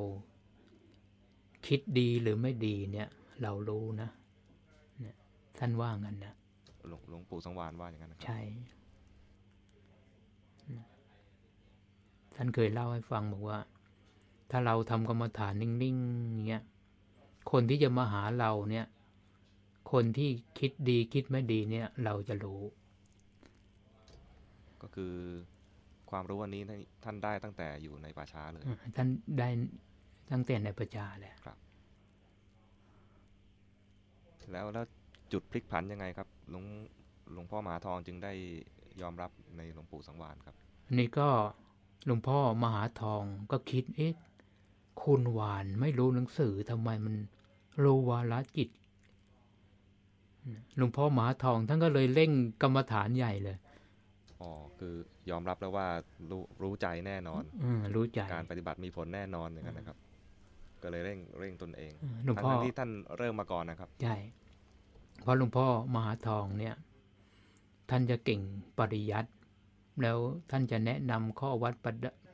คิดดีหรือไม่ดีเนี่ย เรารู้นะท่านว่างั้นนะหลวงงปู่สังวานว่าอย่างนั้นใช่ท่านเคยเล่าให้ฟัง บอกว่า ถ้าเราทำกรรมฐานนิ่งๆเงี้ยคนที่จะมาหาเราเนี่ย คนที่คิดดีคิดไม่ดีเนี่ย เราจะรู้ ก็คือความรู้อันนี้ท่านได้ตั้งแต่อยู่ในป่าช้าเลย ท่านได้ตั้งแต่ในป่าช้าเลย ครับ แล้วแล้วจุดพลิกผันยังไงครับหลวงหลวงพ่อมหาทองจึงได้ยอมรับในหลวงปู่สังวานครับ นี่ก็หลวงพ่อมหาทองก็คิดเอ๊ะคุณหวานไม่รู้หนังสือทำไมมันรู้วาลจิต หลวงพ่อมหาทองท่านก็เลยเร่งกรรมฐานใหญ่เลยอ๋อคือยอมรับแล้วว่ารู้รู้ใจแน่นอนอรู้ใจ การปฏิบัติมีผลแน่นอนอย่างนั้นนะครับ ก็เลยเร่งเร่งตนเองหลวงพ่อที่ท่านเริ่มมาก่อนนะครับใช่เพราะหลวงพ่อมหาทองเนี่ย ท่านจะเก่งปริยัติแล้วท่านจะแนะนำข้อวัด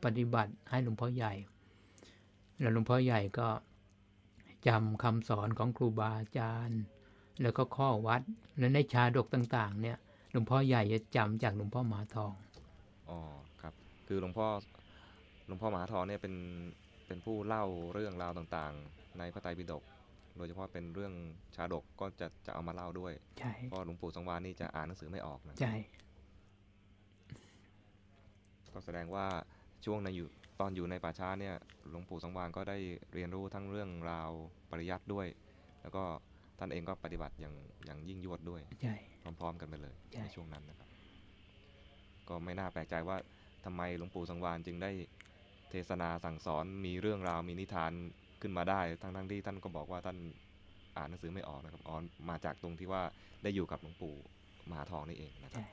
ปฏิบัติให้หลวงพ่อใหญ่ แล้วหลวงพ่อใหญ่ก็จำคำสอนของครูบาอาจารย์ แล้วก็ข้อวัดและในชาดกต่างๆ เนี่ยลวงพ่อใหญ่จะจำจากหลวงพ่อหมาทอง อ๋อ ครับ คือหลวงพ่อ หลวงพ่อหมาทองเนี่ยเป็น เป็นผู้เล่าเรื่องราวต่างๆ ในพระไตรปิฎก โดยเฉพาะเป็นเรื่องชาดก ก็จะ จะเอามาเล่าด้วยใช่เพราะหลวงปู่สังวานนี่จะอ่านหนังสือไม่ออกนะ ใช่ก็แสดงว่าช่วงในอยู่ ตอนอยู่ในป่าช้าเนี่ย หลวงปู่สังวานก็ได้เรียนรู้ทั้งเรื่องราวปริยัติด้วย แล้วก็ท่านเองก็ปฏิบัติอย่าง อย่างยิ่งยวดด้วย ใช่พร้อมๆกันไปเลยใในช่วงนั้นนะครับ ก็ไม่น่าแปลกใจว่าทำไมหลวงปู่สังวานจึงได้เทศนาสั่งสอนมีเรื่องราวมีนิทานขึ้นมาได้ ทั้งทที่ท่านก็บอกว่าท่านอ่านหนังสือไม่ออกนะครับอ๋อมาจากตรงที่ว่าได้อยู่กับหลวงปู่มหาทองนี่เองนะครับ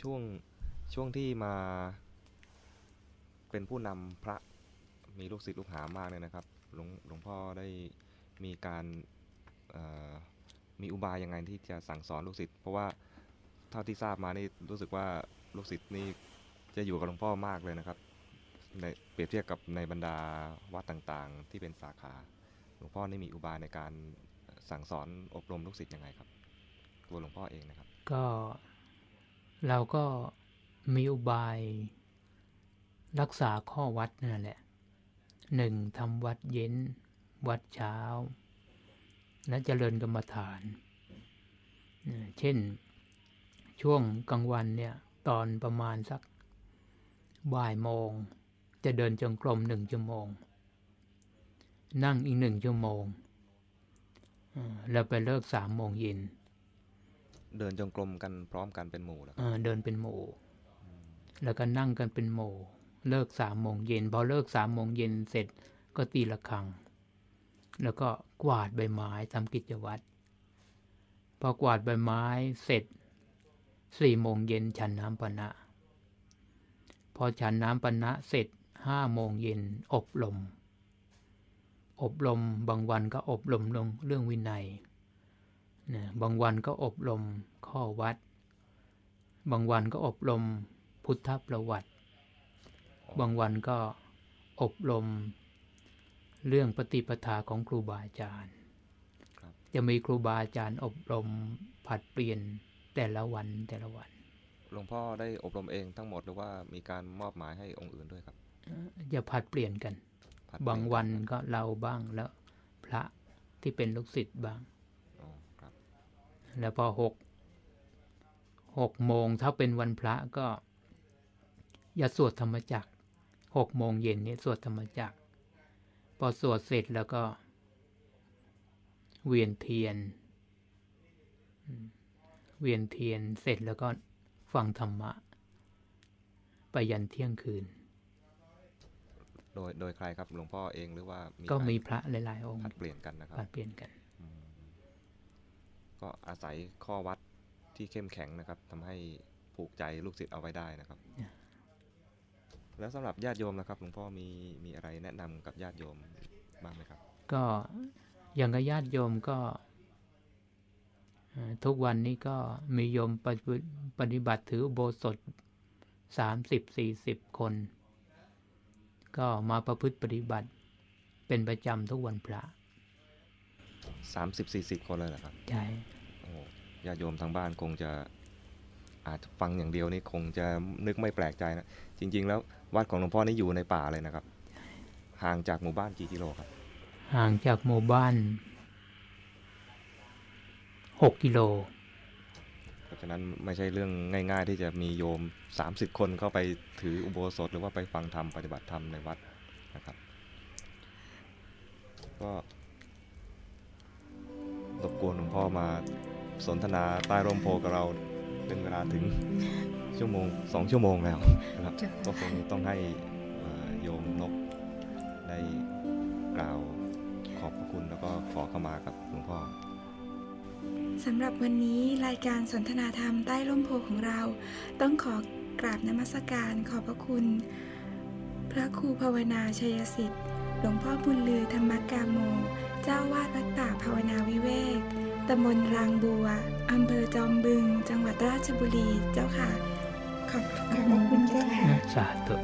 ช่วงช่วงที่มาเป็นผู้นำพระมีลูกศิษย์ลูกหามากเลยนะครับ หลวงหลวงพ่อได้มีการมีอุบายยังไงที่จะสั่งสอนลูกศิษย์ เพราะว่าเท่าที่ทราบมานี่รู้สึกว่าลูกศิษย์นี่จะอยู่กับหลวงพ่อมากเลยนะครับ ในเปรียบเทียบกับในบรรดาวัดต่างๆ ที่เป็นสาขา หลวงพ่อได้มีอุบายในการสั่งสอนอบรมลูกศิษย์ยังไงครับ ตัวหลวงพ่อเองนะครับ ก็เราก็มีอุบายรักษาข้อวัดนั่นแหละหนึ่งทำวัดเย็นวัดเช้า และเจริญกรรมฐานเช่นช่วงกลางวันเนี่ย ตอนประมาณสักบ่ายโมง จะเดินจงกรมหนึ่งชั่วโมง นั่งอีกหนึ่งชั่วโมงแล้วไปเลิกสามโมงเย็นเดินจงกรมกันพร้อมกันเป็นหมู่เลรอเดินเป็นหมู่ แล้วก็นั่งกันเป็นหมู่เลิกสามโมงเย็น พอเลิกสามโมงเย็น เสร็จ ก็ตีระฆัง แล้วก็กวาดใบไม้ทำกิจวัตร พอ กวาดใบไม้ เสร็จสี่โมงเย็น ฉันน้ำปนะพอฉันน้ำปนะเสร็จห้าโมงเย็น อบรมอบรมบางวันก็อบรมลงเรื่องวินัย นะ บางวันก็อบรมข้อวัด บางวันก็อบรมพุทธประวัติบางวันก็อบรมเรื่องปฏิปทาของครูบาอาจารย์จะมีครูบาอาจารย์อบรมผัดเปลี่ยนแต่ละวันแต่ละวันหลวงพ่อได้อบรมเองทั้งหมดหรือว่ามีการมอบหมายให้องค์อื่นด้วยครับจะผัดเปลี่ยนกัน บางวันก็เราบ้างแล้วพระที่เป็นลูกศิษย์บ้างแล้วพอหกหกโมงถ้าเป็นวันพระก็อย่าสวดธรรมจักรหกโมงเย็นนี้ สวดธรรมจักรพอสวดเสร็จแล้วก็เวียนเทียนเวียนเทียนเสร็จแล้วก็ฟังธรรมะไปยันเที่ยงคืน โดยโดยใครครับหลวงพ่อเองหรือว่า ก็มีพระหลายๆองค์ผัดเปลี่ยนกันนะครับผัดเปลี่ยนกัน ก็อาศัยข้อวัดที่เข้มแข็งนะครับทำให้ผูกใจลูกศิษย์เอาไว้ได้นะครับแล้วสำหรับญาติโยมนะครับหลวงพ่อมีมีอะไรแนะนำกับญาติโยมบ้างไหมครับ ก็อย่างกับญาติโยมก็ทุกวันนี้ก็มีโยมปฏิบัติถือโบสถสามสิบสี่สิบคน ก็มาประพฤติปฏิบัติเป็นประจำทุกวันพระสามสิบสี่สิบคนเลยเหรอครับใช่โอ้ญาติโยมทางบ้านคงจะ อาจฟังอย่างเดียวนี่คงจะนึกไม่แปลกใจนะ จริง ๆแล้ววัดของหลวงพ่อนี่อยู่ในป่าเลยนะครับ ห่างจากหมู่บ้านกี่กิโลครับ ห่างจากหมู่บ้านหกกิโล เพราะฉะนั้นไม่ใช่เรื่องง่ายๆที่จะมีโยมสามิบคนเข้าไปถืออุโบสถหรือว่าไปฟังธรรมปฏิบัติธรรมในวัดนะครับ ก็รบกวนหลวงพ่อมาสนทนาใต้ร่มโพกับเราเป็นเวลาถึงชั่วโมงสองชั่วโมงแล้วนะครับก็คงต้องให้โยมนกได้กล่าวขอบพระคุณแล้วก็ขอเข้ามากับหลวงพ่อสำหรับวันนี้รายการสนทนาธรรมใต้ร่มโพของเรา ต้องขอกราบนมัสการขอบพระคุณ พระครูภาวนาชัยสิทธิ์ หลวงพ่อบุญลือธรรมกาโมเจ้าวาดวัดป่าภาวนาวิเวกตำบลรางบัวอำเภอจอมบึง จังหวัดราชบุรีเจ้าค่ะ ขอบคุณเจ้าค่ะสาธุ